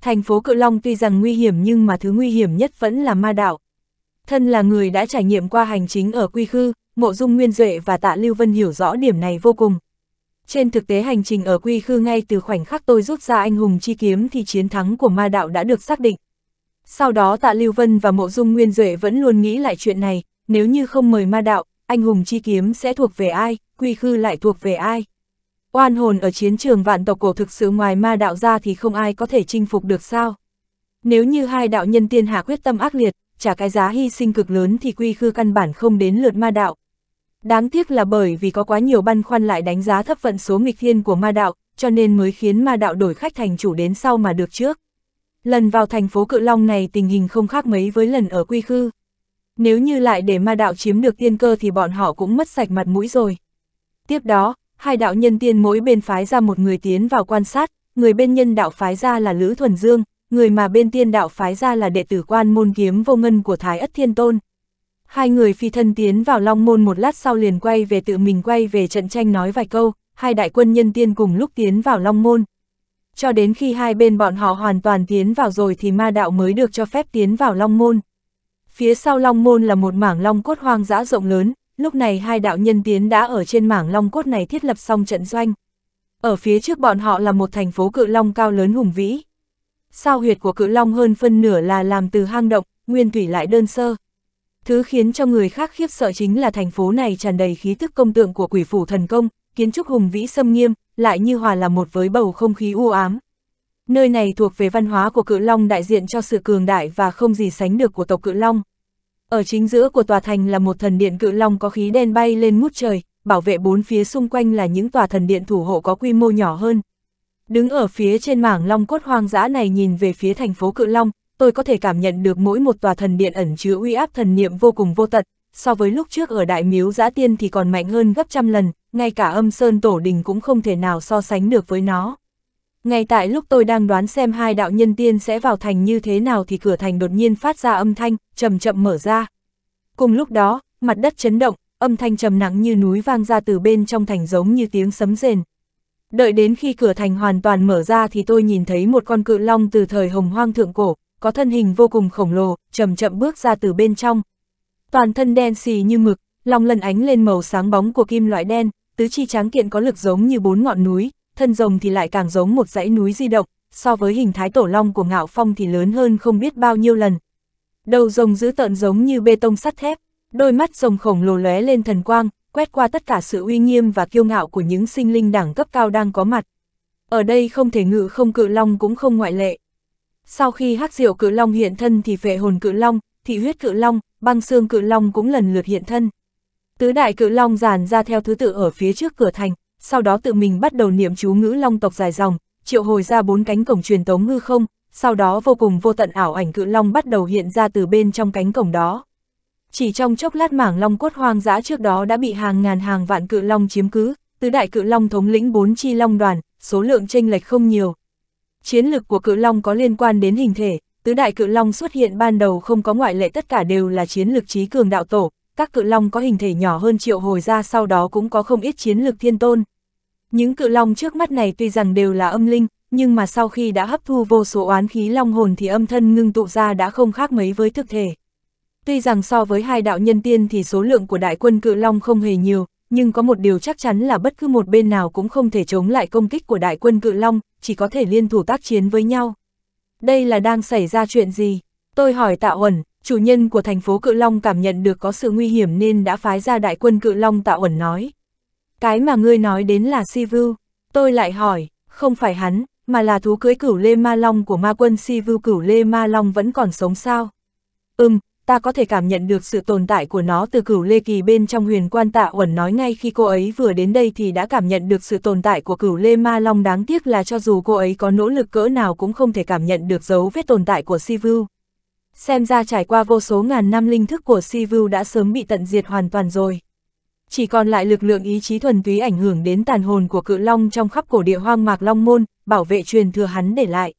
Thành phố Cự Long tuy rằng nguy hiểm nhưng mà thứ nguy hiểm nhất vẫn là ma đạo. Thân là người đã trải nghiệm qua hành chính ở quy khư, mộ dung nguyên duệ và tạ Lưu Vân hiểu rõ điểm này vô cùng. Trên thực tế hành trình ở quy khư ngay từ khoảnh khắc tôi rút ra anh hùng chi kiếm thì chiến thắng của ma đạo đã được xác định. Sau đó tạ Lưu Vân và Mộ Dung Nguyên Duệ vẫn luôn nghĩ lại chuyện này, nếu như không mời ma đạo, anh hùng chi kiếm sẽ thuộc về ai, quy khư lại thuộc về ai. Oan hồn ở chiến trường vạn tộc cổ thực sự ngoài ma đạo ra thì không ai có thể chinh phục được sao. Nếu như hai đạo nhân tiên hạ quyết tâm ác liệt, trả cái giá hy sinh cực lớn thì quy khư căn bản không đến lượt ma đạo. Đáng tiếc là bởi vì có quá nhiều băn khoăn lại đánh giá thấp vận số nghịch thiên của ma đạo, cho nên mới khiến ma đạo đổi khách thành chủ đến sau mà được trước. Lần vào thành phố Cự Long này tình hình không khác mấy với lần ở quy khư. Nếu như lại để ma đạo chiếm được tiên cơ thì bọn họ cũng mất sạch mặt mũi rồi. Tiếp đó, hai đạo nhân tiên mỗi bên phái ra một người tiến vào quan sát, người bên nhân đạo phái ra là Lữ Thuần Dương, người mà bên tiên đạo phái ra là đệ tử quan môn kiếm vô ngân của Thái Ất Thiên Tôn. Hai người phi thân tiến vào Long Môn một lát sau liền quay về tự mình quay về trận tranh nói vài câu, hai đại quân nhân tiên cùng lúc tiến vào Long Môn cho đến khi hai bên bọn họ hoàn toàn tiến vào rồi thì ma đạo mới được cho phép tiến vào Long Môn. Phía sau Long Môn là một mảng Long Cốt hoang dã rộng lớn, lúc này hai đạo nhân tiến đã ở trên mảng Long Cốt này thiết lập xong trận doanh. Ở phía trước bọn họ là một thành phố cự Long cao lớn hùng vĩ. Sao huyệt của cự Long hơn phân nửa là làm từ hang động, nguyên thủy lại đơn sơ. Thứ khiến cho người khác khiếp sợ chính là thành phố này tràn đầy khí thức công tượng của quỷ phủ thần công, kiến trúc hùng vĩ xâm nghiêm, lại như hòa là một với bầu không khí u ám. Nơi này thuộc về văn hóa của cự long đại diện cho sự cường đại và không gì sánh được của tộc cự long. Ở chính giữa của tòa thành là một thần điện cự long có khí đen bay lên ngút trời, bảo vệ bốn phía xung quanh là những tòa thần điện thủ hộ có quy mô nhỏ hơn. Đứng ở phía trên mảng long cốt hoang dã này nhìn về phía thành phố cự long, tôi có thể cảm nhận được mỗi một tòa thần điện ẩn chứa uy áp thần niệm vô cùng vô tận, so với lúc trước ở Đại Miếu Giã Tiên thì còn mạnh hơn gấp trăm lần, ngay cả âm sơn tổ đình cũng không thể nào so sánh được với nó. Ngay tại lúc tôi đang đoán xem hai đạo nhân tiên sẽ vào thành như thế nào thì cửa thành đột nhiên phát ra âm thanh, chậm chậm mở ra. Cùng lúc đó, mặt đất chấn động, âm thanh trầm nặng như núi vang ra từ bên trong thành giống như tiếng sấm rền. Đợi đến khi cửa thành hoàn toàn mở ra thì tôi nhìn thấy một con cự long từ thời hồng hoang thượng cổ, có thân hình vô cùng khổng lồ, chậm chậm bước ra từ bên trong toàn thân đen xì như mực, long lân ánh lên màu sáng bóng của kim loại đen, tứ chi tráng kiện có lực giống như bốn ngọn núi, thân rồng thì lại càng giống một dãy núi di động, so với hình thái tổ long của ngạo phong thì lớn hơn không biết bao nhiêu lần. Đầu rồng giữ tợn giống như bê tông sắt thép, đôi mắt rồng khổng lồ lóe lên thần quang, quét qua tất cả sự uy nghiêm và kiêu ngạo của những sinh linh đẳng cấp cao đang có mặt. Ở đây không thể ngự không cự long cũng không ngoại lệ. Sau khi hắc diệu cự long hiện thân thì phệ hồn cự long, thị huyết cự long, băng xương cự long cũng lần lượt hiện thân. Tứ đại cự long giàn ra theo thứ tự ở phía trước cửa thành, sau đó tự mình bắt đầu niệm chú ngữ long tộc dài dòng, triệu hồi ra bốn cánh cổng truyền tống ngư không, sau đó vô cùng vô tận ảo ảnh cự long bắt đầu hiện ra từ bên trong cánh cổng đó. Chỉ trong chốc lát mảng long cốt hoang dã trước đó đã bị hàng ngàn hàng vạn cự long chiếm cứ, tứ đại cự long thống lĩnh bốn chi long đoàn, số lượng chênh lệch không nhiều. Chiến lực của cự long có liên quan đến hình thể, tứ đại cự long xuất hiện ban đầu không có ngoại lệ tất cả đều là chiến lược trí cường đạo tổ, các cự long có hình thể nhỏ hơn triệu hồi ra sau đó cũng có không ít chiến lược thiên tôn. Những cự long trước mắt này tuy rằng đều là âm linh, nhưng mà sau khi đã hấp thu vô số oán khí long hồn thì âm thân ngưng tụ ra đã không khác mấy với thực thể. Tuy rằng so với hai đạo nhân tiên thì số lượng của đại quân cự long không hề nhiều, nhưng có một điều chắc chắn là bất cứ một bên nào cũng không thể chống lại công kích của đại quân cự long, chỉ có thể liên thủ tác chiến với nhau đây là đang xảy ra chuyện gì? Tôi hỏi Tạ Uẩn, chủ nhân của thành phố Cự Long cảm nhận được có sự nguy hiểm nên đã phái ra đại quân Cự Long Tạ Uẩn nói. Cái mà ngươi nói đến là Sivu, tôi lại hỏi, không phải hắn, mà là thú cưới cửu Lê Ma Long của ma quân Sivu cửu Lê Ma Long vẫn còn sống sao? Ừm, ta có thể cảm nhận được sự tồn tại của nó từ cửu lê kỳ bên trong huyền quan tạ uẩn nói ngay khi cô ấy vừa đến đây thì đã cảm nhận được sự tồn tại của cửu lê ma long đáng tiếc là cho dù cô ấy có nỗ lực cỡ nào cũng không thể cảm nhận được dấu vết tồn tại của Sivu. Xem ra trải qua vô số ngàn năm linh thức của Sivu đã sớm bị tận diệt hoàn toàn rồi. Chỉ còn lại lực lượng ý chí thuần túy ảnh hưởng đến tàn hồn của cự long trong khắp cổ địa hoang mạc long môn, bảo vệ truyền thừa hắn để lại.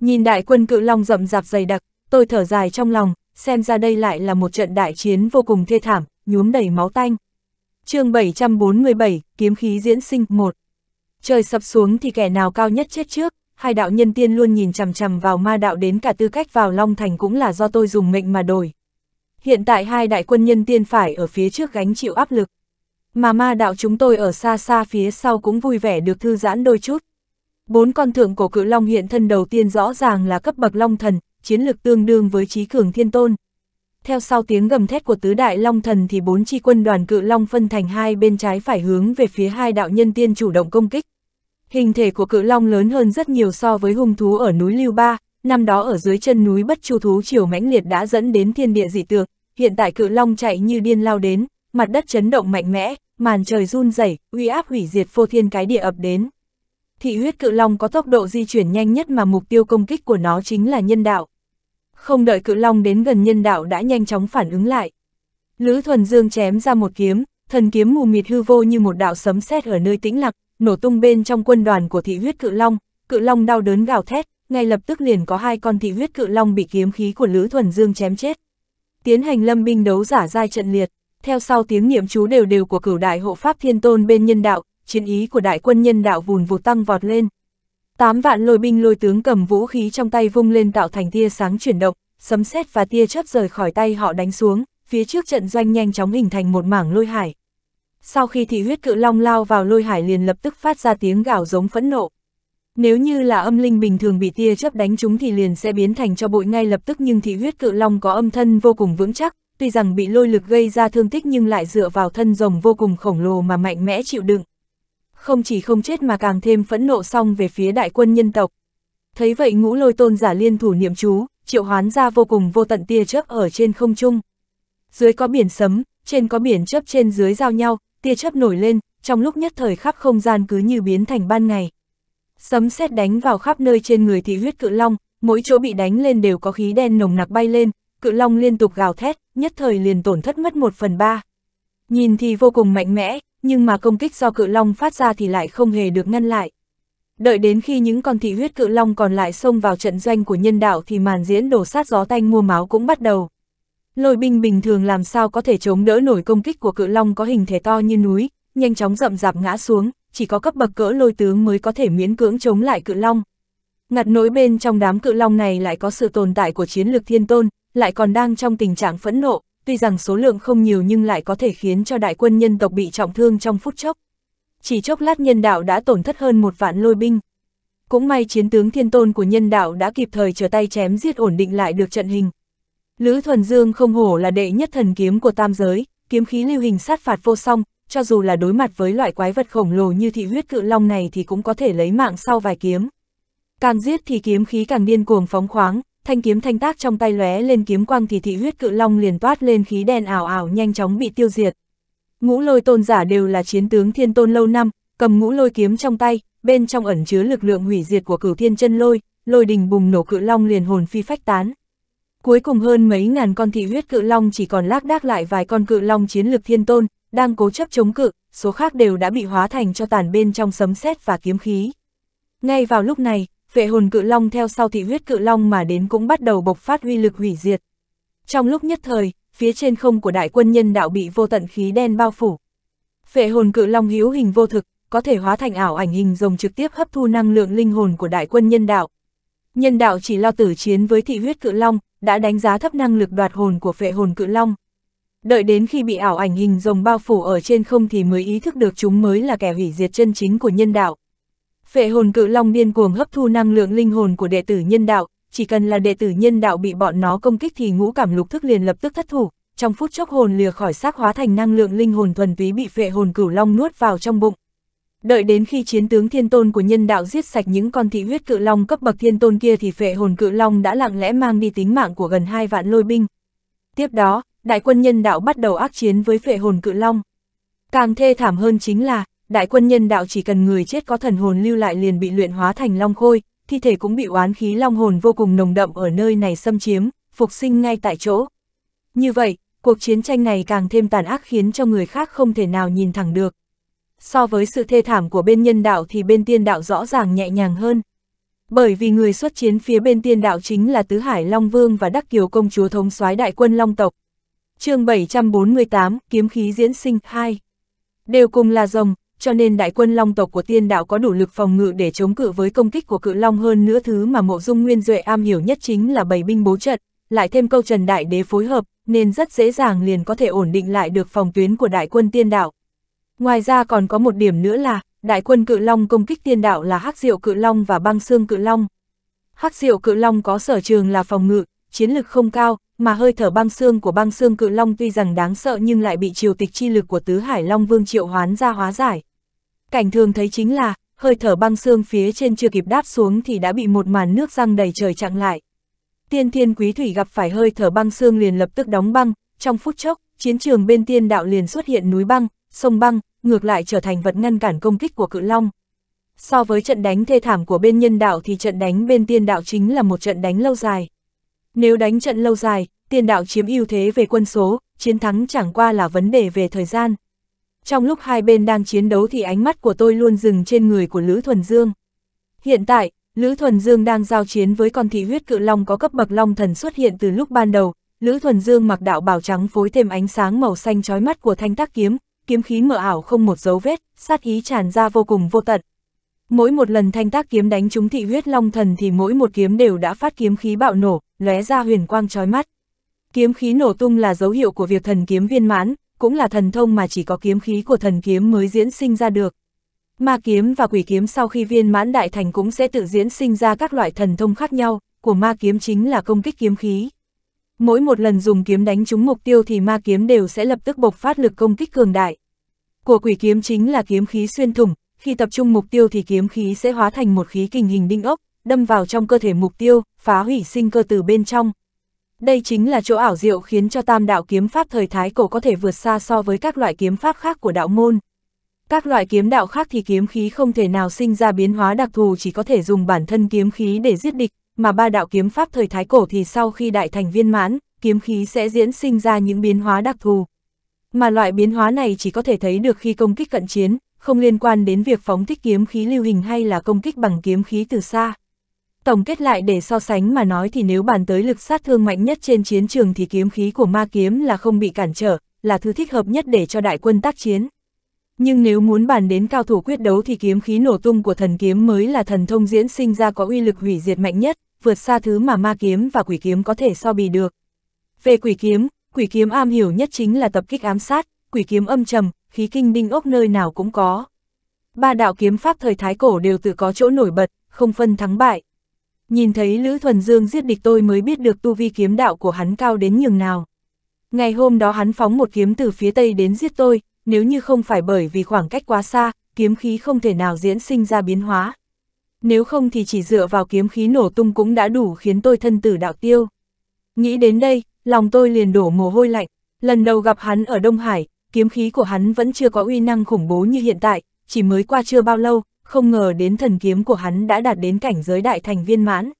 Nhìn đại quân cự long rậm rạp dày đặc, tôi thở dài trong lòng, xem ra đây lại là một trận đại chiến vô cùng thê thảm, nhuốm đầy máu tanh. chương 747, Kiếm khí diễn sinh 1 Trời sập xuống thì kẻ nào cao nhất chết trước, hai đạo nhân tiên luôn nhìn chằm chằm vào ma đạo đến cả tư cách vào Long Thành cũng là do tôi dùng mệnh mà đổi. Hiện tại hai đại quân nhân tiên phải ở phía trước gánh chịu áp lực. Mà ma đạo chúng tôi ở xa xa phía sau cũng vui vẻ được thư giãn đôi chút. Bốn con thượng cổ cự long hiện thân đầu tiên rõ ràng là cấp bậc long thần, chiến lực tương đương với trí cường thiên tôn. Theo sau tiếng gầm thét của tứ đại long thần thì bốn chi quân đoàn cự long phân thành hai bên trái phải hướng về phía hai đạo nhân tiên chủ động công kích. Hình thể của cự long lớn hơn rất nhiều so với hung thú ở núi Lưu Ba, năm đó ở dưới chân núi bất chu thú chiều mãnh liệt đã dẫn đến thiên địa dị tượng, hiện tại cự long chạy như điên lao đến, mặt đất chấn động mạnh mẽ, màn trời run rẩy, uy áp hủy diệt phô thiên cái địa ập đến. Thị huyết cự long có tốc độ di chuyển nhanh nhất mà mục tiêu công kích của nó chính là nhân đạo không đợi cự long đến gần nhân đạo đã nhanh chóng phản ứng lại. Lữ thuần dương chém ra một kiếm, thần kiếm mù mịt hư vô như một đạo sấm sét ở nơi tĩnh lặng, nổ tung bên trong quân đoàn của thị huyết cự long, cự long đau đớn gào thét, ngay lập tức liền có hai con thị huyết cự long bị kiếm khí của Lữ Thuần Dương chém chết. Tiến hành lâm binh đấu giả giai trận liệt, theo sau tiếng niệm chú đều đều của cửu đại hộ pháp thiên tôn bên nhân đạo, chiến ý của đại quân nhân đạo vùn vụt tăng vọt lên, Tám vạn lôi binh lôi tướng cầm vũ khí trong tay vung lên tạo thành tia sáng chuyển động, sấm sét và tia chớp rời khỏi tay họ đánh xuống, phía trước trận doanh nhanh chóng hình thành một mảng lôi hải. Sau khi thị huyết cự long lao vào lôi hải liền lập tức phát ra tiếng gào giống phẫn nộ. Nếu như là âm linh bình thường bị tia chớp đánh chúng thì liền sẽ biến thành cho bụi ngay lập tức nhưng thị huyết cự long có âm thân vô cùng vững chắc, tuy rằng bị lôi lực gây ra thương tích nhưng lại dựa vào thân rồng vô cùng khổng lồ mà mạnh mẽ chịu đựng không chỉ không chết mà càng thêm phẫn nộ xong về phía đại quân nhân tộc. Thấy vậy ngũ lôi tôn giả liên thủ niệm chú, triệu hoán ra vô cùng vô tận tia chớp ở trên không trung. Dưới có biển sấm, trên có biển chớp trên dưới giao nhau, tia chớp nổi lên, trong lúc nhất thời khắp không gian cứ như biến thành ban ngày. Sấm sét đánh vào khắp nơi trên người thị huyết cự long, mỗi chỗ bị đánh lên đều có khí đen nồng nặc bay lên, cự long liên tục gào thét, nhất thời liền tổn thất mất một phần ba. Nhìn thì vô cùng mạnh mẽ, nhưng mà công kích do cự long phát ra thì lại không hề được ngăn lại. Đợi đến khi những con thị huyết cự long còn lại xông vào trận doanh của nhân đạo thì màn diễn đổ sát gió tanh mua máu cũng bắt đầu. Lôi binh bình thường làm sao có thể chống đỡ nổi công kích của cự long có hình thể to như núi, nhanh chóng rậm rạp ngã xuống, chỉ có cấp bậc cỡ lôi tướng mới có thể miễn cưỡng chống lại cự long. Ngặt nỗi bên trong đám cự long này lại có sự tồn tại của chiến lược thiên tôn, lại còn đang trong tình trạng phẫn nộ, tuy rằng số lượng không nhiều nhưng lại có thể khiến cho đại quân nhân tộc bị trọng thương trong phút chốc. Chỉ chốc lát nhân đạo đã tổn thất hơn một vạn lôi binh. Cũng may chiến tướng thiên tôn của nhân đạo đã kịp thời trở tay chém giết ổn định lại được trận hình. Lữ Thuần Dương không hổ là đệ nhất thần kiếm của tam giới, kiếm khí lưu hình sát phạt vô song, cho dù là đối mặt với loại quái vật khổng lồ như thị huyết cự long này thì cũng có thể lấy mạng sau vài kiếm. Càng giết thì kiếm khí càng điên cuồng phóng khoáng, thanh kiếm thanh tác trong tay lóe lên kiếm quang thì thị huyết cự long liền toát lên khí đen ảo ảo nhanh chóng bị tiêu diệt. Ngũ lôi tôn giả đều là chiến tướng thiên tôn lâu năm, cầm ngũ lôi kiếm trong tay, bên trong ẩn chứa lực lượng hủy diệt của cửu thiên chân lôi, lôi đình bùng nổ cự long liền hồn phi phách tán. Cuối cùng hơn mấy ngàn con thị huyết cự long chỉ còn lác đác lại vài con cự long chiến lực thiên tôn, đang cố chấp chống cự, số khác đều đã bị hóa thành cho tàn bên trong sấm sét và kiếm khí. Ngay vào lúc này, vệ hồn cự long theo sau thị huyết cự long mà đến cũng bắt đầu bộc phát uy lực hủy diệt. Trong lúc nhất thời, phía trên không của đại quân nhân đạo bị vô tận khí đen bao phủ. Phệ hồn cự long hữu hình vô thực, có thể hóa thành ảo ảnh hình rồng trực tiếp hấp thu năng lượng linh hồn của đại quân nhân đạo. Nhân đạo chỉ lo tử chiến với thị huyết cự long, đã đánh giá thấp năng lực đoạt hồn của phệ hồn cự long. Đợi đến khi bị ảo ảnh hình rồng bao phủ ở trên không thì mới ý thức được chúng mới là kẻ hủy diệt chân chính của nhân đạo. Phệ hồn cự long điên cuồng hấp thu năng lượng linh hồn của đệ tử nhân đạo, chỉ cần là đệ tử nhân đạo bị bọn nó công kích thì ngũ cảm lục thức liền lập tức thất thủ, trong phút chốc hồn lìa khỏi xác hóa thành năng lượng linh hồn thuần túy bị phệ hồn cự long nuốt vào trong bụng. Đợi đến khi chiến tướng thiên tôn của nhân đạo giết sạch những con thị huyết cự long cấp bậc thiên tôn kia thì phệ hồn cự long đã lặng lẽ mang đi tính mạng của gần hai vạn lôi binh. Tiếp đó, đại quân nhân đạo bắt đầu ác chiến với phệ hồn cự long. Càng thê thảm hơn chính là, đại quân nhân đạo chỉ cần người chết có thần hồn lưu lại liền bị luyện hóa thành long khôi, thi thể cũng bị oán khí long hồn vô cùng nồng đậm ở nơi này xâm chiếm, phục sinh ngay tại chỗ. Như vậy, cuộc chiến tranh này càng thêm tàn ác khiến cho người khác không thể nào nhìn thẳng được. So với sự thê thảm của bên nhân đạo thì bên tiên đạo rõ ràng nhẹ nhàng hơn. Bởi vì người xuất chiến phía bên tiên đạo chính là Tứ Hải Long Vương và Đắc Kiều Công Chúa Thống soái Đại quân Long Tộc. chương 748, Kiếm Khí Diễn Sinh 2 Đều cùng là rồng, cho nên đại quân long tộc của tiên đạo có đủ lực phòng ngự để chống cự với công kích của cự long hơn nữa thứ mà mộ dung nguyên duệ am hiểu nhất chính là bảy binh bố trận, lại thêm câu trần đại đế phối hợp, nên rất dễ dàng liền có thể ổn định lại được phòng tuyến của đại quân tiên đạo. Ngoài ra còn có một điểm nữa là, đại quân cự long công kích tiên đạo là hắc diệu cự long và băng xương cự long. Hắc diệu cự long có sở trường là phòng ngự, chiến lực không cao, mà hơi thở băng xương của băng xương cự long tuy rằng đáng sợ nhưng lại bị triều tịch chi lực của tứ hải long vương triệu hoán ra hóa giải cảnh thường thấy chính là, hơi thở băng xương phía trên chưa kịp đáp xuống thì đã bị một màn nước răng đầy trời chặn lại. Tiên thiên quý thủy gặp phải hơi thở băng xương liền lập tức đóng băng, trong phút chốc, chiến trường bên tiên đạo liền xuất hiện núi băng, sông băng, ngược lại trở thành vật ngăn cản công kích của cự long. So với trận đánh thê thảm của bên nhân đạo thì trận đánh bên tiên đạo chính là một trận đánh lâu dài. Nếu đánh trận lâu dài, tiên đạo chiếm ưu thế về quân số, chiến thắng chẳng qua là vấn đề về thời gian. Trong lúc hai bên đang chiến đấu thì ánh mắt của tôi luôn dừng trên người của Lữ Thuần Dương. Hiện tại, Lữ Thuần Dương đang giao chiến với con thị huyết cự long có cấp bậc long thần xuất hiện từ lúc ban đầu. Lữ Thuần Dương mặc đạo bảo trắng phối thêm ánh sáng màu xanh chói mắt của thanh tác kiếm, kiếm khí mờ ảo không một dấu vết, sát ý tràn ra vô cùng vô tận. Mỗi một lần thanh tác kiếm đánh trúng thị huyết long thần thì mỗi một kiếm đều đã phát kiếm khí bạo nổ, lóe ra huyền quang chói mắt. Kiếm khí nổ tung là dấu hiệu của việc thần kiếm viên mãn, cũng là thần thông mà chỉ có kiếm khí của thần kiếm mới diễn sinh ra được. Ma kiếm và quỷ kiếm sau khi viên mãn đại thành cũng sẽ tự diễn sinh ra các loại thần thông khác nhau, của ma kiếm chính là công kích kiếm khí. Mỗi một lần dùng kiếm đánh trúng mục tiêu thì ma kiếm đều sẽ lập tức bộc phát lực công kích cường đại. Của quỷ kiếm chính là kiếm khí xuyên thủng, khi tập trung mục tiêu thì kiếm khí sẽ hóa thành một khí kình hình đinh ốc, đâm vào trong cơ thể mục tiêu, phá hủy sinh cơ từ bên trong, đây chính là chỗ ảo diệu khiến cho tam đạo kiếm pháp thời Thái Cổ có thể vượt xa so với các loại kiếm pháp khác của đạo môn. Các loại kiếm đạo khác thì kiếm khí không thể nào sinh ra biến hóa đặc thù chỉ có thể dùng bản thân kiếm khí để giết địch, mà ba đạo kiếm pháp thời Thái Cổ thì sau khi đại thành viên mãn, kiếm khí sẽ diễn sinh ra những biến hóa đặc thù. Mà loại biến hóa này chỉ có thể thấy được khi công kích cận chiến, không liên quan đến việc phóng thích kiếm khí lưu hình hay là công kích bằng kiếm khí từ xa. Tổng kết lại để so sánh mà nói thì nếu bàn tới lực sát thương mạnh nhất trên chiến trường thì kiếm khí của ma kiếm là không bị cản trở, là thứ thích hợp nhất để cho đại quân tác chiến. Nhưng nếu muốn bàn đến cao thủ quyết đấu thì kiếm khí nổ tung của thần kiếm mới là thần thông diễn sinh ra có uy lực hủy diệt mạnh nhất, vượt xa thứ mà ma kiếm và quỷ kiếm có thể so bì được. Về quỷ kiếm, quỷ kiếm am hiểu nhất chính là tập kích ám sát, quỷ kiếm âm trầm, khí kinh đinh ốc nơi nào cũng có. Ba đạo kiếm pháp thời Thái Cổ đều tự có chỗ nổi bật, không phân thắng bại nhìn thấy Lữ Thuần Dương giết địch tôi mới biết được tu vi kiếm đạo của hắn cao đến nhường nào. Ngày hôm đó hắn phóng một kiếm từ phía tây đến giết tôi, nếu như không phải bởi vì khoảng cách quá xa, kiếm khí không thể nào diễn sinh ra biến hóa. Nếu không thì chỉ dựa vào kiếm khí nổ tung cũng đã đủ khiến tôi thân tử đạo tiêu. Nghĩ đến đây, lòng tôi liền đổ mồ hôi lạnh. Lần đầu gặp hắn ở Đông Hải, kiếm khí của hắn vẫn chưa có uy năng khủng bố như hiện tại, chỉ mới qua chưa bao lâu, không ngờ đến thần kiếm của hắn đã đạt đến cảnh giới đại thành viên mãn.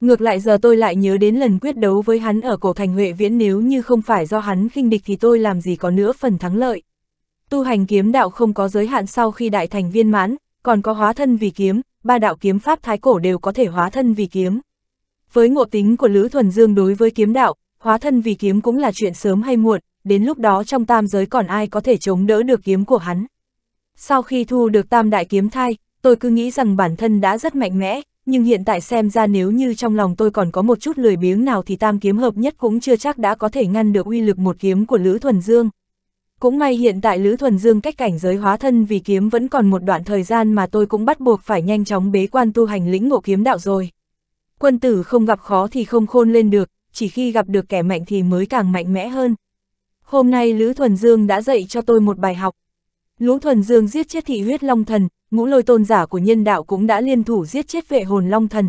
Ngược lại giờ tôi lại nhớ đến lần quyết đấu với hắn ở cổ thành Huệ Viễn nếu như không phải do hắn khinh địch thì tôi làm gì có nữa phần thắng lợi. Tu hành kiếm đạo không có giới hạn sau khi đại thành viên mãn, còn có hóa thân vì kiếm, ba đạo kiếm pháp thái cổ đều có thể hóa thân vì kiếm. Với ngộ tính của Lữ Thuần Dương đối với kiếm đạo, hóa thân vì kiếm cũng là chuyện sớm hay muộn, đến lúc đó trong tam giới còn ai có thể chống đỡ được kiếm của hắn. Sau khi thu được tam đại kiếm thai, tôi cứ nghĩ rằng bản thân đã rất mạnh mẽ, nhưng hiện tại xem ra nếu như trong lòng tôi còn có một chút lười biếng nào thì tam kiếm hợp nhất cũng chưa chắc đã có thể ngăn được uy lực một kiếm của Lữ Thuần Dương. Cũng may hiện tại Lữ Thuần Dương cách cảnh giới hóa thân vì kiếm vẫn còn một đoạn thời gian mà tôi cũng bắt buộc phải nhanh chóng bế quan tu hành lĩnh ngộ kiếm đạo rồi. Quân tử không gặp khó thì không khôn lên được, chỉ khi gặp được kẻ mạnh thì mới càng mạnh mẽ hơn. Hôm nay Lữ Thuần Dương đã dạy cho tôi một bài học, Lũ thuần dương giết chết thị huyết long thần, ngũ lôi tôn giả của nhân đạo cũng đã liên thủ giết chết vệ hồn long thần.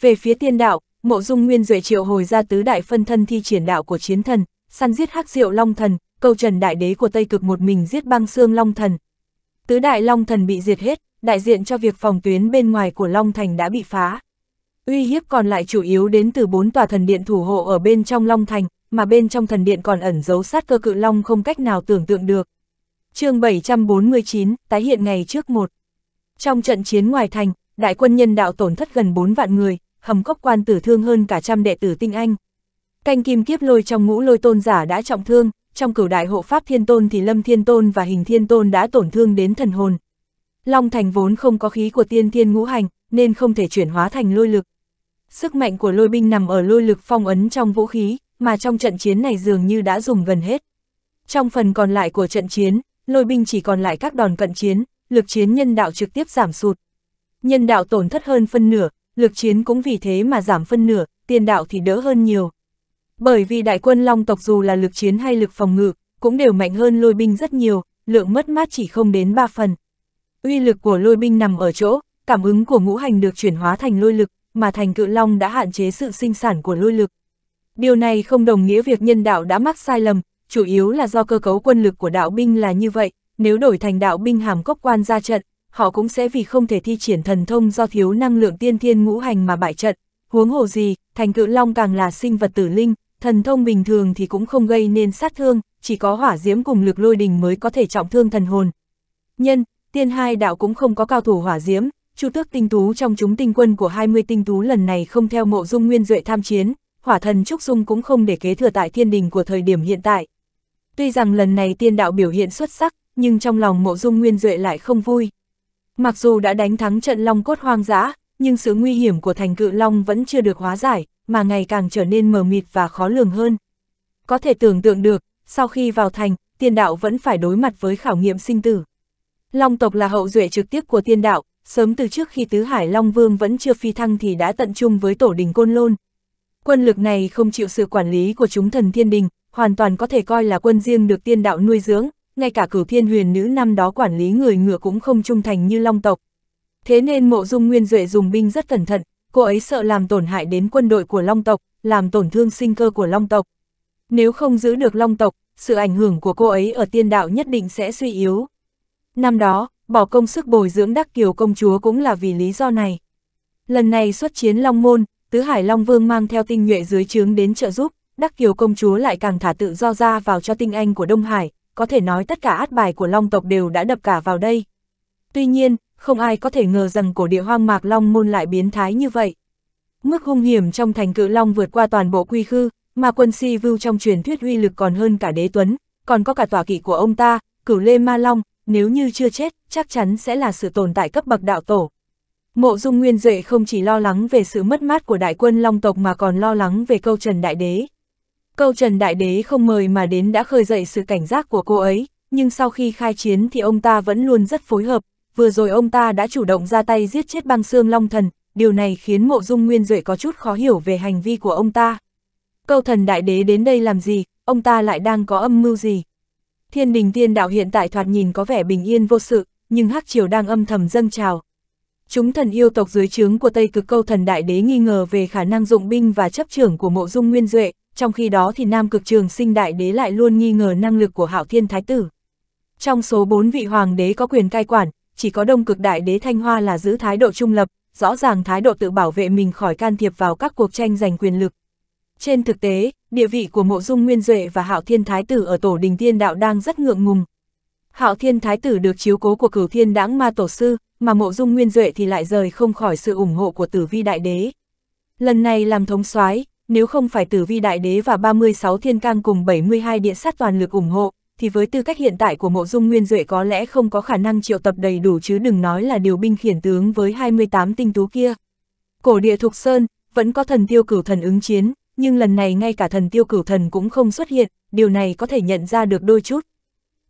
Về phía tiên đạo, mộ dung nguyên duệ triệu hồi ra tứ đại phân thân thi triển đạo của chiến thần, săn giết hắc diệu long thần, câu trần đại đế của Tây Cực một mình giết băng xương long thần. Tứ đại long thần bị diệt hết, đại diện cho việc phòng tuyến bên ngoài của long thành đã bị phá. Uy hiếp còn lại chủ yếu đến từ bốn tòa thần điện thủ hộ ở bên trong long thành, mà bên trong thần điện còn ẩn giấu sát cơ cự long không cách nào tưởng tượng được chương 749, tái hiện ngày trước một. Trong trận chiến ngoài thành, đại quân nhân đạo tổn thất gần 4 vạn người, hầm cốc quan tử thương hơn cả trăm đệ tử tinh anh. Canh kim kiếp lôi trong ngũ lôi tôn giả đã trọng thương, trong cửu đại hộ pháp thiên tôn thì lâm thiên tôn và hình thiên tôn đã tổn thương đến thần hồn. Long thành vốn không có khí của tiên thiên ngũ hành, nên không thể chuyển hóa thành lôi lực. Sức mạnh của lôi binh nằm ở lôi lực phong ấn trong vũ khí, mà trong trận chiến này dường như đã dùng gần hết. Trong phần còn lại của trận chiến, lôi binh chỉ còn lại các đòn cận chiến, lực chiến nhân đạo trực tiếp giảm sụt. Nhân đạo tổn thất hơn phân nửa, lực chiến cũng vì thế mà giảm phân nửa, tiền đạo thì đỡ hơn nhiều. Bởi vì đại quân long tộc dù là lực chiến hay lực phòng ngự, cũng đều mạnh hơn lôi binh rất nhiều, lượng mất mát chỉ không đến 3 phần. Uy lực của lôi binh nằm ở chỗ, cảm ứng của ngũ hành được chuyển hóa thành lôi lực, mà thành cự long đã hạn chế sự sinh sản của lôi lực. Điều này không đồng nghĩa việc nhân đạo đã mắc sai lầm, chủ yếu là do cơ cấu quân lực của đạo binh là như vậy, nếu đổi thành đạo binh hàm cốc quan ra trận, họ cũng sẽ vì không thể thi triển thần thông do thiếu năng lượng tiên thiên ngũ hành mà bại trận, huống hồ gì, thành cự long càng là sinh vật tử linh, thần thông bình thường thì cũng không gây nên sát thương, chỉ có hỏa diễm cùng lực lôi đình mới có thể trọng thương thần hồn. Nhân, tiên hai đạo cũng không có cao thủ hỏa diễm, Chu Tước tinh tú trong chúng tinh quân của 20 tinh tú lần này không theo mộ dung nguyên duệ tham chiến, hỏa thần Trúc Dung cũng không để kế thừa tại thiên đình của thời điểm hiện tại, Tuy rằng lần này tiên đạo biểu hiện xuất sắc, nhưng trong lòng mộ dung nguyên duệ lại không vui. Mặc dù đã đánh thắng trận long cốt hoang dã, nhưng sự nguy hiểm của thành cự long vẫn chưa được hóa giải, mà ngày càng trở nên mờ mịt và khó lường hơn. Có thể tưởng tượng được, sau khi vào thành, tiên đạo vẫn phải đối mặt với khảo nghiệm sinh tử. Long tộc là hậu duệ trực tiếp của tiên đạo, sớm từ trước khi tứ hải Long Vương vẫn chưa phi thăng thì đã tận chung với tổ đình Côn Lôn. Quân lực này không chịu sự quản lý của chúng thần thiên đình, hoàn toàn có thể coi là quân riêng được tiên đạo nuôi dưỡng, ngay cả cử thiên huyền nữ năm đó quản lý người ngựa cũng không trung thành như long tộc. Thế nên mộ dung nguyên duệ dùng binh rất cẩn thận, cô ấy sợ làm tổn hại đến quân đội của long tộc, làm tổn thương sinh cơ của long tộc. Nếu không giữ được long tộc, sự ảnh hưởng của cô ấy ở tiên đạo nhất định sẽ suy yếu. Năm đó, bỏ công sức bồi dưỡng đắc kiều công chúa cũng là vì lý do này. Lần này xuất chiến Long Môn, Tứ Hải Long Vương mang theo tinh nhuệ dưới trướng đến trợ giúp, Đắc Kiều công chúa lại càng thả tự do ra vào cho tinh anh của Đông Hải, có thể nói tất cả át bài của Long tộc đều đã đập cả vào đây. Tuy nhiên, không ai có thể ngờ rằng cổ địa hoang mạc Long môn lại biến thái như vậy. Mức hung hiểm trong thành cự Long vượt qua toàn bộ quy khư, mà quân si vưu trong truyền thuyết uy lực còn hơn cả đế tuấn, còn có cả tòa kỵ của ông ta, cửu lê ma long, nếu như chưa chết, chắc chắn sẽ là sự tồn tại cấp bậc đạo tổ. Mộ dung nguyên duệ không chỉ lo lắng về sự mất mát của đại quân long tộc mà còn lo lắng về câu trần đại đế. Câu Trần Đại Đế không mời mà đến đã khơi dậy sự cảnh giác của cô ấy, nhưng sau khi khai chiến thì ông ta vẫn luôn rất phối hợp, vừa rồi ông ta đã chủ động ra tay giết chết băng xương long thần, điều này khiến mộ dung nguyên duệ có chút khó hiểu về hành vi của ông ta. Câu thần đại đế đến đây làm gì, ông ta lại đang có âm mưu gì? Thiên đình tiên đạo hiện tại thoạt nhìn có vẻ bình yên vô sự, nhưng hắc triều đang âm thầm dâng trào. Chúng thần yêu tộc dưới trướng của Tây cực câu thần đại đế nghi ngờ về khả năng dụng binh và chấp trưởng của mộ dung nguyên duệ, trong khi đó thì Nam Cực Trường Sinh Đại Đế lại luôn nghi ngờ năng lực của Hạo Thiên Thái Tử. Trong số bốn vị hoàng đế có quyền cai quản, chỉ có Đông Cực Đại Đế Thanh Hoa là giữ thái độ trung lập, rõ ràng thái độ tự bảo vệ mình khỏi can thiệp vào các cuộc tranh giành quyền lực. Trên thực tế, địa vị của Mộ Dung Nguyên Duệ và Hạo Thiên Thái Tử ở Tổ Đình Tiên Đạo đang rất ngượng ngùng. Hạo Thiên Thái Tử được chiếu cố của cửu thiên đãng ma tổ sư, mà Mộ Dung Nguyên Duệ thì lại rời không khỏi sự ủng hộ của Tử Vi Đại Đế. Lần này làm thống soái nếu không phải tử vi đại đế và 36 thiên cang cùng 72 địa sát toàn lực ủng hộ, thì với tư cách hiện tại của mộ dung nguyên duệ có lẽ không có khả năng triệu tập đầy đủ chứ đừng nói là điều binh khiển tướng với 28 tinh tú kia. Cổ địa thục sơn, vẫn có thần tiêu cửu thần ứng chiến, nhưng lần này ngay cả thần tiêu cửu thần cũng không xuất hiện, điều này có thể nhận ra được đôi chút.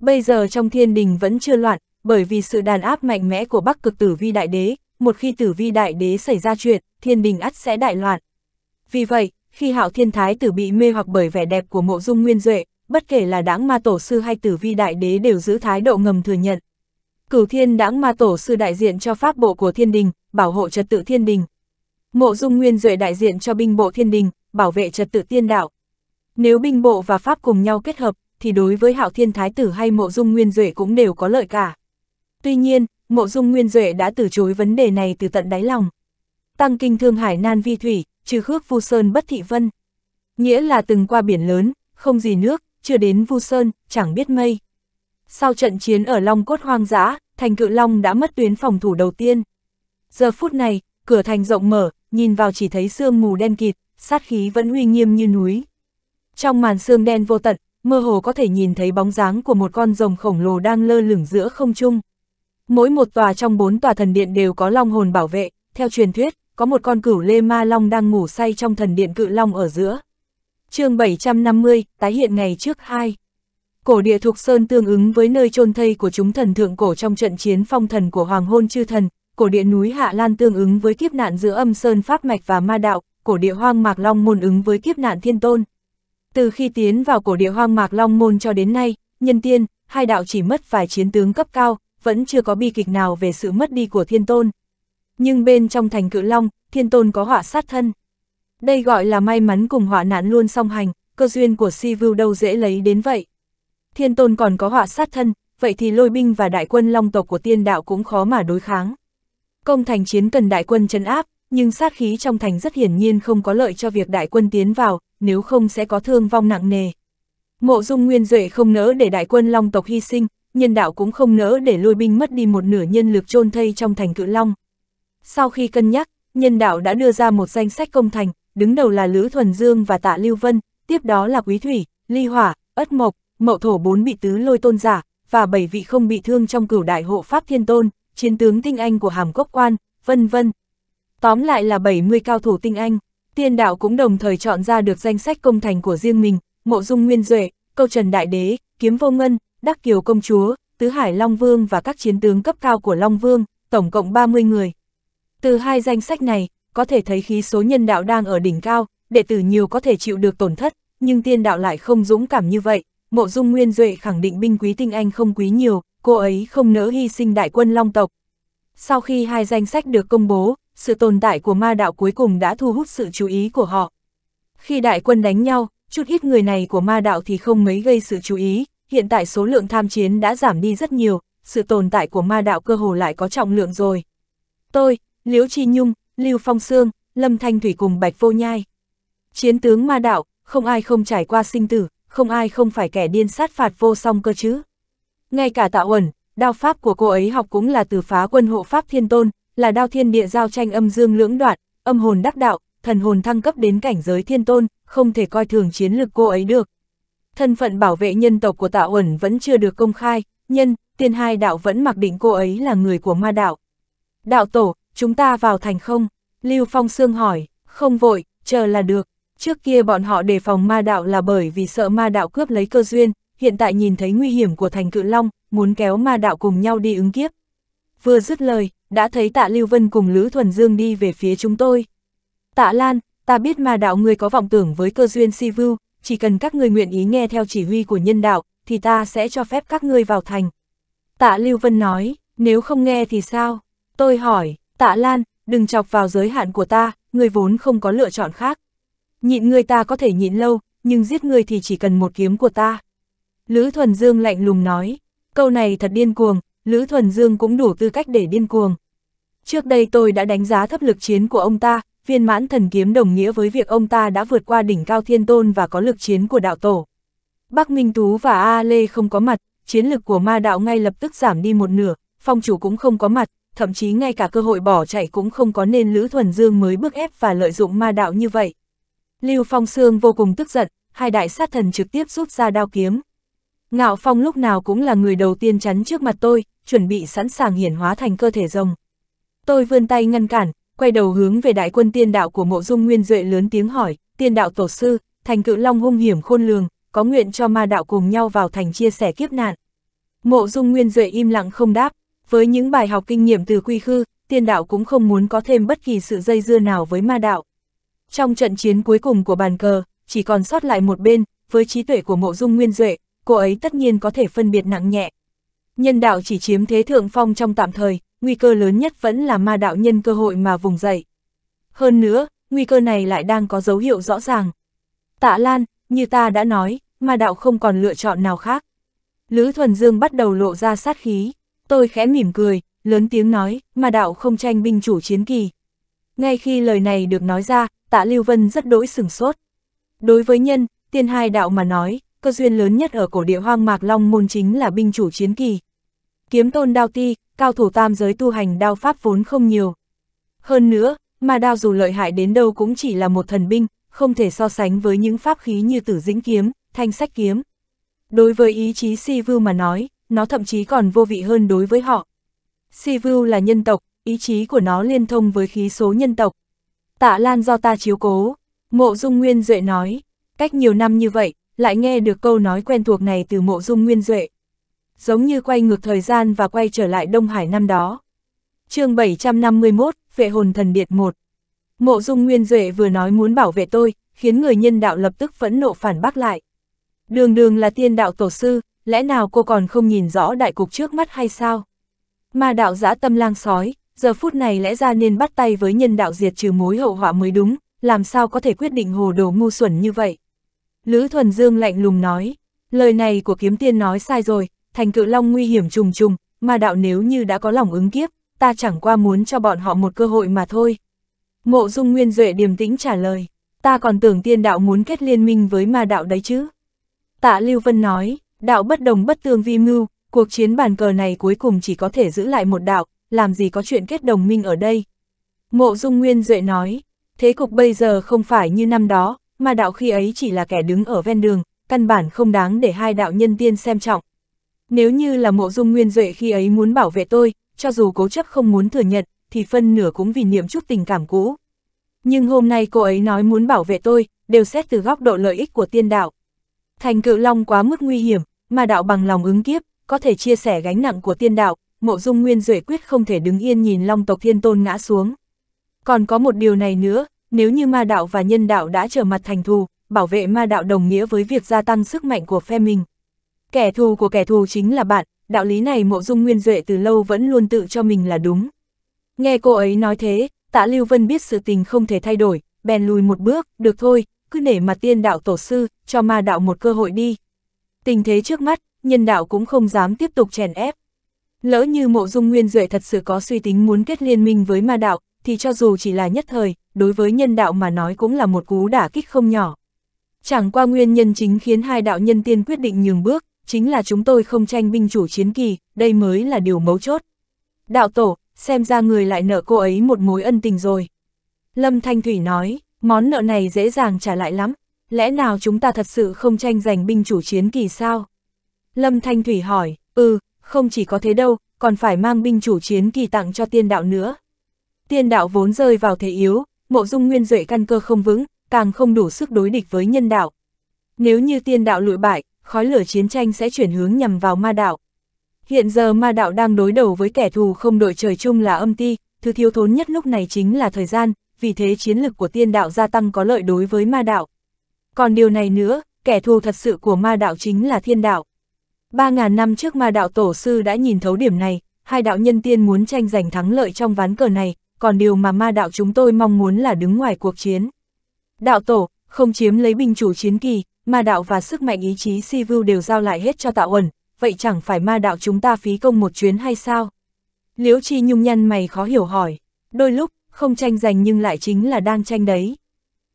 Bây giờ trong thiên đình vẫn chưa loạn, bởi vì sự đàn áp mạnh mẽ của bắc cực tử vi đại đế, một khi tử vi đại đế xảy ra chuyện, thiên đình ắt sẽ đại loạn. Vì vậy, khi hạo thiên thái tử bị mê hoặc bởi vẻ đẹp của mộ dung nguyên duệ, bất kể là đãng ma tổ sư hay tử vi đại đế đều giữ thái độ ngầm thừa nhận. Cửu thiên đãng ma tổ sư đại diện cho pháp bộ của thiên đình, bảo hộ trật tự thiên đình. Mộ dung nguyên duệ đại diện cho binh bộ thiên đình, bảo vệ trật tự tiên đạo. Nếu binh bộ và pháp cùng nhau kết hợp, thì đối với hạo thiên thái tử hay mộ dung nguyên duệ cũng đều có lợi cả. Tuy nhiên, mộ dung nguyên duệ đã từ chối vấn đề này từ tận đáy lòng tăng kinh thương hải nan vi thủy, trừ khước vu sơn bất thị vân. Nghĩa là từng qua biển lớn, không gì nước, chưa đến vu sơn, chẳng biết mây. Sau trận chiến ở Long Cốt hoang dã, thành cự Long đã mất tuyến phòng thủ đầu tiên. Giờ phút này, cửa thành rộng mở, nhìn vào chỉ thấy sương mù đen kịt, sát khí vẫn uy nghiêm như núi. Trong màn sương đen vô tận, mơ hồ có thể nhìn thấy bóng dáng của một con rồng khổng lồ đang lơ lửng giữa không trung. Mỗi một tòa trong bốn tòa thần điện đều có long hồn bảo vệ, theo truyền thuyết, có một con cửu lê ma long đang ngủ say trong thần điện cự long ở giữa. chương 750, tái hiện ngày trước 2. Cổ địa thuộc sơn tương ứng với nơi chôn thây của chúng thần thượng cổ trong trận chiến phong thần của hoàng hôn chư thần, cổ địa núi Hạ Lan tương ứng với kiếp nạn giữa âm sơn pháp mạch và ma đạo, cổ địa hoang mạc long môn ứng với kiếp nạn thiên tôn. Từ khi tiến vào cổ địa hoang mạc long môn cho đến nay, nhân tiên, hai đạo chỉ mất vài chiến tướng cấp cao, vẫn chưa có bi kịch nào về sự mất đi của thiên tôn nhưng bên trong thành cự long, thiên tôn có họa sát thân. Đây gọi là may mắn cùng họa nạn luôn song hành, cơ duyên của si vưu đâu dễ lấy đến vậy. Thiên tôn còn có họa sát thân, vậy thì lôi binh và đại quân long tộc của tiên đạo cũng khó mà đối kháng. Công thành chiến cần đại quân chấn áp, nhưng sát khí trong thành rất hiển nhiên không có lợi cho việc đại quân tiến vào, nếu không sẽ có thương vong nặng nề. Mộ dung nguyên duệ không nỡ để đại quân long tộc hy sinh, nhân đạo cũng không nỡ để lôi binh mất đi một nửa nhân lực chôn thây trong thành cự long. Sau khi cân nhắc, nhân đạo đã đưa ra một danh sách công thành, đứng đầu là Lữ Thuần Dương và Tạ Lưu Vân, tiếp đó là Quý Thủy, Ly Hỏa, Ất Mộc, Mậu Thổ bốn bị tứ lôi tôn giả, và bảy vị không bị thương trong cửu đại hộ Pháp Thiên Tôn, chiến tướng tinh anh của Hàm Cốc Quan, vân vân. Tóm lại là 70 cao thủ tinh anh, tiên đạo cũng đồng thời chọn ra được danh sách công thành của riêng mình, mộ dung nguyên duệ, câu trần đại đế, kiếm vô ngân, đắc kiều công chúa, tứ hải Long Vương và các chiến tướng cấp cao của Long Vương, tổng cộng 30 người. Từ hai danh sách này, có thể thấy khí số nhân đạo đang ở đỉnh cao, đệ tử nhiều có thể chịu được tổn thất, nhưng tiên đạo lại không dũng cảm như vậy. Mộ Dung Nguyên Duệ khẳng định binh quý tinh anh không quý nhiều, cô ấy không nỡ hy sinh đại quân long tộc. Sau khi hai danh sách được công bố, sự tồn tại của ma đạo cuối cùng đã thu hút sự chú ý của họ. Khi đại quân đánh nhau, chút ít người này của ma đạo thì không mấy gây sự chú ý, hiện tại số lượng tham chiến đã giảm đi rất nhiều, sự tồn tại của ma đạo cơ hồ lại có trọng lượng rồi. Tôi, Liễu Chi Nhung, Lưu Phong Sương, Lâm Thanh Thủy cùng Bạch Vô Nhai. Chiến tướng ma đạo, không ai không trải qua sinh tử, không ai không phải kẻ điên sát phạt vô song cơ chứ. Ngay cả tạo ẩn, đao pháp của cô ấy học cũng là từ phá quân hộ pháp thiên tôn, là đao thiên địa giao tranh âm dương lưỡng đoạn, âm hồn đắc đạo, thần hồn thăng cấp đến cảnh giới thiên tôn, không thể coi thường chiến lực cô ấy được. Thân phận bảo vệ nhân tộc của tạo ẩn vẫn chưa được công khai, nhân, tiên hai đạo vẫn mặc định cô ấy là người của ma đạo. Đạo tổ, chúng ta vào thành không? Lưu Phong Sương hỏi, không vội, chờ là được. Trước kia bọn họ đề phòng ma đạo là bởi vì sợ ma đạo cướp lấy cơ duyên, hiện tại nhìn thấy nguy hiểm của thành cự long, muốn kéo ma đạo cùng nhau đi ứng kiếp. Vừa dứt lời, đã thấy tạ Lưu Vân cùng Lữ Thuần Dương đi về phía chúng tôi. Tạ Lan, ta biết ma đạo người có vọng tưởng với cơ duyên si vưu, chỉ cần các người nguyện ý nghe theo chỉ huy của nhân đạo, thì ta sẽ cho phép các ngươi vào thành. Tạ Lưu Vân nói, nếu không nghe thì sao? Tôi hỏi, tạ Lan, đừng chọc vào giới hạn của ta, Ngươi vốn không có lựa chọn khác. Nhịn người ta có thể nhịn lâu, nhưng giết người thì chỉ cần một kiếm của ta. Lữ Thuần Dương lạnh lùng nói, câu này thật điên cuồng, Lữ Thuần Dương cũng đủ tư cách để điên cuồng. Trước đây tôi đã đánh giá thấp lực chiến của ông ta, viên mãn thần kiếm đồng nghĩa với việc ông ta đã vượt qua đỉnh cao thiên tôn và có lực chiến của đạo tổ. Bắc Minh Tú và A Lê không có mặt, chiến lực của ma đạo ngay lập tức giảm đi một nửa, phong chủ cũng không có mặt, thậm chí ngay cả cơ hội bỏ chạy cũng không có nên Lữ Thuần Dương mới bức ép và lợi dụng ma đạo như vậy. Lưu Phong Sương vô cùng tức giận, hai đại sát thần trực tiếp rút ra đao kiếm. Ngạo Phong lúc nào cũng là người đầu tiên chắn trước mặt tôi, chuẩn bị sẵn sàng hiển hóa thành cơ thể rồng. Tôi vươn tay ngăn cản, quay đầu hướng về đại quân tiên đạo của mộ dung nguyên duệ lớn tiếng hỏi, tiên đạo tổ sư, thành cự long hung hiểm khôn lường, có nguyện cho ma đạo cùng nhau vào thành chia sẻ kiếp nạn. Mộ dung nguyên duệ im lặng không đáp, với những bài học kinh nghiệm từ quy khư, tiên đạo cũng không muốn có thêm bất kỳ sự dây dưa nào với ma đạo. Trong trận chiến cuối cùng của bàn cờ, chỉ còn sót lại một bên, với trí tuệ của mộ dung nguyên duệ, cô ấy tất nhiên có thể phân biệt nặng nhẹ. Nhân đạo chỉ chiếm thế thượng phong trong tạm thời, nguy cơ lớn nhất vẫn là ma đạo nhân cơ hội mà vùng dậy. Hơn nữa, nguy cơ này lại đang có dấu hiệu rõ ràng. Tạ Lan, như ta đã nói, ma đạo không còn lựa chọn nào khác. Lữ Thuần Dương bắt đầu lộ ra sát khí. Tôi khẽ mỉm cười, lớn tiếng nói, mà đạo không tranh binh chủ chiến kỳ. Ngay khi lời này được nói ra, tạ Lưu Vân rất đỗi sửng sốt. Đối với nhân, tiên hai đạo mà nói, cơ duyên lớn nhất ở cổ địa hoang mạc long môn chính là binh chủ chiến kỳ. Kiếm tôn đao ti, cao thủ tam giới tu hành đao pháp vốn không nhiều. Hơn nữa, mà đao dù lợi hại đến đâu cũng chỉ là một thần binh, không thể so sánh với những pháp khí như tử dĩnh kiếm, thanh sách kiếm. Đối với ý chí si vưu mà nói, nó thậm chí còn vô vị hơn đối với họ. Sivu là nhân tộc, ý chí của nó liên thông với khí số nhân tộc. Tạ Lan do ta chiếu cố, Mộ Dung Nguyên Duệ nói, cách nhiều năm như vậy, lại nghe được câu nói quen thuộc này từ Mộ Dung Nguyên Duệ. Giống như quay ngược thời gian và quay trở lại Đông Hải năm đó. chương 751, Vệ Hồn Thần Điện 1 Mộ Dung Nguyên Duệ vừa nói muốn bảo vệ tôi, khiến người nhân đạo lập tức phẫn nộ phản bác lại. Đường đường là tiên đạo tổ sư, lẽ nào cô còn không nhìn rõ đại cục trước mắt hay sao? Ma đạo giã tâm lang sói, giờ phút này lẽ ra nên bắt tay với nhân đạo diệt trừ mối hậu họa mới đúng, làm sao có thể quyết định hồ đồ ngu xuẩn như vậy? Lữ Thuần Dương lạnh lùng nói, lời này của kiếm tiên nói sai rồi, thành cự long nguy hiểm trùng trùng, Ma đạo nếu như đã có lòng ứng kiếp, ta chẳng qua muốn cho bọn họ một cơ hội mà thôi. Mộ Dung Nguyên Duệ điềm tĩnh trả lời, ta còn tưởng tiên đạo muốn kết liên minh với ma đạo đấy chứ. Tạ Lưu Vân nói, Đạo bất đồng bất tương vi mưu, cuộc chiến bàn cờ này cuối cùng chỉ có thể giữ lại một đạo, làm gì có chuyện kết đồng minh ở đây. Mộ Dung Nguyên Duệ nói, thế cục bây giờ không phải như năm đó, mà đạo khi ấy chỉ là kẻ đứng ở ven đường, căn bản không đáng để hai đạo nhân tiên xem trọng. Nếu như là mộ dung nguyên duệ khi ấy muốn bảo vệ tôi, cho dù cố chấp không muốn thừa nhận, thì phân nửa cũng vì niệm chút tình cảm cũ. Nhưng hôm nay cô ấy nói muốn bảo vệ tôi, đều xét từ góc độ lợi ích của tiên đạo. Thành cự long quá mức nguy hiểm, mà đạo bằng lòng ứng kiếp, có thể chia sẻ gánh nặng của tiên đạo, mộ dung nguyên duệ quyết không thể đứng yên nhìn long tộc thiên tôn ngã xuống. Còn có một điều này nữa, nếu như ma đạo và nhân đạo đã trở mặt thành thù, bảo vệ ma đạo đồng nghĩa với việc gia tăng sức mạnh của phe mình. Kẻ thù của kẻ thù chính là bạn, đạo lý này mộ dung nguyên duệ từ lâu vẫn luôn tự cho mình là đúng. Nghe cô ấy nói thế, tạ Lưu Vân biết sự tình không thể thay đổi, bèn lùi một bước, được thôi, cứ nể mặt tiên đạo tổ sư, cho ma đạo một cơ hội đi. Tình thế trước mắt, nhân đạo cũng không dám tiếp tục chèn ép. Lỡ như mộ dung nguyên duệ thật sự có suy tính muốn kết liên minh với ma đạo, thì cho dù chỉ là nhất thời, đối với nhân đạo mà nói cũng là một cú đả kích không nhỏ. Chẳng qua nguyên nhân chính khiến hai đạo nhân tiên quyết định nhường bước, chính là chúng tôi không tranh binh chủ chiến kỳ, đây mới là điều mấu chốt. Đạo tổ, xem ra người lại nợ cô ấy một mối ân tình rồi. Lâm Thanh Thủy nói, Món nợ này dễ dàng trả lại lắm, lẽ nào chúng ta thật sự không tranh giành binh chủ chiến kỳ sao? Lâm Thanh Thủy hỏi, ừ, không chỉ có thế đâu, còn phải mang binh chủ chiến kỳ tặng cho tiên đạo nữa. Tiên đạo vốn rơi vào thế yếu, mộ dung nguyên duệ căn cơ không vững, càng không đủ sức đối địch với nhân đạo. Nếu như tiên đạo lụi bại, khói lửa chiến tranh sẽ chuyển hướng nhằm vào ma đạo. Hiện giờ ma đạo đang đối đầu với kẻ thù không đội trời chung là âm ti, thứ thiếu thốn nhất lúc này chính là thời gian, vì thế chiến lực của tiên đạo gia tăng có lợi đối với ma đạo. Còn điều này nữa, kẻ thù thật sự của ma đạo chính là thiên đạo. 3.000 năm trước ma đạo tổ sư đã nhìn thấu điểm này, hai đạo nhân tiên muốn tranh giành thắng lợi trong ván cờ này, còn điều mà ma đạo chúng tôi mong muốn là đứng ngoài cuộc chiến. Đạo tổ, không chiếm lấy binh chủ chiến kỳ, ma đạo và sức mạnh ý chí si vưu đều giao lại hết cho tạo ẩn, vậy chẳng phải ma đạo chúng ta phí công một chuyến hay sao? Liễu Chi Nhung nhăn mày khó hiểu hỏi, đôi lúc, không tranh giành nhưng lại chính là đang tranh đấy.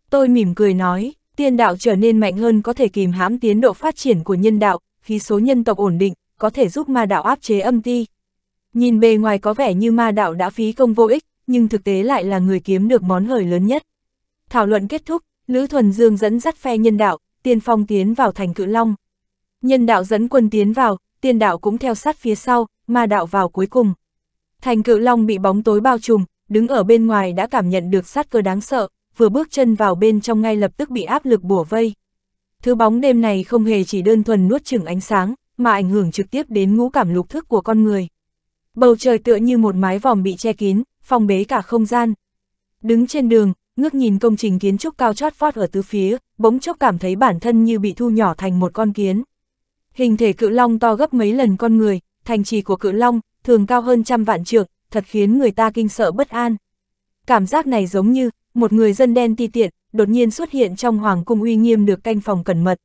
Tôi mỉm cười nói, tiên đạo trở nên mạnh hơn có thể kìm hãm tiến độ phát triển của nhân đạo, khí số nhân tộc ổn định, có thể giúp ma đạo áp chế âm ti. Nhìn bề ngoài có vẻ như ma đạo đã phí công vô ích, nhưng thực tế lại là người kiếm được món hời lớn nhất. Thảo luận kết thúc, Lữ Thuần Dương dẫn dắt phe nhân đạo, tiên phong tiến vào thành cự long. Nhân đạo dẫn quân tiến vào, tiên đạo cũng theo sát phía sau, ma đạo vào cuối cùng. Thành cự long bị bóng tối bao trùm, đứng ở bên ngoài đã cảm nhận được sát cơ đáng sợ, vừa bước chân vào bên trong ngay lập tức bị áp lực bủa vây. Thứ bóng đêm này không hề chỉ đơn thuần nuốt chửng ánh sáng, mà ảnh hưởng trực tiếp đến ngũ cảm lục thức của con người. Bầu trời tựa như một mái vòm bị che kín, phong bế cả không gian. Đứng trên đường, ngước nhìn công trình kiến trúc cao chót vót ở tứ phía, bỗng chốc cảm thấy bản thân như bị thu nhỏ thành một con kiến. Hình thể cự long to gấp mấy lần con người, thành trì của cự long thường cao hơn trăm vạn trượng, thật khiến người ta kinh sợ bất an. Cảm giác này giống như, một người dân đen ti tiện, đột nhiên xuất hiện trong hoàng cung uy nghiêm được canh phòng cẩn mật.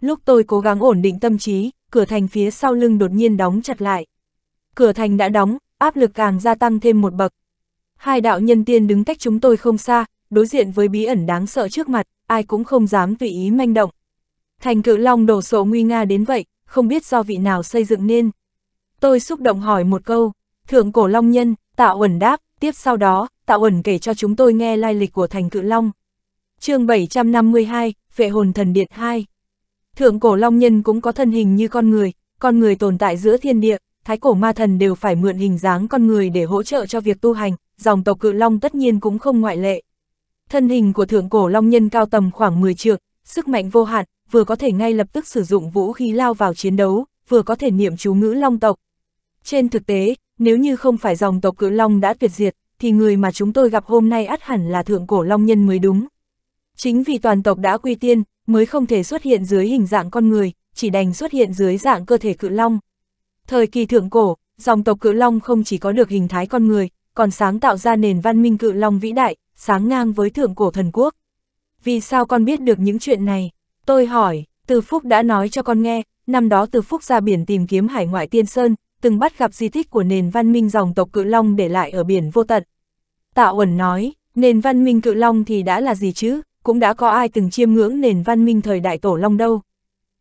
Lúc tôi cố gắng ổn định tâm trí, cửa thành phía sau lưng đột nhiên đóng chặt lại. Cửa thành đã đóng, áp lực càng gia tăng thêm một bậc. Hai đạo nhân tiên đứng cách chúng tôi không xa, đối diện với bí ẩn đáng sợ trước mặt, ai cũng không dám tùy ý manh động. Thành cự long đổ sộ nguy nga đến vậy, không biết do vị nào xây dựng nên. Tôi xúc động hỏi một câu, Thượng cổ Long Nhân, Tạo ẩn đáp, tiếp sau đó, Tạo ẩn kể cho chúng tôi nghe lai lịch của thành cự Long. chương 752, Vệ hồn thần điện 2 Thượng cổ Long Nhân cũng có thân hình như con người, con người tồn tại giữa thiên địa, thái cổ ma thần đều phải mượn hình dáng con người để hỗ trợ cho việc tu hành, dòng tộc cự Long tất nhiên cũng không ngoại lệ. Thân hình của thượng cổ Long Nhân cao tầm khoảng 10 trượng, sức mạnh vô hạn, vừa có thể ngay lập tức sử dụng vũ khí lao vào chiến đấu, vừa có thể niệm chú ngữ long tộc. Trên thực tế, nếu như không phải dòng tộc cự long đã tuyệt diệt, thì người mà chúng tôi gặp hôm nay ắt hẳn là thượng cổ long nhân mới đúng. Chính vì toàn tộc đã quy tiên, mới không thể xuất hiện dưới hình dạng con người, chỉ đành xuất hiện dưới dạng cơ thể cự long. Thời kỳ thượng cổ, dòng tộc cự long không chỉ có được hình thái con người, còn sáng tạo ra nền văn minh cự long vĩ đại, sáng ngang với thượng cổ thần quốc. Vì sao con biết được những chuyện này? Tôi hỏi, Từ Phúc đã nói cho con nghe, năm đó Từ Phúc ra biển tìm kiếm hải ngoại tiên sơn, từng bắt gặp di tích của nền văn minh dòng tộc Cự Long để lại ở biển vô tận. Tạ Uẩn nói, nền văn minh Cự Long thì đã là gì chứ, cũng đã có ai từng chiêm ngưỡng nền văn minh thời đại Tổ Long đâu.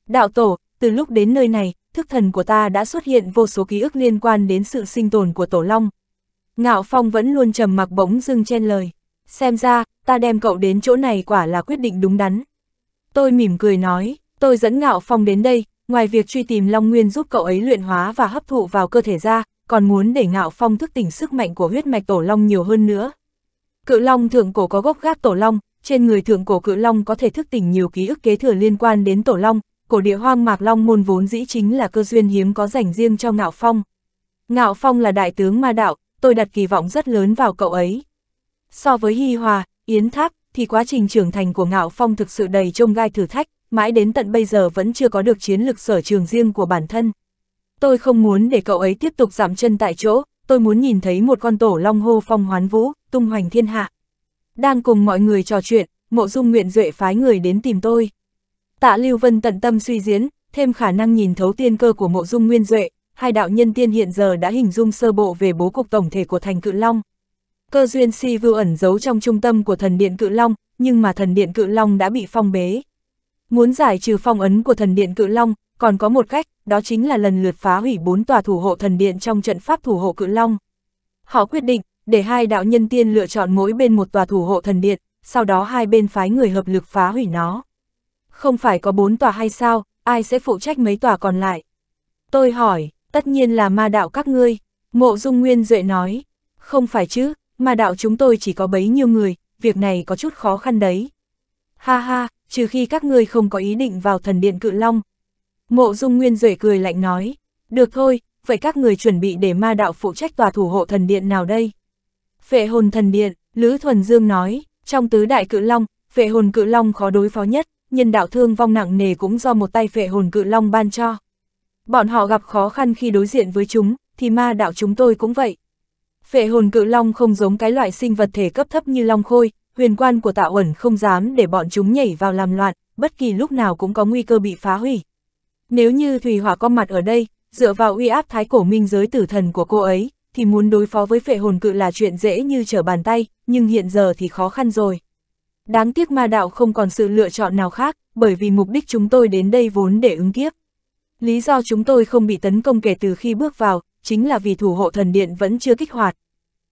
Đạo Tổ, từ lúc đến nơi này, thức thần của ta đã xuất hiện vô số ký ức liên quan đến sự sinh tồn của Tổ Long. Ngạo Phong vẫn luôn trầm mặc bỗng dưng chen lời. Xem ra, ta đem cậu đến chỗ này quả là quyết định đúng đắn. Tôi mỉm cười nói, tôi dẫn Ngạo Phong đến đây, Ngoài việc truy tìm Long Nguyên giúp cậu ấy luyện hóa và hấp thụ vào cơ thể ra, còn muốn để Ngạo Phong thức tỉnh sức mạnh của huyết mạch Tổ Long nhiều hơn nữa. Cự Long thượng cổ có gốc gác Tổ Long, trên người thượng cổ Cự Long có thể thức tỉnh nhiều ký ức kế thừa liên quan đến Tổ Long, cổ địa hoang mạc Long môn vốn dĩ chính là cơ duyên hiếm có dành riêng cho Ngạo Phong. Ngạo Phong là đại tướng ma đạo, tôi đặt kỳ vọng rất lớn vào cậu ấy. So với Hy Hòa, Yến Tháp, thì quá trình trưởng thành của Ngạo Phong thực sự đầy trông gai thử thách, mãi đến tận bây giờ vẫn chưa có được chiến lực sở trường riêng của bản thân. Tôi không muốn để cậu ấy tiếp tục giảm chân tại chỗ, tôi muốn nhìn thấy một con tổ long hô phong hoán vũ, tung hoành thiên hạ. Đang cùng mọi người trò chuyện, mộ dung nguyện duệ phái người đến tìm tôi. Tạ Lưu Vân tận tâm suy diễn, thêm khả năng nhìn thấu tiên cơ của mộ dung nguyên duệ, hai đạo nhân tiên hiện giờ đã hình dung sơ bộ về bố cục tổng thể của thành cự long. Cơ duyên si vưu ẩn giấu trong trung tâm của thần điện cự long, nhưng mà thần điện cự long đã bị phong bế. Muốn giải trừ phong ấn của thần điện cự long, còn có một cách, đó chính là lần lượt phá hủy bốn tòa thủ hộ thần điện trong trận pháp thủ hộ cự long. Họ quyết định, để hai đạo nhân tiên lựa chọn mỗi bên một tòa thủ hộ thần điện, sau đó hai bên phái người hợp lực phá hủy nó. Không phải có bốn tòa hay sao, ai sẽ phụ trách mấy tòa còn lại? Tôi hỏi, tất nhiên là ma đạo các ngươi, mộ dung nguyên duệ nói. Không phải chứ, ma đạo chúng tôi chỉ có bấy nhiêu người, việc này có chút khó khăn đấy. Ha ha, trừ khi các ngươi không có ý định vào thần điện cự long. Mộ dung nguyên rể cười lạnh nói, được thôi, vậy các người chuẩn bị để ma đạo phụ trách tòa thủ hộ thần điện nào đây? Phệ hồn thần điện, Lữ Thuần Dương nói, trong tứ đại cự long, phệ hồn cự long khó đối phó nhất, nhân đạo thương vong nặng nề cũng do một tay phệ hồn cự long ban cho. Bọn họ gặp khó khăn khi đối diện với chúng, thì ma đạo chúng tôi cũng vậy. Phệ hồn cự long không giống cái loại sinh vật thể cấp thấp như long khôi, huyền quan của tạo ẩn không dám để bọn chúng nhảy vào làm loạn, bất kỳ lúc nào cũng có nguy cơ bị phá hủy. Nếu như Thùy Hỏa có mặt ở đây, dựa vào uy áp thái cổ minh giới tử thần của cô ấy, thì muốn đối phó với phệ hồn cự là chuyện dễ như trở bàn tay, nhưng hiện giờ thì khó khăn rồi. Đáng tiếc ma đạo không còn sự lựa chọn nào khác, bởi vì mục đích chúng tôi đến đây vốn để ứng kiếp. Lý do chúng tôi không bị tấn công kể từ khi bước vào, chính là vì thủ hộ thần điện vẫn chưa kích hoạt.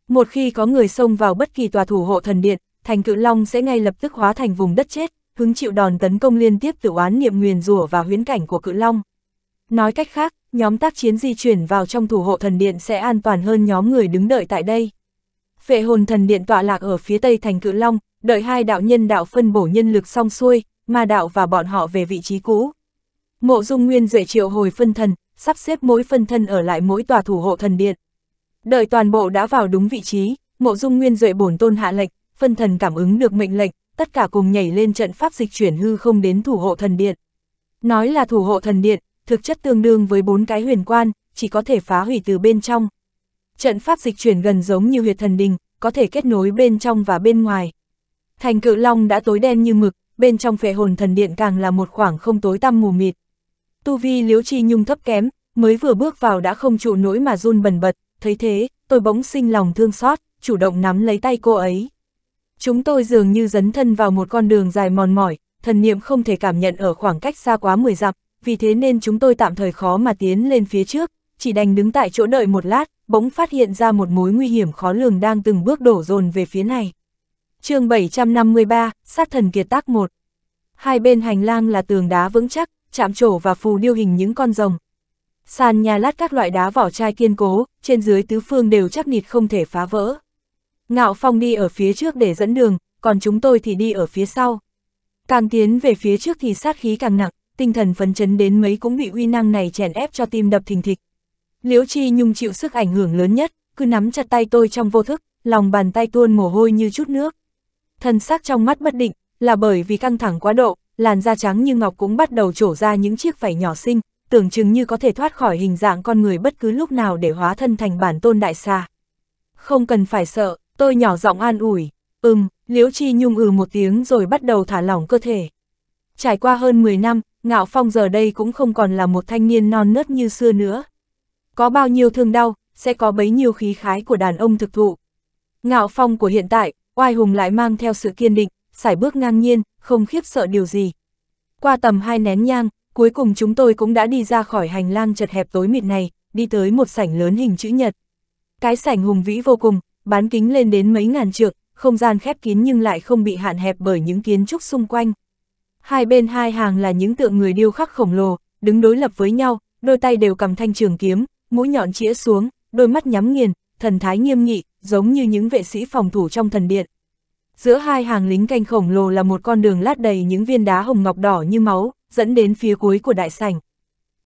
Một khi có người xông vào bất kỳ tòa thủ hộ thần điện, thành cự long sẽ ngay lập tức hóa thành vùng đất chết, hứng chịu đòn tấn công liên tiếp từ oán niệm nguyền rủa và huyễn cảnh của cự long. Nói cách khác, nhóm tác chiến di chuyển vào trong thủ hộ thần điện sẽ an toàn hơn nhóm người đứng đợi tại đây. Phệ hồn thần điện tọa lạc ở phía tây thành cự long, đợi hai đạo nhân đạo phân bổ nhân lực xong xuôi, ma đạo và bọn họ về vị trí cũ. Mộ dung nguyên duệ triệu hồi phân thần, sắp xếp mỗi phân thân ở lại mỗi tòa thủ hộ thần điện. Đợi toàn bộ đã vào đúng vị trí, mộ dung nguyên duệ bổn tôn hạ lệnh, phân thần cảm ứng được mệnh lệnh, tất cả cùng nhảy lên trận pháp dịch chuyển hư không đến thủ hộ thần điện. Nói là thủ hộ thần điện, thực chất tương đương với bốn cái huyền quan, chỉ có thể phá hủy từ bên trong. Trận pháp dịch chuyển gần giống như huyệt thần đình, có thể kết nối bên trong và bên ngoài. Thành cự long đã tối đen như mực, bên trong phệ hồn thần điện càng là một khoảng không tối tăm mù mịt. Tu vi liếu chi nhung thấp kém, mới vừa bước vào đã không trụ nổi mà run bần bật, thấy thế, tôi bỗng sinh lòng thương xót, chủ động nắm lấy tay cô ấy. Chúng tôi dường như dấn thân vào một con đường dài mòn mỏi, thần niệm không thể cảm nhận ở khoảng cách xa quá 10 dặm, vì thế nên chúng tôi tạm thời khó mà tiến lên phía trước, chỉ đành đứng tại chỗ đợi một lát, bỗng phát hiện ra một mối nguy hiểm khó lường đang từng bước đổ dồn về phía này. chương 753, Sát thần kiệt tác 1 Hai bên hành lang là tường đá vững chắc, chạm trổ và phù điêu hình những con rồng. Sàn nhà lát các loại đá vỏ chai kiên cố, trên dưới tứ phương đều chắc nịt không thể phá vỡ. Ngạo Phong đi ở phía trước để dẫn đường, còn chúng tôi thì đi ở phía sau. Càng tiến về phía trước thì sát khí càng nặng, tinh thần phấn chấn đến mấy cũng bị uy năng này chèn ép cho tim đập thình thịch. Liễu Chi Nhung chịu sức ảnh hưởng lớn nhất, cứ nắm chặt tay tôi trong vô thức, lòng bàn tay tuôn mồ hôi như chút nước. Thân xác trong mắt bất định, là bởi vì căng thẳng quá độ, làn da trắng như ngọc cũng bắt đầu trổ ra những chiếc vảy nhỏ xinh, tưởng chừng như có thể thoát khỏi hình dạng con người bất cứ lúc nào để hóa thân thành bản tôn đại xa. Không cần phải sợ, Tôi nhỏ giọng an ủi, ừm, Liễu Chi Nhung ừ một tiếng rồi bắt đầu thả lỏng cơ thể. Trải qua hơn 10 năm, Ngạo Phong giờ đây cũng không còn là một thanh niên non nớt như xưa nữa. Có bao nhiêu thương đau, sẽ có bấy nhiêu khí khái của đàn ông thực thụ. Ngạo Phong của hiện tại, oai hùng lại mang theo sự kiên định, sải bước ngang nhiên, không khiếp sợ điều gì. Qua tầm hai nén nhang, cuối cùng chúng tôi cũng đã đi ra khỏi hành lang chật hẹp tối mịt này, đi tới một sảnh lớn hình chữ nhật. Cái sảnh hùng vĩ vô cùng, bán kính lên đến mấy ngàn trượng, không gian khép kín nhưng lại không bị hạn hẹp bởi những kiến trúc xung quanh. Hai bên hai hàng là những tượng người điêu khắc khổng lồ, đứng đối lập với nhau, đôi tay đều cầm thanh trường kiếm, mũi nhọn chĩa xuống, đôi mắt nhắm nghiền, thần thái nghiêm nghị, giống như những vệ sĩ phòng thủ trong thần điện. Giữa hai hàng lính canh khổng lồ là một con đường lát đầy những viên đá hồng ngọc đỏ như máu, dẫn đến phía cuối của đại sảnh.